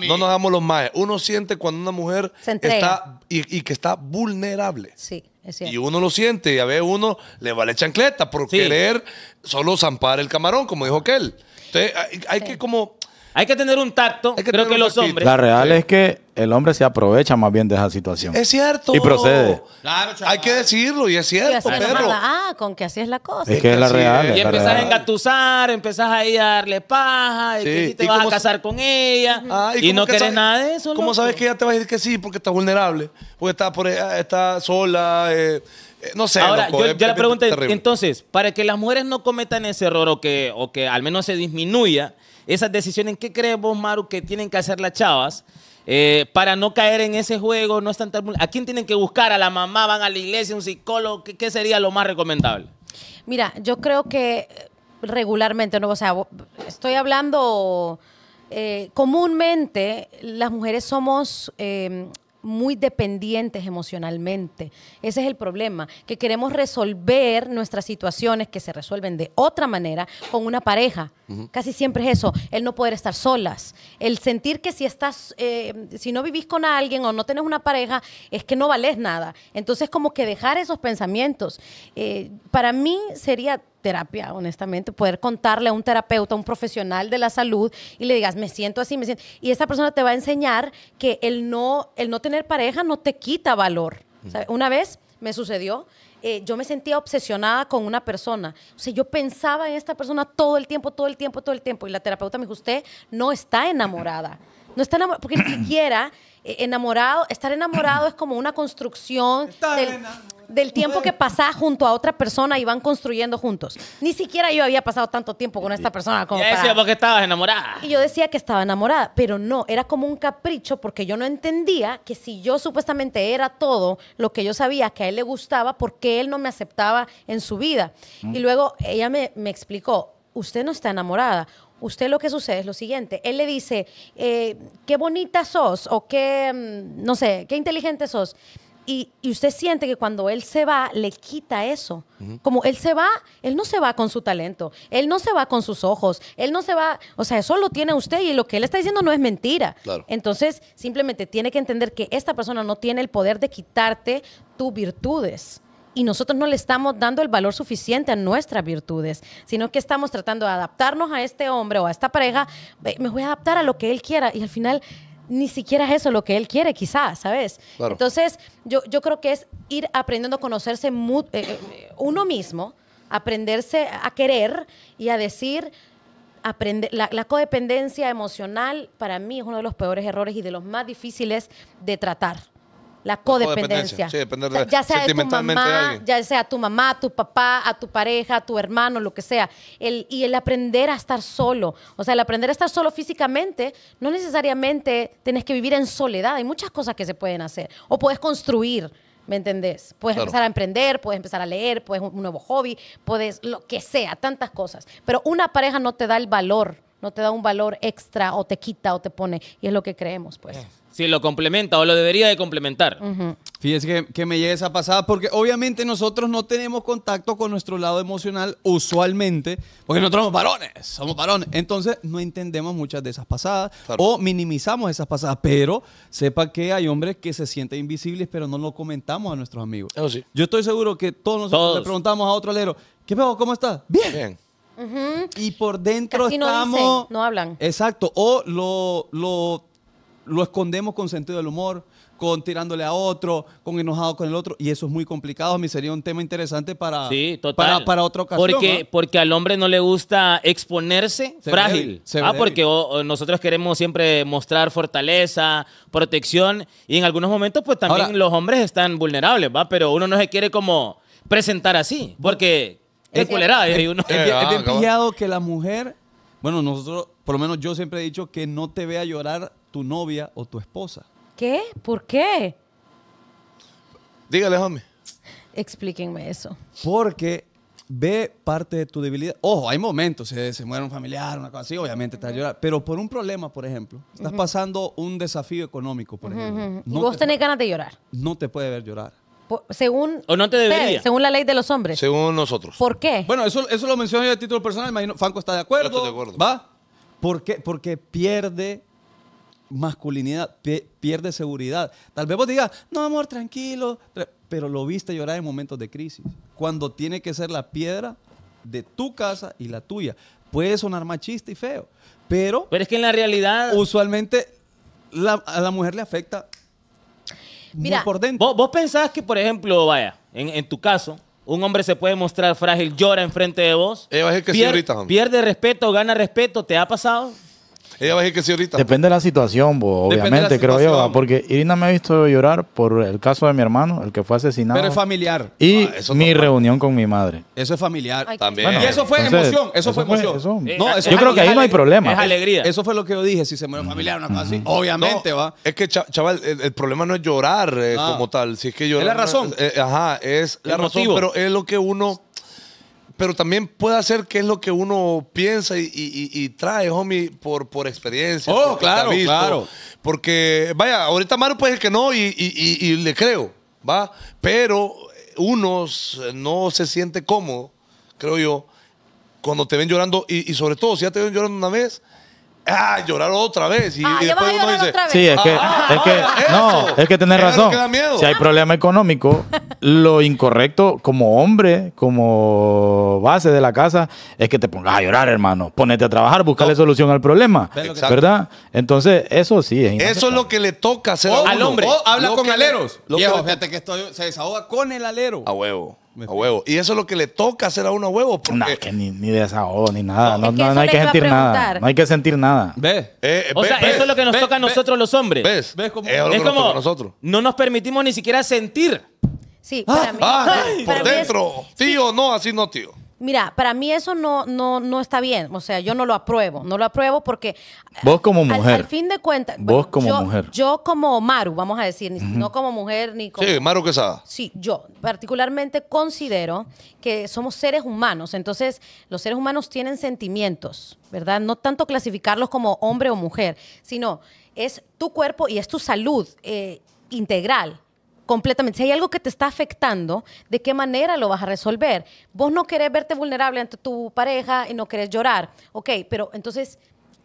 no nos damos los más. Uno siente cuando una mujer está y, y que está vulnerable. Sí. Y uno lo siente, y a veces uno le vale chancleta por leer querer solo zampar el camarón, como dijo aquel. Entonces, hay, que como... Hay que tener un tacto, creo que los hombres. La real es que el hombre se aprovecha más bien de esa situación. Es cierto. Y procede. Claro, chaval. Hay que decirlo y es cierto, y Ah, con que así es la cosa. Es, que, es la real. Y empezás a engatusar, empezás ahí a darle paja, y te vas a casar con ella. Ah, y, no querés nada de eso. ¿Cómo sabes que ella te va a decir que sí? Porque está vulnerable, porque está, por, está sola. Eh, eh, no sé. Ahora, yo, yo la pregunto, entonces, para que las mujeres no cometan ese error o que, o que al menos se disminuya esas decisiones, ¿qué crees vos, Maru, que tienen que hacer las chavas? Eh, para no caer en ese juego, no están ¿A quién tienen que buscar? ¿A la mamá? ¿Van a la iglesia? ¿Un psicólogo? ¿Qué, sería lo más recomendable? Mira, yo creo que eh, regularmente, no, o sea, estoy hablando eh, comúnmente las mujeres somos muy dependientes emocionalmente. Ese es el problema, que queremos resolver nuestras situaciones que se resuelven de otra manera con una pareja. Casi siempre es eso, el no poder estar solas, el sentir que si estás, eh, si no vivís con alguien o no tenés una pareja, es que no vales nada. Entonces como que dejar esos pensamientos. Eh, para mí sería terapia, honestamente, poder contarle a un terapeuta, a un profesional de la salud y le digas, me siento así, me siento... Y esa persona te va a enseñar que el no, el no tener pareja no te quita valor. Una vez me sucedió, eh, yo me sentía obsesionada con una persona. O sea, yo pensaba en esta persona todo el tiempo, todo el tiempo, todo el tiempo. Y la terapeuta me dijo, usted no está enamorada. No está enamorada, porque ni <clears throat> siquiera eh, enamorado, estar enamorado es como una construcción del tiempo que pasaba junto a otra persona y van construyendo juntos. Ni siquiera yo había pasado tanto tiempo con esta persona como para... decía porque estabas enamorada. Y yo decía que estaba enamorada, pero no, era como un capricho porque yo no entendía que si yo supuestamente era todo lo que yo sabía que a él le gustaba, ¿por qué él no me aceptaba en su vida? Mm. Y luego ella me, explicó, usted no está enamorada, usted lo que sucede es lo siguiente. Él le dice, eh, qué bonita sos o qué, mm, no sé, qué inteligente sos y, usted siente que cuando él se va, le quita eso. Como él se va, él no se va con su talento, él no se va con sus ojos, él no se va, o sea, eso lo tiene usted y lo que él está diciendo no es mentira. Entonces, simplemente tiene que entender que esta persona no tiene el poder de quitarte tus virtudes y nosotros no le estamos dando el valor suficiente a nuestras virtudes, sino que estamos tratando de adaptarnos a este hombre o a esta pareja, me voy a adaptar a lo que él quiera y al final ni siquiera es eso lo que él quiere, quizás, ¿sabes? Entonces, yo, yo creo que es ir aprendiendo a conocerse eh, eh, uno mismo, aprenderse a querer y a decir, aprender la, codependencia emocional para mí es uno de los peores errores y de los más difíciles de tratar. La codependencia. depender ya sea de tu mamá, ya sea tu mamá, tu papá, a tu pareja, a tu hermano, lo que sea. El, y el aprender a estar solo. O sea, el aprender a estar solo físicamente, no necesariamente tienes que vivir en soledad. Hay muchas cosas que se pueden hacer. O puedes construir. ¿Me entendés? Puedes empezar a emprender, puedes empezar a leer, puedes un nuevo hobby, puedes lo que sea, tantas cosas. Pero una pareja no te da el valor, no te da un valor extra o te quita o te pone. Y es lo que creemos, pues si lo complementa o lo debería de complementar. Fíjese que, me llega esa pasada porque obviamente nosotros no tenemos contacto con nuestro lado emocional usualmente, porque nosotros somos varones, somos varones. Entonces no entendemos muchas de esas pasadas o minimizamos esas pasadas, pero sepa que hay hombres que se sienten invisibles pero no lo comentamos a nuestros amigos. Yo estoy seguro que todos nosotros le preguntamos a otro alero, ¿qué pasó? ¿Cómo estás? Bien. Bien. Y por dentro estamos... No, no hablan. Exacto. O lo, lo lo escondemos con sentido del humor, con tirándole a otro, con enojado con el otro, y eso es muy complicado. A mí sería un tema interesante para, para, para otra ocasión. Porque, porque al hombre no le gusta exponerse frágil. ah, porque oh, oh, nosotros queremos siempre mostrar fortaleza, protección, y en algunos momentos, pues también los hombres están vulnerables, ¿va? Pero uno no se quiere como presentar así, porque. es, culerada, es, pillado que la mujer bueno, nosotros, por lo menos yo siempre he dicho que no te vea llorar tu novia o tu esposa. ¿Qué? ¿Por qué? Dígale, homie. Explíquenme eso. Porque ve parte de tu debilidad. Ojo, hay momentos, se, muere un familiar, una cosa así, obviamente estás a llorar. Pero por un problema, por ejemplo, estás pasando un desafío económico, por ejemplo. No y vos tenés ganas de llorar. no te puede ver llorar según. O no te según la ley de los hombres. Según nosotros. ¿Por qué? Bueno, eso, lo mencioné yo a título personal. Imagino, Franco está de acuerdo. de acuerdo. ¿Va? ¿Por Porque pierde masculinidad, pierde seguridad. Tal vez vos digas, no, amor, tranquilo. Pero lo viste llorar en momentos de crisis. Cuando tiene que ser la piedra de tu casa y la tuya. Puede sonar machista y feo, pero Pero es que en la realidad. usualmente a la mujer le afecta Mira, ¿Vos, pensás que, por ejemplo, vaya, en, tu caso, un hombre se puede mostrar frágil, llora enfrente de vos. que pierde, Pierde respeto, gana respeto. ¿Te ha pasado? Ella va a decir que sí ahorita. Depende de la situación, obviamente, creo yo. Porque Irina me ha visto llorar por el caso de mi hermano, el que fue asesinado. Pero es familiar. Y ah, mi reunión con mi madre. Eso es familiar. También. y eso fue emoción. Eso, fue emoción. yo creo que ahí no hay problema. Es alegría. Eso fue lo que yo dije. Si se muere familiar, una cosa así. Obviamente, va. Es que, chaval, el, problema no es llorar eh, ah. como tal. Si es que llorar. Es la razón. Eh, ajá, es la razón. Pero es lo que uno pero también puede hacer que es lo que uno piensa y, trae, homie, por, por experiencia. Oh, claro, claro. Porque, vaya, ahorita Mario puede decir que no y, y, le creo, ¿va? Pero uno no se siente cómodo, creo yo, cuando te ven llorando y, sobre todo si ya te ven llorando una vez, Ah, llorar otra vez. Y, ah, después uno dice. Sí, es que, ah, ah, no, es que tener razón. si hay problema económico, lo incorrecto como hombre, como base de la casa, es que te pongas a llorar, hermano. Ponerte a trabajar, buscarle solución al problema. ¿Verdad? Entonces, eso sí es Eso es lo que le toca hacer al hombre. habla con aleros. fíjate que estoy, se desahoga con el alero. A huevo. A huevo. Y eso es lo que le toca hacer a uno a huevo. Porque... que ni, ni desahogo ni nada. No, hay que sentir nada. No hay que sentir nada. ¿Ves? Eh, o sea, eso es lo que nos toca a nosotros los hombres. ¿Ves? ¿Ves cómo? Es, como, nosotros. No nos permitimos ni siquiera sentir. Sí, ah, para mí. Ah, por dentro. Tío, no, así no, tío. Mira, para mí eso no, no, está bien. O sea, yo no lo apruebo. No lo apruebo porque. Eh, Vos como mujer. Al, fin de cuentas. Vos como mujer. Yo como Maru, vamos a decir, no como mujer ni como. Sí, Maru Quesada. Sí, yo particularmente considero que somos seres humanos. Entonces, los seres humanos tienen sentimientos, ¿verdad? No tanto clasificarlos como hombre o mujer, sino es tu cuerpo y es tu salud eh, integral completamente. Si hay algo que te está afectando, ¿de qué manera lo vas a resolver? Vos no querés verte vulnerable ante tu pareja y no querés llorar. Ok, pero entonces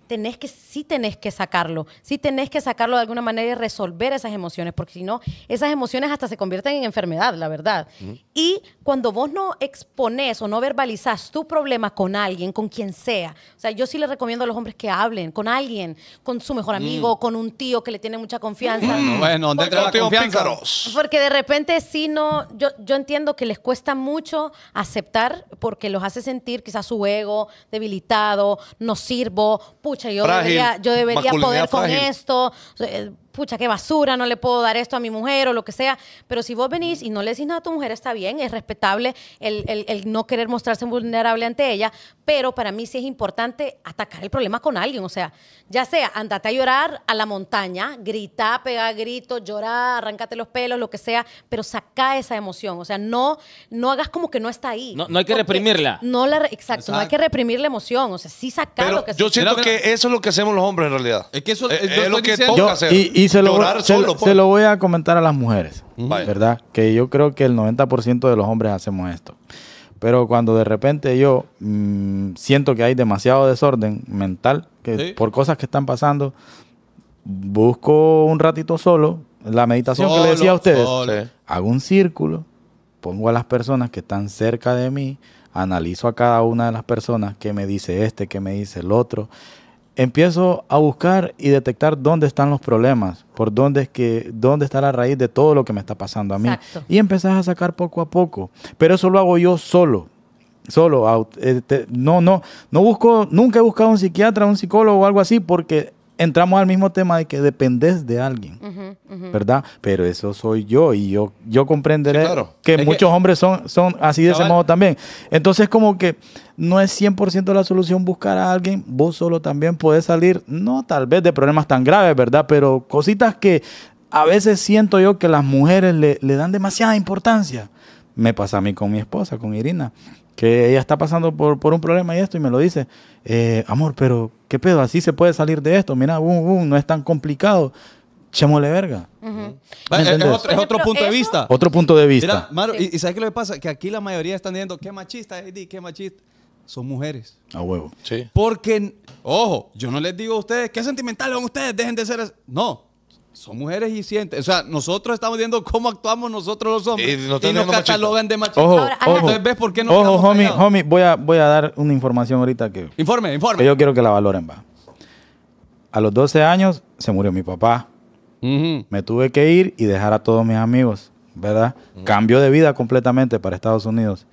tenés que, sí tenés que sacarlo, sí tenés que sacarlo de alguna manera y resolver esas emociones, porque si no, esas emociones hasta se convierten en enfermedad, la verdad. Y cuando vos no expones o no verbalizás tu problema con alguien, con quien sea, o sea, yo sí le recomiendo a los hombres que hablen con alguien, con su mejor mm. amigo, con un tío que le tiene mucha confianza. Mm. Bueno, de confianza. Porque de repente si no, yo, yo entiendo que les cuesta mucho aceptar porque los hace sentir quizás su ego debilitado, no sirvo, yo debería, poder con esto pucha, qué basura, no le puedo dar esto a mi mujer o lo que sea. Pero si vos venís y no le decís nada a tu mujer, está bien, es respetable el, no querer mostrarse vulnerable ante ella, pero para mí sí es importante atacar el problema con alguien. O sea, ya sea, andate a llorar a la montaña, grita, pega gritos, llora, arráncate los pelos, lo que sea, pero saca esa emoción. O sea, no, no hagas como que no está ahí. No, hay que reprimirla. No la, exacto, no hay que reprimir la emoción. O sea, sí sacar lo que Yo siento que eso es lo que hacemos los hombres en realidad. Es que eh, eh, lo que toca se lo, se, pues. lo voy a comentar a las mujeres, ¿verdad? Que yo creo que el 90% de los hombres hacemos esto. Pero cuando de repente yo mm, siento que hay demasiado desorden mental, que por cosas que están pasando, busco un ratito solo, la meditación que le decía a ustedes, hago un círculo, pongo a las personas que están cerca de mí, analizo a cada una de las personas, qué me dice este, qué me dice el otro, empiezo a buscar y detectar dónde están los problemas, por dónde es que dónde está la raíz de todo lo que me está pasando a mí y empezás a sacar poco a poco, pero eso lo hago yo solo. Solo, este, no, no, no busco, nunca he buscado un psiquiatra, un psicólogo o algo así, porque entramos al mismo tema de que dependes de alguien, ¿verdad? Pero eso soy yo y yo, yo comprenderé que muchos hombres son, son así de ese modo también. Entonces como que no es 100% la solución buscar a alguien, vos solo también podés salir, no tal vez de problemas tan graves, ¿verdad? Pero cositas que a veces siento yo que las mujeres le, le dan demasiada importancia. Me pasa a mí con mi esposa, con Irina que ella está pasando por, por, un problema y esto, y me lo dice, eh, amor, pero ¿qué pedo? Así se puede salir de esto, mira, no es tan complicado. le verga. es, otro, punto de vista. Otro punto de vista. Mira, y, ¿sabes qué lo pasa? Que aquí la mayoría están diciendo, qué machista, Eddie, qué machista. Son mujeres. A huevo. Sí. Porque, ojo, yo no les digo a ustedes, qué sentimentales son ustedes, dejen de ser... No. no, son mujeres y sientes O sea, nosotros estamos viendo cómo actuamos nosotros los hombres. Y, nos, catalogan de machistas. Ojo, ojo. Entonces, ¿ves por qué no Ojo, homie, homie, voy a, voy a dar una información ahorita que. Informe, informe. Que yo quiero que la valoren, va. A los 12 años se murió mi papá. Me tuve que ir y dejar a todos mis amigos, ¿verdad? Mm. Cambio de vida completamente para Estados Unidos.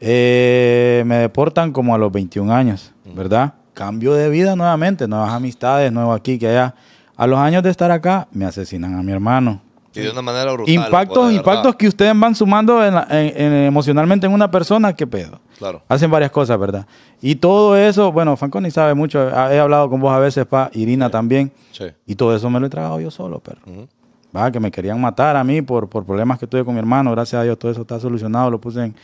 Eh, me deportan como a los 21 años, mm. ¿verdad? Cambio de vida nuevamente, nuevas amistades, nuevo aquí que allá. A los años de estar acá, me asesinan a mi hermano. Y de una manera brutal. Impactos, impactos que ustedes van sumando emocionalmente en una persona, qué pedo. Claro. Hacen varias cosas, ¿verdad? Y todo eso, bueno, Fanconi sabe mucho, he hablado con vos a veces, pa, Irina también. Sí. Y todo eso me lo he tragado yo solo, pero. Va, que me querían matar a mí por, por problemas que tuve con mi hermano, gracias a Dios todo eso está solucionado, lo puse en,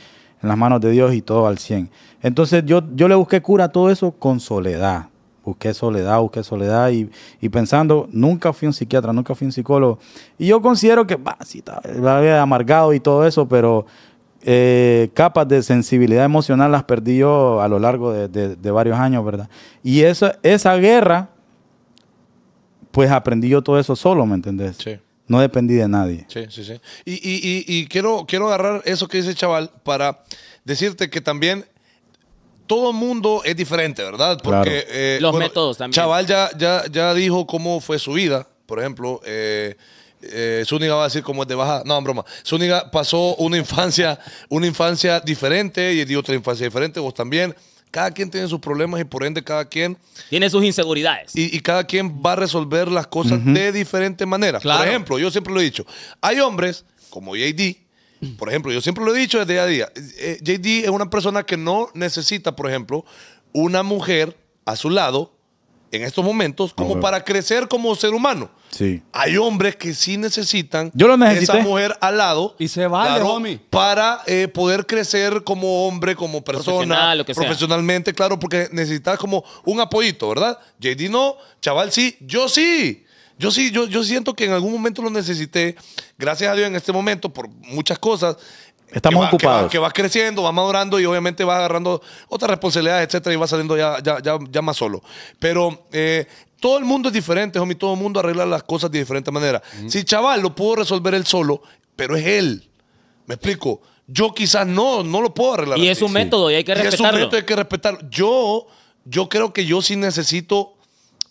las manos de Dios y todo al 100. Entonces yo, yo le busqué cura a todo eso con soledad, busqué uh, soledad, busqué uh, soledad y, pensando, nunca fui un psiquiatra, nunca fui un psicólogo. Y yo considero que, va, sí, estaba amargado y todo eso, pero eh, capas de sensibilidad emocional las perdí yo a lo largo de, varios años, ¿verdad? Y esa, esa guerra, pues aprendí yo todo eso solo, ¿me entendés? Sí. No dependí de nadie. Sí, sí, sí. Y, quiero, quiero agarrar eso que dice el chaval para decirte que también todo mundo es diferente, ¿verdad? Porque eh, los métodos también. Chaval ya, ya, ya dijo cómo fue su vida, por ejemplo. Eh, eh va a decir cómo es de baja. No, broma. Zúñiga pasó una infancia, una infancia diferente y dio otra infancia diferente, vos también. Cada quien tiene sus problemas y por ende cada quien... Tiene sus inseguridades. Y, cada quien va a resolver las cosas de diferente manera. Por ejemplo, yo siempre lo he dicho, hay hombres como JD por ejemplo, yo siempre lo he dicho desde día a día. Eh, eh, JD es una persona que no necesita, por ejemplo, una mujer a su lado en estos momentos como para crecer como ser humano. Sí. Hay hombres que sí necesitan esa mujer al lado. Y se Para eh, poder crecer como hombre, como persona. profesionalmente, claro, porque necesitas como un apoyito, ¿verdad? JD no, chaval sí, yo sí. Yo sí, yo, yo siento que en algún momento lo necesité. Gracias a Dios en este momento por muchas cosas. Estamos ocupados. Que, va, creciendo, va madurando y obviamente va agarrando otras responsabilidades, etcétera, y va saliendo ya, más solo. Pero eh, todo el mundo es diferente, homie. Todo el mundo arregla las cosas de diferente manera. Si chaval lo puedo resolver él solo, pero es él. ¿Me explico? Yo quizás no, no lo puedo arreglar. Y es un método y hay que respetarlo. Y es un método y hay que respetarlo. Yo, yo creo que yo sí necesito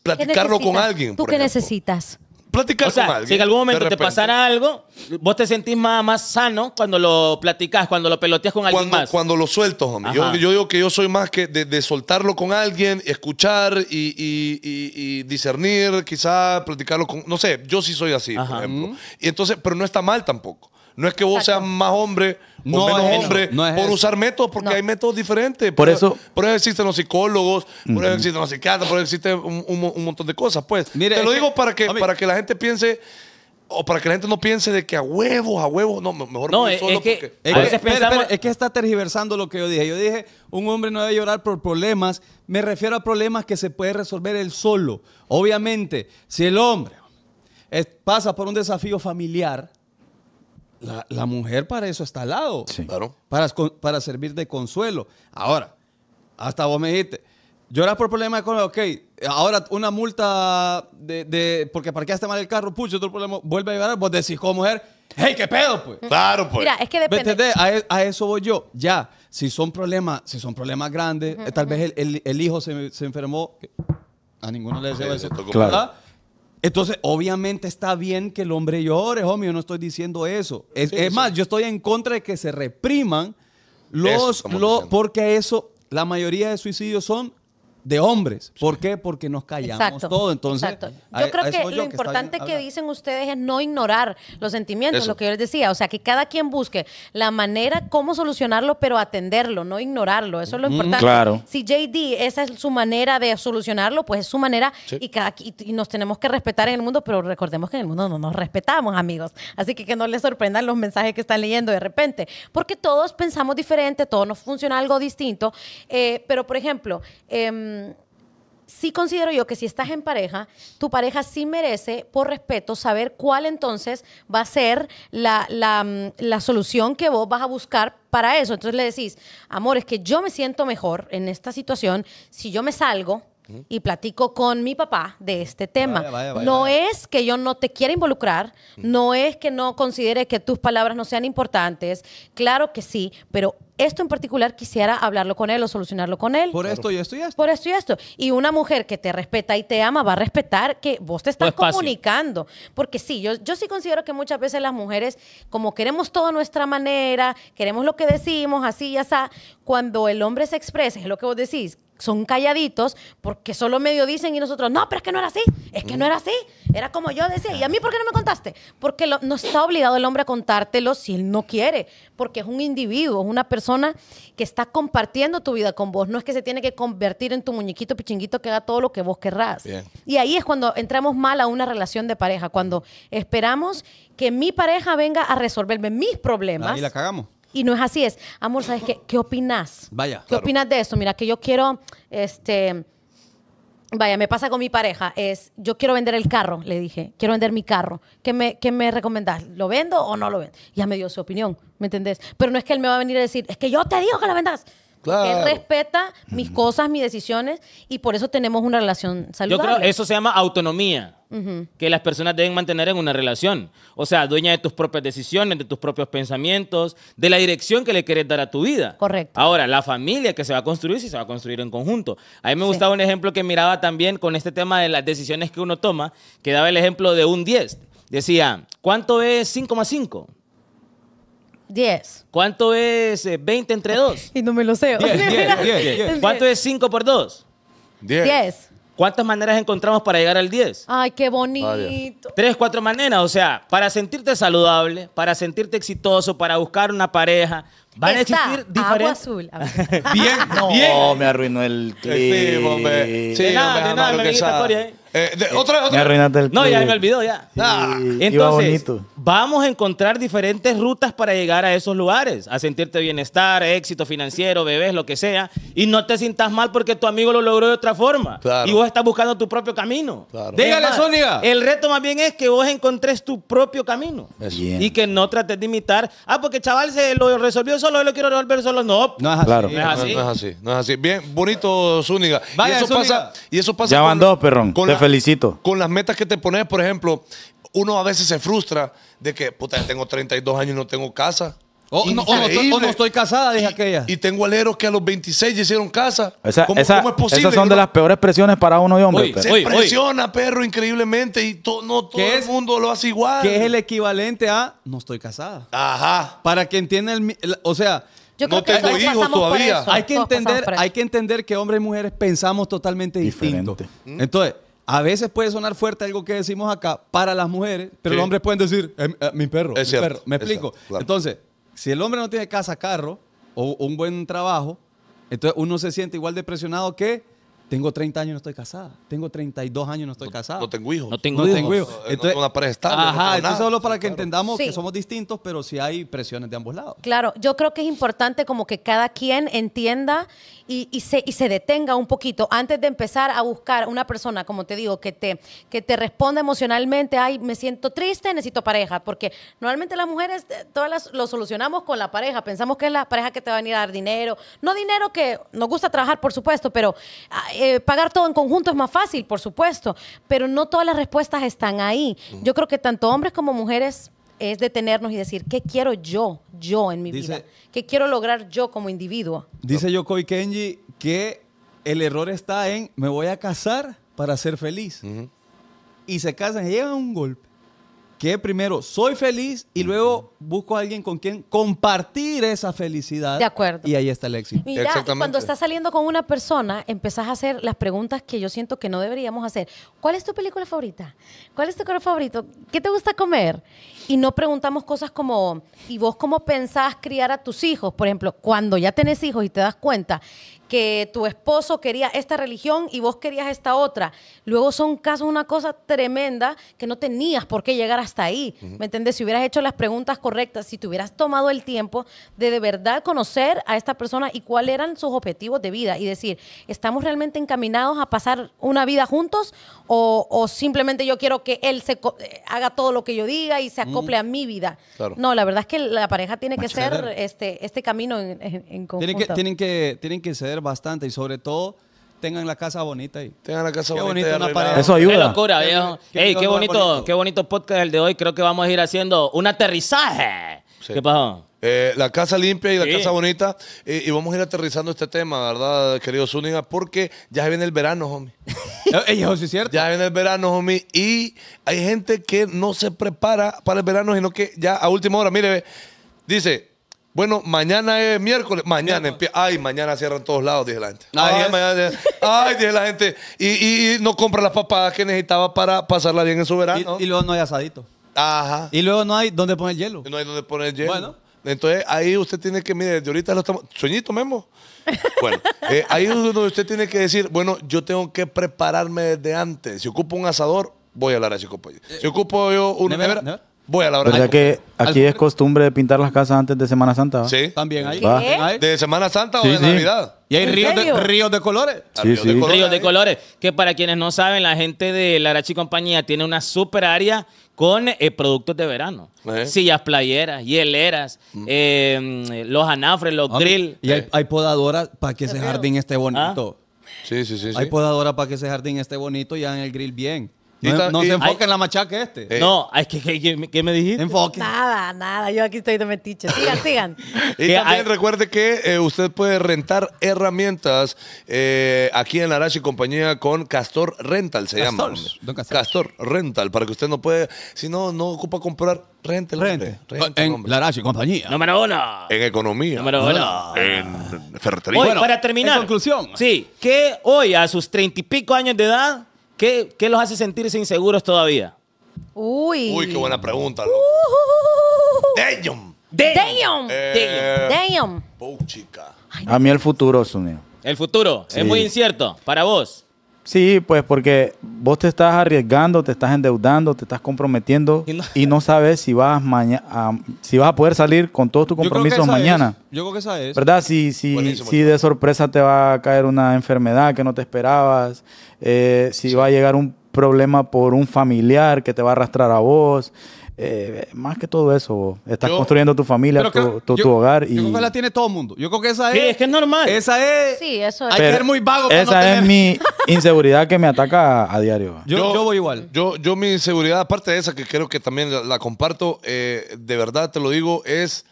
platicarlo con alguien. ¿Tú por qué necesitas? Platicar o con alguien. Si en algún momento te pasara algo, vos te sentís más, sano cuando lo platicas, cuando lo peloteas con alguien cuando, más. Cuando lo suelto, hombre. Yo, digo que yo soy más que de, soltarlo con alguien, escuchar y, discernir, quizás, platicarlo con. No sé, yo sí soy así, por ejemplo. Y entonces, pero no está mal tampoco. No es que vos seas más hombre o no menos hombre por usar métodos, porque hay métodos diferentes. Por, eso. existen los psicólogos, por eso existen los psiquiatras, por eso existe un, montón de cosas. Pues te lo digo para, que, para que la gente piense o para que la gente no piense de que a huevos, a huevos, no, mejor no, es, que, está tergiversando lo que yo dije. Yo dije, un hombre no debe llorar por problemas. Me refiero a problemas que se puede resolver él solo. Obviamente, si el hombre pasa por un desafío familiar, la, mujer para eso está al lado. Claro. Para, para servir de consuelo. Ahora, hasta vos me dijiste, lloras por problemas económicos, ok, ahora una multa de, de porque parqueaste mal el carro, pucho, otro problema, vuelve a llorar, vos decís como mujer, hey, qué pedo, pues. Claro, pues. Mira, es que depende. E, a, eso voy yo, ya, si son problemas, si son problemas grandes, eh, tal vez el, hijo se, se enfermó, a ninguno le deseo eso, claro. Entonces, obviamente está bien que el hombre llore, homie, yo no estoy diciendo eso. Es, más, yo estoy en contra de que se repriman los, porque eso, la mayoría de suicidios son de hombres. ¿Por qué? Porque nos callamos todo. Entonces, exacto. yo creo que lo importante que, dicen ustedes es no ignorar los sentimientos, lo que yo les decía. O sea, que cada quien busque la manera, cómo solucionarlo, pero atenderlo, no ignorarlo. Eso es lo mm, importante. claro. Si JD, esa es su manera de solucionarlo, pues es su manera y, cada, nos tenemos que respetar en el mundo, pero recordemos que en el mundo no nos respetamos, amigos. Así que que no les sorprendan los mensajes que están leyendo de repente, porque todos pensamos diferente, todos nos funciona algo distinto. Eh, pero, por ejemplo, eh, sí considero yo que si estás en pareja, tu pareja sí merece, por respeto, saber cuál entonces va a ser la, mm, la, solución que vos vas a buscar para eso. Entonces le decís, amor, es que yo me siento mejor en esta situación si yo me salgo y platico con mi papá de este tema. no es que yo no te quiera involucrar, no es que no considere que tus palabras no sean importantes, claro que sí, pero esto en particular quisiera hablarlo con él o solucionarlo con él. Por esto y esto y esto. Por esto y esto. Y una mujer que te respeta y te ama va a respetar que vos te estás comunicando. Porque sí, yo, yo sí considero que muchas veces las mujeres, como queremos todo a nuestra manera, queremos lo que decimos, así y así, cuando el hombre se expresa, es lo que vos decís, son calladitos porque solo medio dicen y nosotros, no, pero es que no era así, es que no era así, era como yo decía, ¿y a mí por qué no me contaste? Porque no está obligado el hombre a contártelo si él no quiere, porque es un individuo, es una persona que está compartiendo tu vida con vos, no es que se tiene que convertir en tu muñequito pichinguito que haga todo lo que vos querrás. Y ahí es cuando entramos mal a una relación de pareja, cuando esperamos que mi pareja venga a resolverme mis problemas. Ahí la cagamos y no es así, es, amor, ¿sabes qué? ¿Qué opinas? Vaya. ¿Qué opinas de eso? Mira, que yo quiero, este, vaya, me pasa con mi pareja, es, yo quiero vender el carro, le dije, quiero vender mi carro, ¿qué me, qué me recomendás? ¿Lo vendo o no lo vendo? Ya me dio su opinión, ¿me entendés? Pero no es que él me va a venir a decir, es que yo te digo que lo vendas. Él respeta mis cosas, mis decisiones y por eso tenemos una relación saludable. Yo creo eso se llama autonomía. que las personas deben mantener en una relación. O sea, dueña de tus propias decisiones, de tus propios pensamientos, de la dirección que le quieres dar a tu vida. Correcto. Ahora, la familia que se va a construir, si sí se va a construir en conjunto. A mí me gustaba un ejemplo que miraba también con este tema de las decisiones que uno toma, que daba el ejemplo de un 10. Decía, ¿cuánto es más 5?, 10. ¿Cuánto es 20 eh, entre 2? y no me lo sé. <laughs> ¿Cuánto es 5 por 2? 10. ¿Cuántas maneras encontramos para llegar al 10? Ay, qué bonito. Tres, cuatro maneras. O sea, para sentirte saludable, para sentirte exitoso, para buscar una pareja, van a existir diferentes. Agua azul. <laughs> bien, no, me arruinó el clip. Sí, hombre. Sí, de nada, de nada, me eh, eh, otra, no, ya me olvidó, ya. Ah. Entonces, vamos a encontrar diferentes rutas para llegar a esos lugares, a sentirte bienestar, éxito financiero, bebés, lo que sea, y no te sientas mal porque tu amigo lo logró de otra forma. Y vos estás buscando tu propio camino. Claro. Dígale, Zúñiga. El reto más bien es que vos encontres tu propio camino. Y que no trates de imitar. Ah, porque chaval se lo resolvió solo, yo lo quiero resolver solo. No, no es así. No, es así. No, es así. Bien, bonito, Zúñiga. Vaya, y eso pasa. Y eso pasa ya van dos, perrón. Con felicito. Con las metas que te pones, por ejemplo, uno a veces se frustra de que, puta, ya tengo 32 años y no tengo casa. Oh, o no, estoy, casada, dije aquella. Y tengo aleros que a los 26 hicieron casa. ¿Cómo, es posible? Esas son de las peores presiones para uno y hombre. se presiona, perro, increíblemente. Y no todo el mundo lo hace igual. Que es el equivalente a no estoy casada. Ajá. Para que tiene el, o sea, no tengo hijos todavía. Hay que, entender, hay que entender que hombres y mujeres pensamos totalmente Diferente. distinto. Entonces, a veces puede sonar fuerte algo que decimos acá para las mujeres, pero los hombres pueden decir, eh, eh, mi perro, es mi perro. ¿Me explico? Entonces, si el hombre no tiene casa, carro o, un buen trabajo, entonces uno se siente igual depresionado que tengo 30 años y no estoy casada. Tengo 32 años y no estoy casada. No tengo hijos. No tengo hijos. no tengo una Ajá, solo para que entendamos que somos distintos, pero sí hay presiones de ambos lados. Claro, yo creo que es importante como que cada quien entienda y, se, detenga un poquito antes de empezar a buscar una persona, como te digo, que te, que te responda emocionalmente, ay, me siento triste, necesito pareja, porque normalmente las mujeres eh, todas las, lo solucionamos con la pareja, pensamos que es la pareja que te va a venir a dar dinero, no dinero que nos gusta trabajar, por supuesto, pero ah, eh, pagar todo en conjunto es más fácil, por supuesto, pero no todas las respuestas están ahí. Mm. Yo creo que tanto hombres como mujeres es detenernos y decir, ¿qué quiero yo, yo en mi vida? ¿Qué quiero lograr yo como individuo? Dice Yokoi Kenji que el error está en, me voy a casar para ser feliz. Y se casan y llegan a un golpe que primero soy feliz y luego busco a alguien con quien compartir esa felicidad. De acuerdo. Y ahí está el éxito. Mira, cuando estás saliendo con una persona, empezás a hacer las preguntas que yo siento que no deberíamos hacer. ¿Cuál es tu película favorita? ¿Cuál es tu color favorito? ¿Qué te gusta comer? Y no preguntamos cosas como, ¿y vos cómo pensás criar a tus hijos? Por ejemplo, cuando ya tenés hijos y te das cuenta que tu esposo quería esta religión y vos querías esta otra. Luego son casos, una cosa tremenda que no tenías por qué llegar hasta ahí. ¿Me entiendes? Si hubieras hecho las preguntas correctas, si te hubieras tomado el tiempo de de verdad conocer a esta persona y cuáles eran sus objetivos de vida y decir, ¿estamos realmente encaminados a pasar una vida juntos o, simplemente yo quiero que él se eh, haga todo lo que yo diga y se mm. acople a mi vida? No, la verdad es que la pareja tiene que ser este, este camino en, que, tienen que bastante y sobre todo tengan la casa bonita y Tengan la casa bonita. bonito Eso ayuda. Qué locura, viejo. bonito, qué bonito podcast el de hoy. Creo que vamos a ir haciendo un aterrizaje. ¿Qué pasó? Eh, la casa limpia y la casa bonita. Eh, y vamos a ir aterrizando este tema, ¿verdad, querido Zúñiga? Porque ya viene el verano, homie. <laughs> Ya viene el verano, homie. Y hay gente que no se prepara para el verano, sino que ya a última hora, mire, dice, bueno, mañana es miércoles. Mañana empieza. Ay, mañana cierran todos lados, dije la gente. Ay, dije la gente. Y, no compra las papadas que necesitaba para pasarla bien en su verano. Y, luego no hay asadito. Ajá. Y luego no hay dónde poner hielo. no hay dónde poner hielo. Bueno. Entonces ahí usted tiene que, mire, desde ahorita lo estamos. Sueñito, Memo. Bueno, eh, ahí es donde usted tiene que decir, bueno, yo tengo que prepararme desde antes. Si ocupo un asador, voy a hablar así, compañero. Si ocupo yo un. nevera Voy a la hora. sea que aquí es costumbre pintar las casas antes de Semana Santa? Sí. También hay. ¿De Semana Santa o de sí. Navidad? Y hay ríos de, colores. Ah, ríos de colores Ríos de colores. Que para quienes no saben, la gente de Larachi compañía tiene una super área con eh, productos de verano. Eh. Sillas playeras, hieleras, mm. eh, los anafres, los grill. Y hay, podadoras para que ese jardín esté bonito. Ah. Sí, sí, sí. Hay podadoras para que ese jardín esté bonito y hagan el grill bien. No, se enfoque en la machaca este. Eh. No, es que, ¿qué me dijiste? Enfoque. Nada, nada. Yo aquí estoy de metiche. Sigan, sigan. <laughs> Y también recuerde que eh, usted puede rentar herramientas eh, aquí en Larache y compañía con Castor Rental, se llama. Castor. Rental, para que usted no puede, si no, no ocupa comprar, rente, Rente. En Larache y compañía. Número uno. en economía, Número uno. en ferretería. Bueno, para terminar. en conclusión. Sí, que hoy, a sus treinta y pico años de edad, ¿Qué, qué los hace sentirse inseguros todavía? Uy. Uy, qué buena pregunta. loco. Uh-huh. Damn. Damn. Damn. Eh, Damn. A mí el futuro, mío. El futuro es muy incierto para vos. Sí, pues porque vos te estás arriesgando, te estás endeudando, te estás comprometiendo y no, sabes si vas a, si vas a poder salir con todos tus compromisos mañana. Yo creo que esa es. ¿Verdad? Si, si, si de sorpresa te va a caer una enfermedad que no te esperabas, eh, si va a llegar un problema por un familiar que te va a arrastrar a vos, eh, más que todo eso, estás construyendo tu familia, tu, tu, hogar. Y... Yo creo que la tiene todo el mundo. Yo creo que esa es. es que es normal. Esa es. Sí, eso es. Hay que ser muy vago Esa es mi <laughs> inseguridad que me ataca a, diario. Yo, voy igual. Yo, yo, mi inseguridad, aparte de esa, que creo que también la, comparto, eh, de verdad te lo digo, es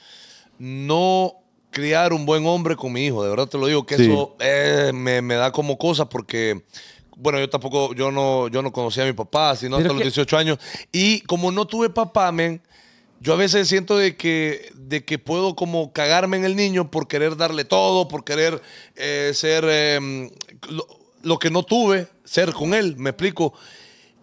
no criar un buen hombre con mi hijo. De verdad te lo digo, que eso eh, me, me, da como cosa porque bueno, yo tampoco, yo no, yo no conocía a mi papá, sino hasta los 18 años. Y como no tuve papá, men, yo a veces siento de que, de que puedo como cagarme en el niño por querer darle todo, por querer eh, ser em, lo, que no tuve, ser con él, me explico.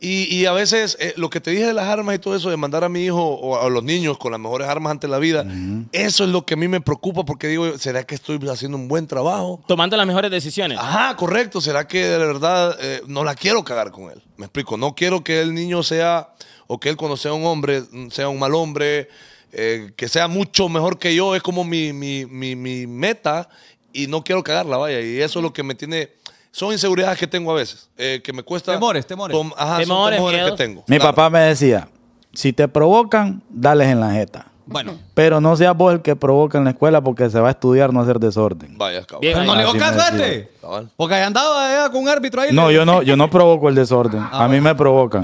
Y, y, a veces eh, lo que te dije de las armas y todo eso, de mandar a mi hijo o a los niños con las mejores armas ante la vida, eso es lo que a mí me preocupa porque digo, ¿será que estoy haciendo un buen trabajo? Tomando las mejores decisiones. Ajá, correcto. ¿Será que de verdad eh, no la quiero cagar con él? Me explico, no quiero que el niño sea, o que él cuando sea un hombre, mm, sea un mal hombre, eh, que sea mucho mejor que yo, es como mi, mi, mi, mi meta y no quiero cagarla, vaya. Y eso es lo que me tiene son inseguridades que tengo a veces, eh, que me cuesta. Temores, temores. temores, que tengo. Mi papá me decía: si te provocan, dales en la jeta. Bueno. Pero no seas vos el que provoca en la escuela porque se va a estudiar, no hacer desorden. Vaya, cabrón. no le caso este. Porque ahí andaba eh, con un árbitro ahí. No, yo no, yo no provoco el desorden. Ah, a mí me provocan.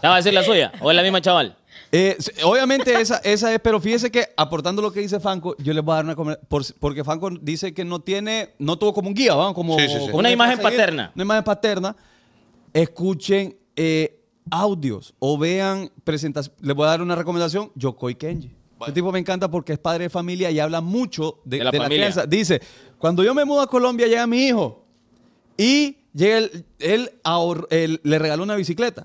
¿La <laughs> va a decir la suya? ¿O es la misma chaval? Eh, obviamente esa, esa es, pero fíjese que aportando lo que dice Franco yo les voy a dar una por, porque Franco dice que no tiene, no tuvo como un guía, como, una imagen paterna. Una imagen paterna. Escuchen eh, audios o vean presentaciones. Les voy a dar una recomendación, Yokoi Kenji. Este tipo me encanta porque es padre de familia y habla mucho de, la, Dice, cuando yo me mudo a Colombia llega mi hijo y llega él, le regaló una bicicleta.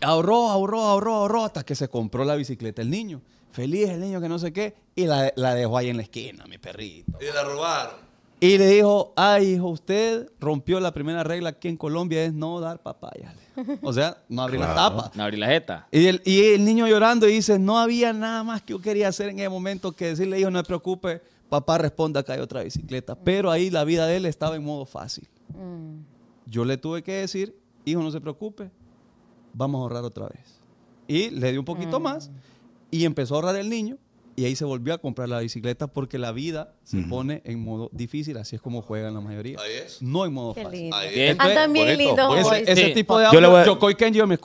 Ahorró, ahorró, ahorró, ahorró hasta que se compró la bicicleta el niño. Feliz el niño que no sé qué. Y la, dejó ahí en la esquina, mi perrito. Y la robaron. Y le dijo, ay, hijo, usted rompió la primera regla aquí en Colombia, es no dar papaya O sea, no abrir la tapa. No abrir la jeta. Y el, y el, niño llorando y dice, no había nada más que yo quería hacer en ese momento que decirle, hijo, no se preocupe papá responda que hay otra bicicleta. Mm. Pero ahí la vida de él estaba en modo fácil. Mm. Yo le tuve que decir, hijo, no se preocupe, vamos a ahorrar otra vez. Y le dio un poquito mm. más y empezó a ahorrar el niño y ahí se volvió a comprar la bicicleta porque la vida se pone en modo difícil, así es como juegan la mayoría. Ahí es. No en modo fácil. Ah, también lindo. Ese, ese tipo de audio, yo, le voy,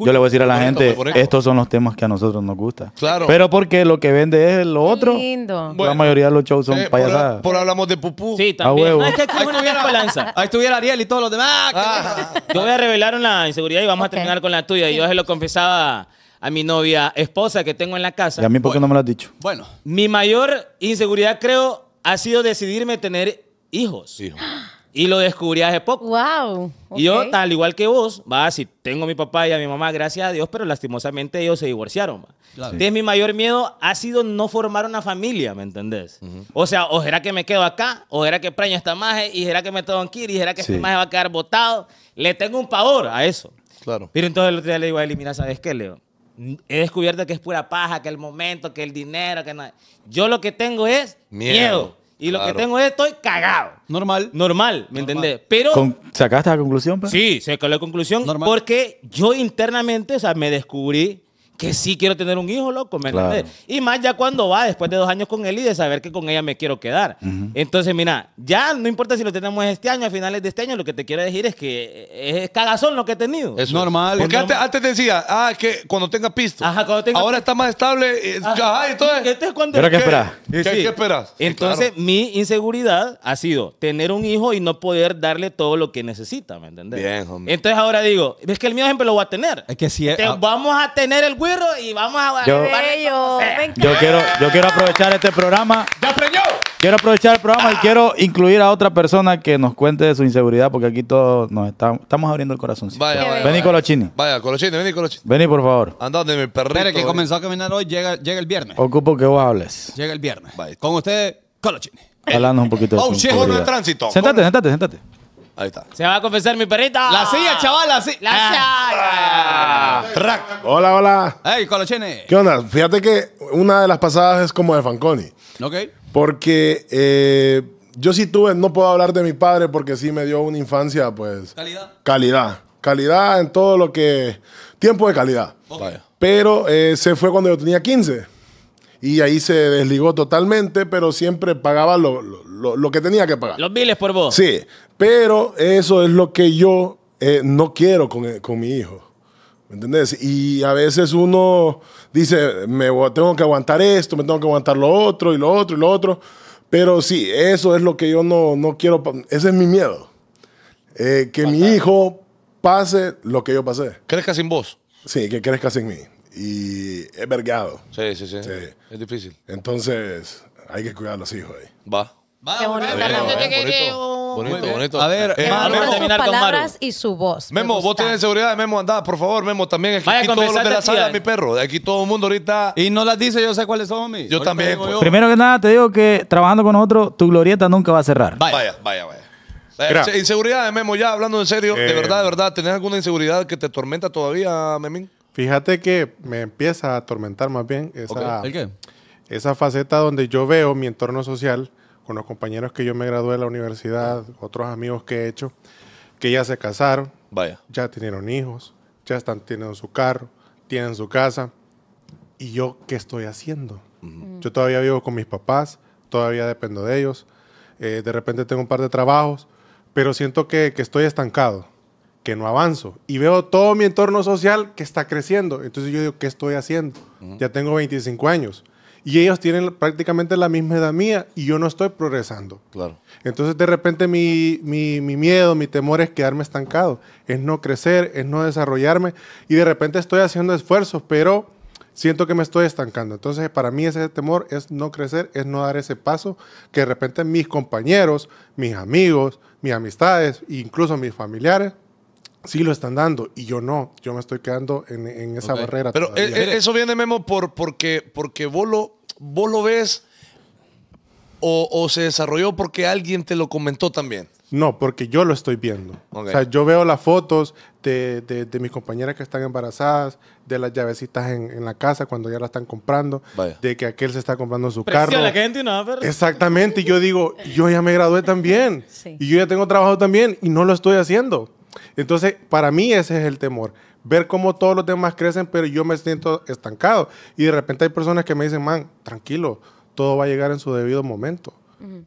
yo le voy a decir a la gente, estos son los temas que a nosotros nos gustan. Claro. Pero porque lo que vende es lo otro. Lindo. La mayoría de los shows son eh, payasadas. Por, hablamos de pupú. Sí, también. ahí, estuviera, ahí Ariel y todos los demás. yo voy a revelar una inseguridad y vamos a terminar con la tuya. Y yo se lo confesaba a mi novia esposa que tengo en la casa. ¿Y a mí por qué no me lo has dicho? Bueno, Mi mayor inseguridad, creo, ha sido decidirme tener hijos. <gasps> Y lo descubrí hace poco. Wow. Y yo, tal igual que vos, va, si tengo a mi papá y a mi mamá, gracias a Dios, pero lastimosamente ellos se divorciaron. Entonces, mi mayor miedo ha sido no formar una familia, ¿me entendés? O sea, o será que me quedo acá, o será que preño esta maje, y será que me tengo que ir, y será que esta va a quedar botado. Le tengo un pavor a eso. Claro. Pero entonces el otro día le digo a eliminar mira, ¿sabes qué, Leo? he descubierto que es pura paja, que el momento, que el dinero, que no Yo lo que tengo es miedo. Y lo que tengo es estoy cagado. Normal. Normal, ¿me entendés? Pero. ¿Sacaste la conclusión, pa? Pues? Sí, sacó la conclusión. Porque yo internamente, o sea, me descubrí que sí quiero tener un hijo, loco, ¿me entiendes? Y más ya cuando va, después de dos años con él y de saber que con ella me quiero quedar. Entonces, mira, ya no importa si lo tenemos este año, a finales de este año, lo que te quiero decir es que es cagazón lo que he tenido. Es normal. Porque antes, decía, ah, que cuando tenga pisto. Ajá, cuando tenga Ahora está más estable. Eh, ah, entonces. ¿Pero qué, esperas? ¿Qué, esperas? Entonces, mi inseguridad ha sido tener un hijo y no poder darle todo lo que necesita, ¿me entiendes? Bien, hombre. Entonces, ahora digo, es que el mío siempre lo va a tener. Es que si ah, Vamos a tener el güey y vamos a yo, yo quiero yo quiero aprovechar este programa. Quiero aprovechar el programa y ah. quiero incluir a otra persona que nos cuente de su inseguridad porque aquí todos nos estamos abriendo el corazón. Vaya, vaya, vení Colochini. Vaya, Colochini, vení Colochini. Vení, por favor. Andate, mi perrito. que comenzó a caminar hoy, llega, llega el viernes. Ocupo que vos hables. Llega el viernes. Con usted, Colochini. Hablamos un poquito de Oh, en tránsito. Sentate, sentate, sentate. Ahí está. Se va a confesar mi perrita. La silla, chaval, la silla. La ah. silla. Hola, hola. Hey, Colochene. ¿Qué onda? Fíjate que una de las pasadas es como de Fanconi. Ok. Porque eh, yo sí tuve, no puedo hablar de mi padre porque sí me dio una infancia, pues. Calidad. Calidad. Calidad en todo lo que. Tiempo de calidad. Okay. Pero eh, se fue cuando yo tenía 15 y ahí se desligó totalmente, pero siempre pagaba lo, lo, lo, que tenía que pagar. Los miles por vos. Sí, pero eso es lo que yo eh, no quiero con, con mi hijo. ¿Me entendés? Y a veces uno dice, me tengo que aguantar esto, me tengo que aguantar lo otro y lo otro y lo otro. Pero sí, eso es lo que yo no, no quiero. Ese es mi miedo. Eh, que mi hijo pase lo que yo pasé. Crezca sin vos. Sí, que crezca sin mí. Y es vergado. Sí, sí, sí, sí. Es difícil. Entonces, hay que cuidar a los hijos ahí. Va. Va, bonito. bonito, A ver, eh, a palabras y su voz. Memo, vos tenés seguridad, Memo, andá, por favor, Memo, también. Aquí, todos los de la sala, mi perro. Aquí todo el mundo ahorita. Y no las dice, yo sé cuáles son, mis. Yo también, pues. Primero que nada, te digo que trabajando con nosotros, tu glorieta nunca va a cerrar. Vaya, vaya, vaya. Inseguridad Memo, ya hablando en serio, de eh. verdad, de verdad, ¿tenés alguna inseguridad que te tormenta todavía, Memín? Fíjate que me empieza a atormentar más bien esa, ¿El qué? esa faceta donde yo veo mi entorno social con los compañeros que yo me gradué de la universidad, otros amigos que he hecho, que ya se casaron, Vaya. ya tienen hijos, ya están, tienen su carro, tienen su casa. ¿Y yo qué estoy haciendo? Yo todavía vivo con mis papás, todavía dependo de ellos. Eh, de repente tengo un par de trabajos, pero siento que, estoy estancado, que no avanzo. Y veo todo mi entorno social que está creciendo. Entonces yo digo, ¿qué estoy haciendo? Ya tengo 25 años y ellos tienen prácticamente la misma edad mía y yo no estoy progresando. Claro. Entonces, de repente, mi, mi, miedo, mi temor es quedarme estancado, es no crecer, es no desarrollarme y de repente estoy haciendo esfuerzos, pero siento que me estoy estancando. Entonces, para mí ese temor es no crecer, es no dar ese paso que de repente mis compañeros, mis amigos, mis amistades, incluso mis familiares sí lo están dando y yo no. Yo me estoy quedando en, esa barrera. Pero eh, eh, eso viene, Memo, por, porque, porque vos, lo, vos lo ves o, se desarrolló porque alguien te lo comentó también. No, porque yo lo estoy viendo. O sea, yo veo las fotos de, de, mis compañeras que están embarazadas, de las llavecitas en, la casa cuando ya la están comprando, de que aquel se está comprando su carro. gente, Exactamente, y yo digo, yo ya me gradué también, y yo ya tengo trabajo también, y no lo estoy haciendo. Entonces, para mí ese es el temor. Ver cómo todos los demás crecen, pero yo me siento estancado. Y de repente hay personas que me dicen, man, tranquilo, todo va a llegar en su debido momento.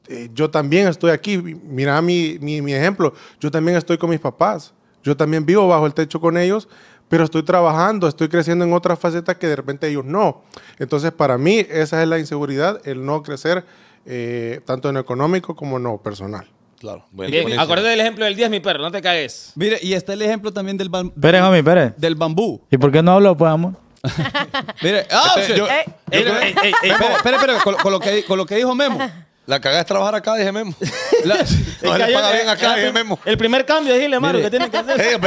Eh, yo también estoy aquí, mira mi, ejemplo, yo también estoy con mis papás, yo también vivo bajo el techo con ellos, pero estoy trabajando, estoy creciendo en otras facetas que de repente ellos no. Entonces, para mí, esa es la inseguridad, el no crecer, eh, tanto en lo económico como en lo personal. Claro. acuérdate del ejemplo del 10, mi perro, no te cagues. Mire, y está el ejemplo también del bambú. Del bambú. ¿Y por qué no hablo, pues, amor? <laughs> Mire, ah, Espere, espere, con, lo- que, con lo que dijo Memo. La cagada es trabajar acá, dije Memo. <laughs> le paga bien acá, dije Memo. El primer cambio, dile, Mario, que tiene que hacer.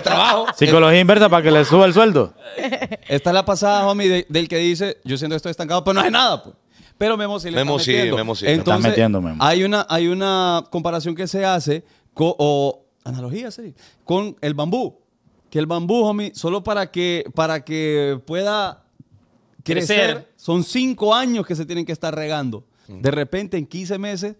<laughs> trabajo. Psicología inversa para que le suba el sueldo. Esta es la pasada, homie, del que dice, yo siento que estoy estancado, pero pues no es nada, pues. Pero Memo sí le está metiendo. Entonces, Hay, una, hay una comparación que se hace, con, o analogía, con el bambú. Que el bambú, homie, solo para que, para que pueda crecer, crecer son cinco años que se tienen que estar regando. Mm. De repente, en 15 meses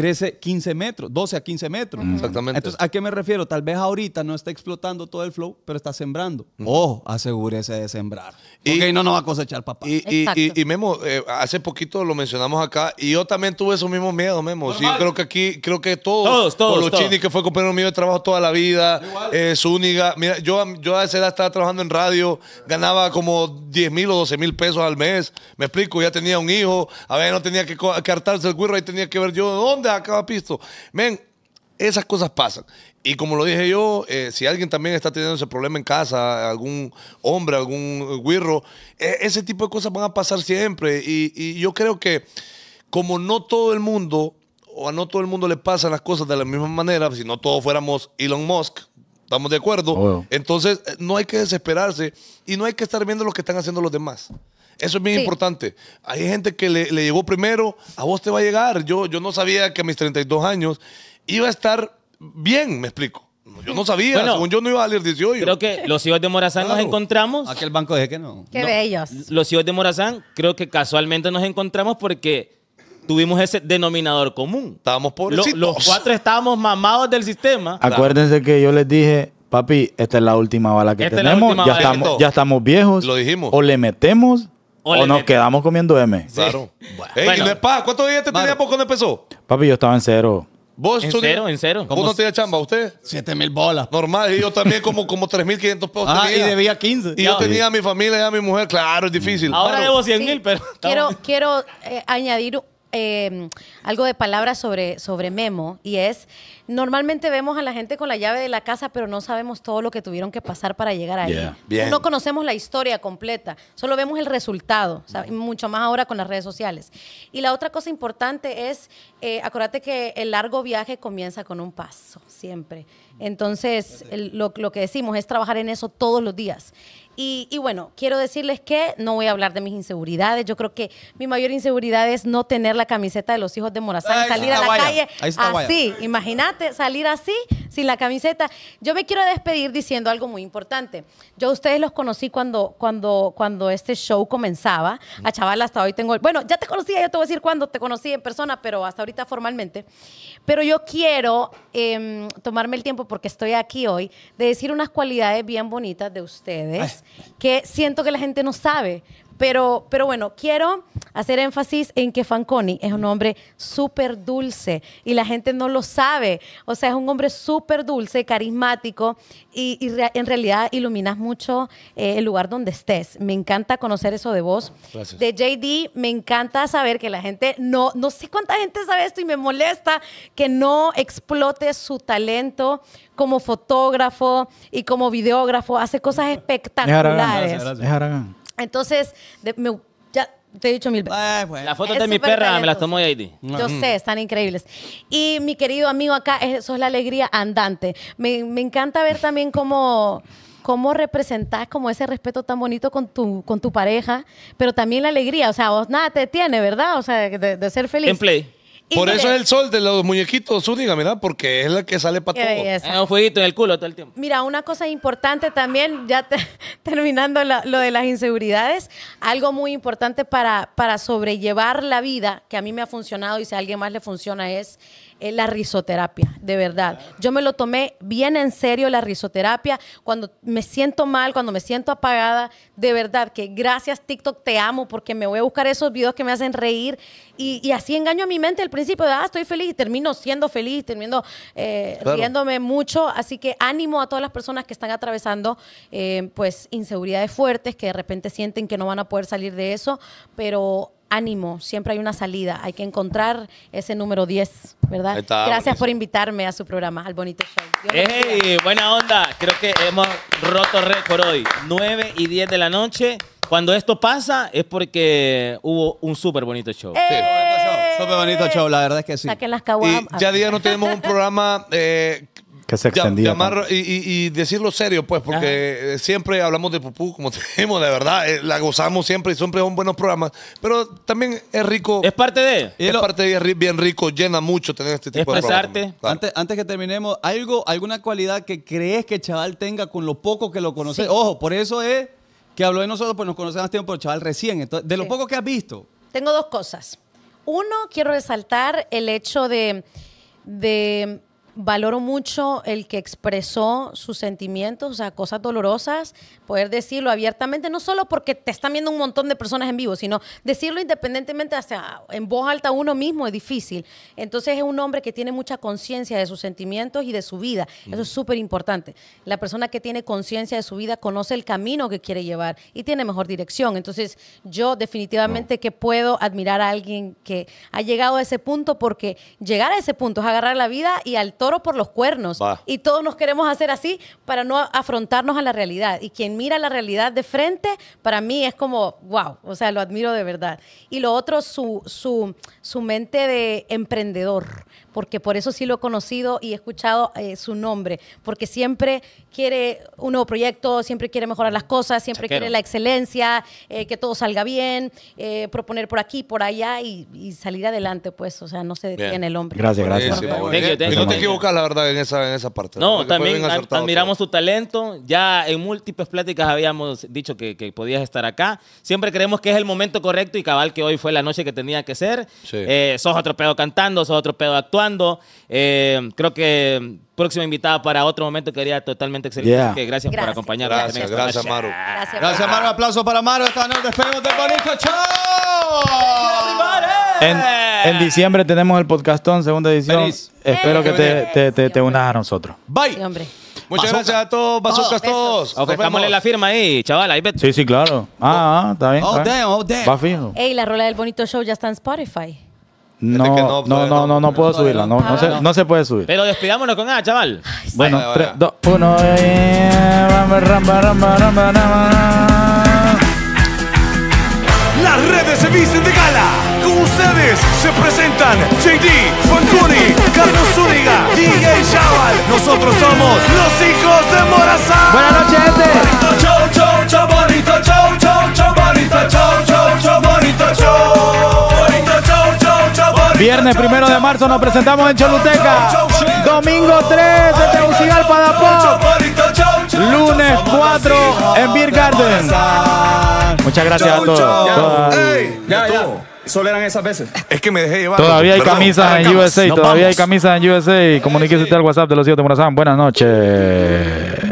crece 15 metros, 12 a 15 metros. Exactamente. Entonces, ¿a qué me refiero? Tal vez ahorita no está explotando todo el flow, pero está sembrando. Ojo, Oh, asegúrese de sembrar. Y, no nos va a cosechar papá. Y, y, Memo, eh, hace poquito lo mencionamos acá, y yo también tuve esos mismos miedos, Memo. Sí, yo creo que aquí, creo que todos, todos, todos por los que fue compañero mío de trabajo toda la vida, eh, única Mira, yo, yo a esa edad estaba trabajando en radio, ganaba como 10 mil o 12 mil pesos al mes. Me explico, ya tenía un hijo, a ver, no tenía que, cartarse el ahí tenía que ver yo dónde acaba pisto, ven, esas cosas pasan. Y como lo dije yo, eh, si alguien también está teniendo ese problema en casa, algún hombre, algún guirro, e, ese tipo de cosas van a pasar siempre. Y, yo creo que como no todo el mundo, o a no todo el mundo le pasan las cosas de la misma manera, si no todos fuéramos Elon Musk, ¿estamos de acuerdo? Entonces eh, no hay que desesperarse y no hay que estar viendo lo que están haciendo los demás. Eso es bien importante. Hay gente que le, llegó primero, a vos te va a llegar. Yo, yo no sabía que a mis 32 años iba a estar bien, me explico. Yo no sabía, según yo no iba a salir 18. Creo que los hijos de Morazán nos encontramos. Aquel banco dije que no. Qué bellos. Los hijos de Morazán, creo que casualmente nos encontramos porque tuvimos ese denominador común. Estábamos por los cuatro estábamos mamados del sistema. Acuérdense que yo les dije, papi, esta es la última bala que tenemos. Ya estamos, ya, estamos, viejos. Lo dijimos. O le metemos o, nos quedamos comiendo M. Claro. Bueno. y ¿Cuántos días te teníamos cuando empezó? Papi, yo estaba en cero. ¿Vos, ¿En cero? ¿En cero? cómo no tenías chamba? ¿Usted? 7 mil bolas. Normal, y yo también como, como 3.500 pesos. Ah, y debía 15. Y yo, tenía a mi familia y a mi mujer, claro, es difícil. Ahora llevo debo 100 mil, pero... Quiero, quiero eh, añadir Em, algo de palabras sobre, sobre Memo y es, normalmente vemos a la gente con la llave de la casa, pero no sabemos todo lo que tuvieron que pasar para llegar a ella No conocemos la historia completa, solo vemos el resultado, mucho más ahora con las redes sociales. Y la otra cosa importante es, eh, acuérdate que el largo viaje comienza con un paso, siempre. Entonces, lo, lo que decimos es trabajar en eso todos los días. Y, bueno, quiero decirles que no voy a hablar de mis inseguridades. Yo creo que mi mayor inseguridad es no tener la camiseta de los hijos de Morazán, ah, salir a la calle así. Imagínate, salir así sin la camiseta. Yo me quiero despedir diciendo algo muy importante. Yo ustedes los conocí cuando, cuando, cuando este show comenzaba. A Chaval hasta hoy tengo... Bueno, ya te conocía, yo te voy a decir cuándo te conocí en persona, pero hasta ahorita formalmente. Pero yo quiero em, tomarme el tiempo, porque estoy aquí hoy, de decir unas cualidades bien bonitas de ustedes que siento que la gente no sabe pero, pero bueno, quiero hacer énfasis en que Fanconi es un hombre súper dulce y la gente no lo sabe. O sea, es un hombre súper dulce, carismático y, en realidad iluminas mucho eh, el lugar donde estés. Me encanta conocer eso de vos. De JD, me encanta saber que la gente no, no sé cuánta gente sabe esto y me molesta que no explote su talento como fotógrafo y como videógrafo. Hace cosas espectaculares. Entonces, ya te he dicho mil veces. Las fotos de mi perra me las tomó Heidi. Yo sé, están increíbles. Y mi querido amigo acá, eso es la alegría andante. Me, encanta ver también cómo cómo representás como ese respeto tan bonito con tu, con tu pareja, pero también la alegría. O sea, vos nada te tiene, ¿verdad? O sea, de, ser feliz. En play. Por eso es el sol de los muñequitos única, ¿verdad? porque es la que sale para todo. Es un fueguito en el culo todo el tiempo. Mira, una cosa importante también, ya <laughs> terminando lo de las inseguridades, algo muy importante para, para sobrellevar la vida, que a mí me ha funcionado y si a alguien más le funciona, es la risoterapia, de verdad. Yo me lo tomé bien en serio la risoterapia. Cuando me siento mal, cuando me siento apagada, de verdad que gracias TikTok te amo porque me voy a buscar esos videos que me hacen reír y, y así engaño a mi mente el principio de, ah, estoy feliz y termino siendo feliz, termino eh, riéndome mucho. Así que ánimo a todas las personas que están atravesando eh, pues inseguridades fuertes, que de repente sienten que no van a poder salir de eso, pero ánimo, siempre hay una salida, hay que encontrar ese número 10, ¿verdad? Gracias por invitarme a su programa, al bonito show. Buena onda, creo que hemos roto récord hoy, 9 y 10 de la noche. Cuando esto pasa es porque hubo un súper bonito show. ¡Eh! la verdad es que sí. ya día no tenemos un programa eh, que se extendía. y, decirlo serio, pues, porque siempre hablamos de pupú, como <laughs> tenemos, de verdad, eh, la gozamos siempre y siempre son buenos programas, pero también es rico. Es parte de. Es parte de, bien rico, llena mucho tener este tipo de programas. expresarte Antes, antes que terminemos, ¿algo, alguna cualidad que crees que Chaval tenga con lo poco que lo conoces? Ojo, por eso es que habló de nosotros, pues nos conocemos tiempo, Chaval, recién. de lo poco que has visto. Tengo dos cosas. Uno, quiero resaltar el hecho de, de valoro mucho el que expresó sus sentimientos, o sea, cosas dolorosas, poder decirlo abiertamente, no solo porque te están viendo un montón de personas en vivo, sino decirlo independientemente en voz alta uno mismo es difícil. Entonces es un hombre que tiene mucha conciencia de sus sentimientos y de su vida. Eso mm. es súper importante. La persona que tiene conciencia de su vida conoce el camino que quiere llevar y tiene mejor dirección. Entonces yo definitivamente que puedo admirar a alguien que ha llegado a ese punto porque llegar a ese punto es agarrar la vida y al todo por los cuernos. Y todos nos queremos hacer así para no afrontarnos a la realidad. Y quien mira la realidad de frente, para mí es como, wow, o sea, lo admiro de verdad. Y lo otro, su, su, su mente de emprendedor porque por eso sí lo he conocido y he escuchado eh, su nombre, porque siempre quiere un nuevo proyecto, siempre quiere mejorar las cosas, siempre quiere la excelencia, eh, que todo salga bien, eh, proponer por aquí, por allá y, salir adelante, pues, o sea, no se detiene el hombre. Gracias, gracias. no te equivocas, la verdad, en esa, parte. No, también admiramos su tu talento, ya en múltiples pláticas habíamos dicho que, podías estar acá, siempre creemos que es el momento correcto y cabal que hoy fue la noche que tenía que ser, sos otro pedo cantando, sos otro pedo eh, creo que próxima invitada para otro momento quería totalmente excelente. Que gracias, por acompañarnos. Gracias, gracias, Maru. Gracias, Maru. Aplauso para Maru. Esta noche despedimos del bonito show. En, en, diciembre tenemos el podcastón, segunda edición. Espero que te, te, te, unas a nosotros. Bye. hombre. Muchas gracias a todos, bazookas oh, todos. Ofrezcámosle la firma ahí, chaval, ahí vete. Sí, sí, claro. Ah, ah está bien. Oh, oh, Va fijo. Ey, la rola del bonito show ya está en Spotify. No, no, no, no, puedo subirla, no, no, se, no se puede subir. Pero despidámonos con A, chaval. Bueno, 3, 2, 1. Las redes se visten de gala. Con ustedes se presentan JD, Carlos Zúñiga, DJ Chaval. Nosotros somos los hijos de Morazán. Buenas noches, gente. Chau, chau, bonito, chau, chau, chau, bonito, chau, chau, chau, bonito, chau. Viernes primero de marzo nos presentamos en Choluteca. Domingo 3 en Tegucigalpa, Dapop. Lunes 4 en Beer Garden. Muchas gracias a todos. Ya, esas veces. Es que me dejé llevar. Todavía hay camisas en USA. Todavía hay camisas en USA. Comuníquese al WhatsApp de los hijos de Morazán. Buenas noches.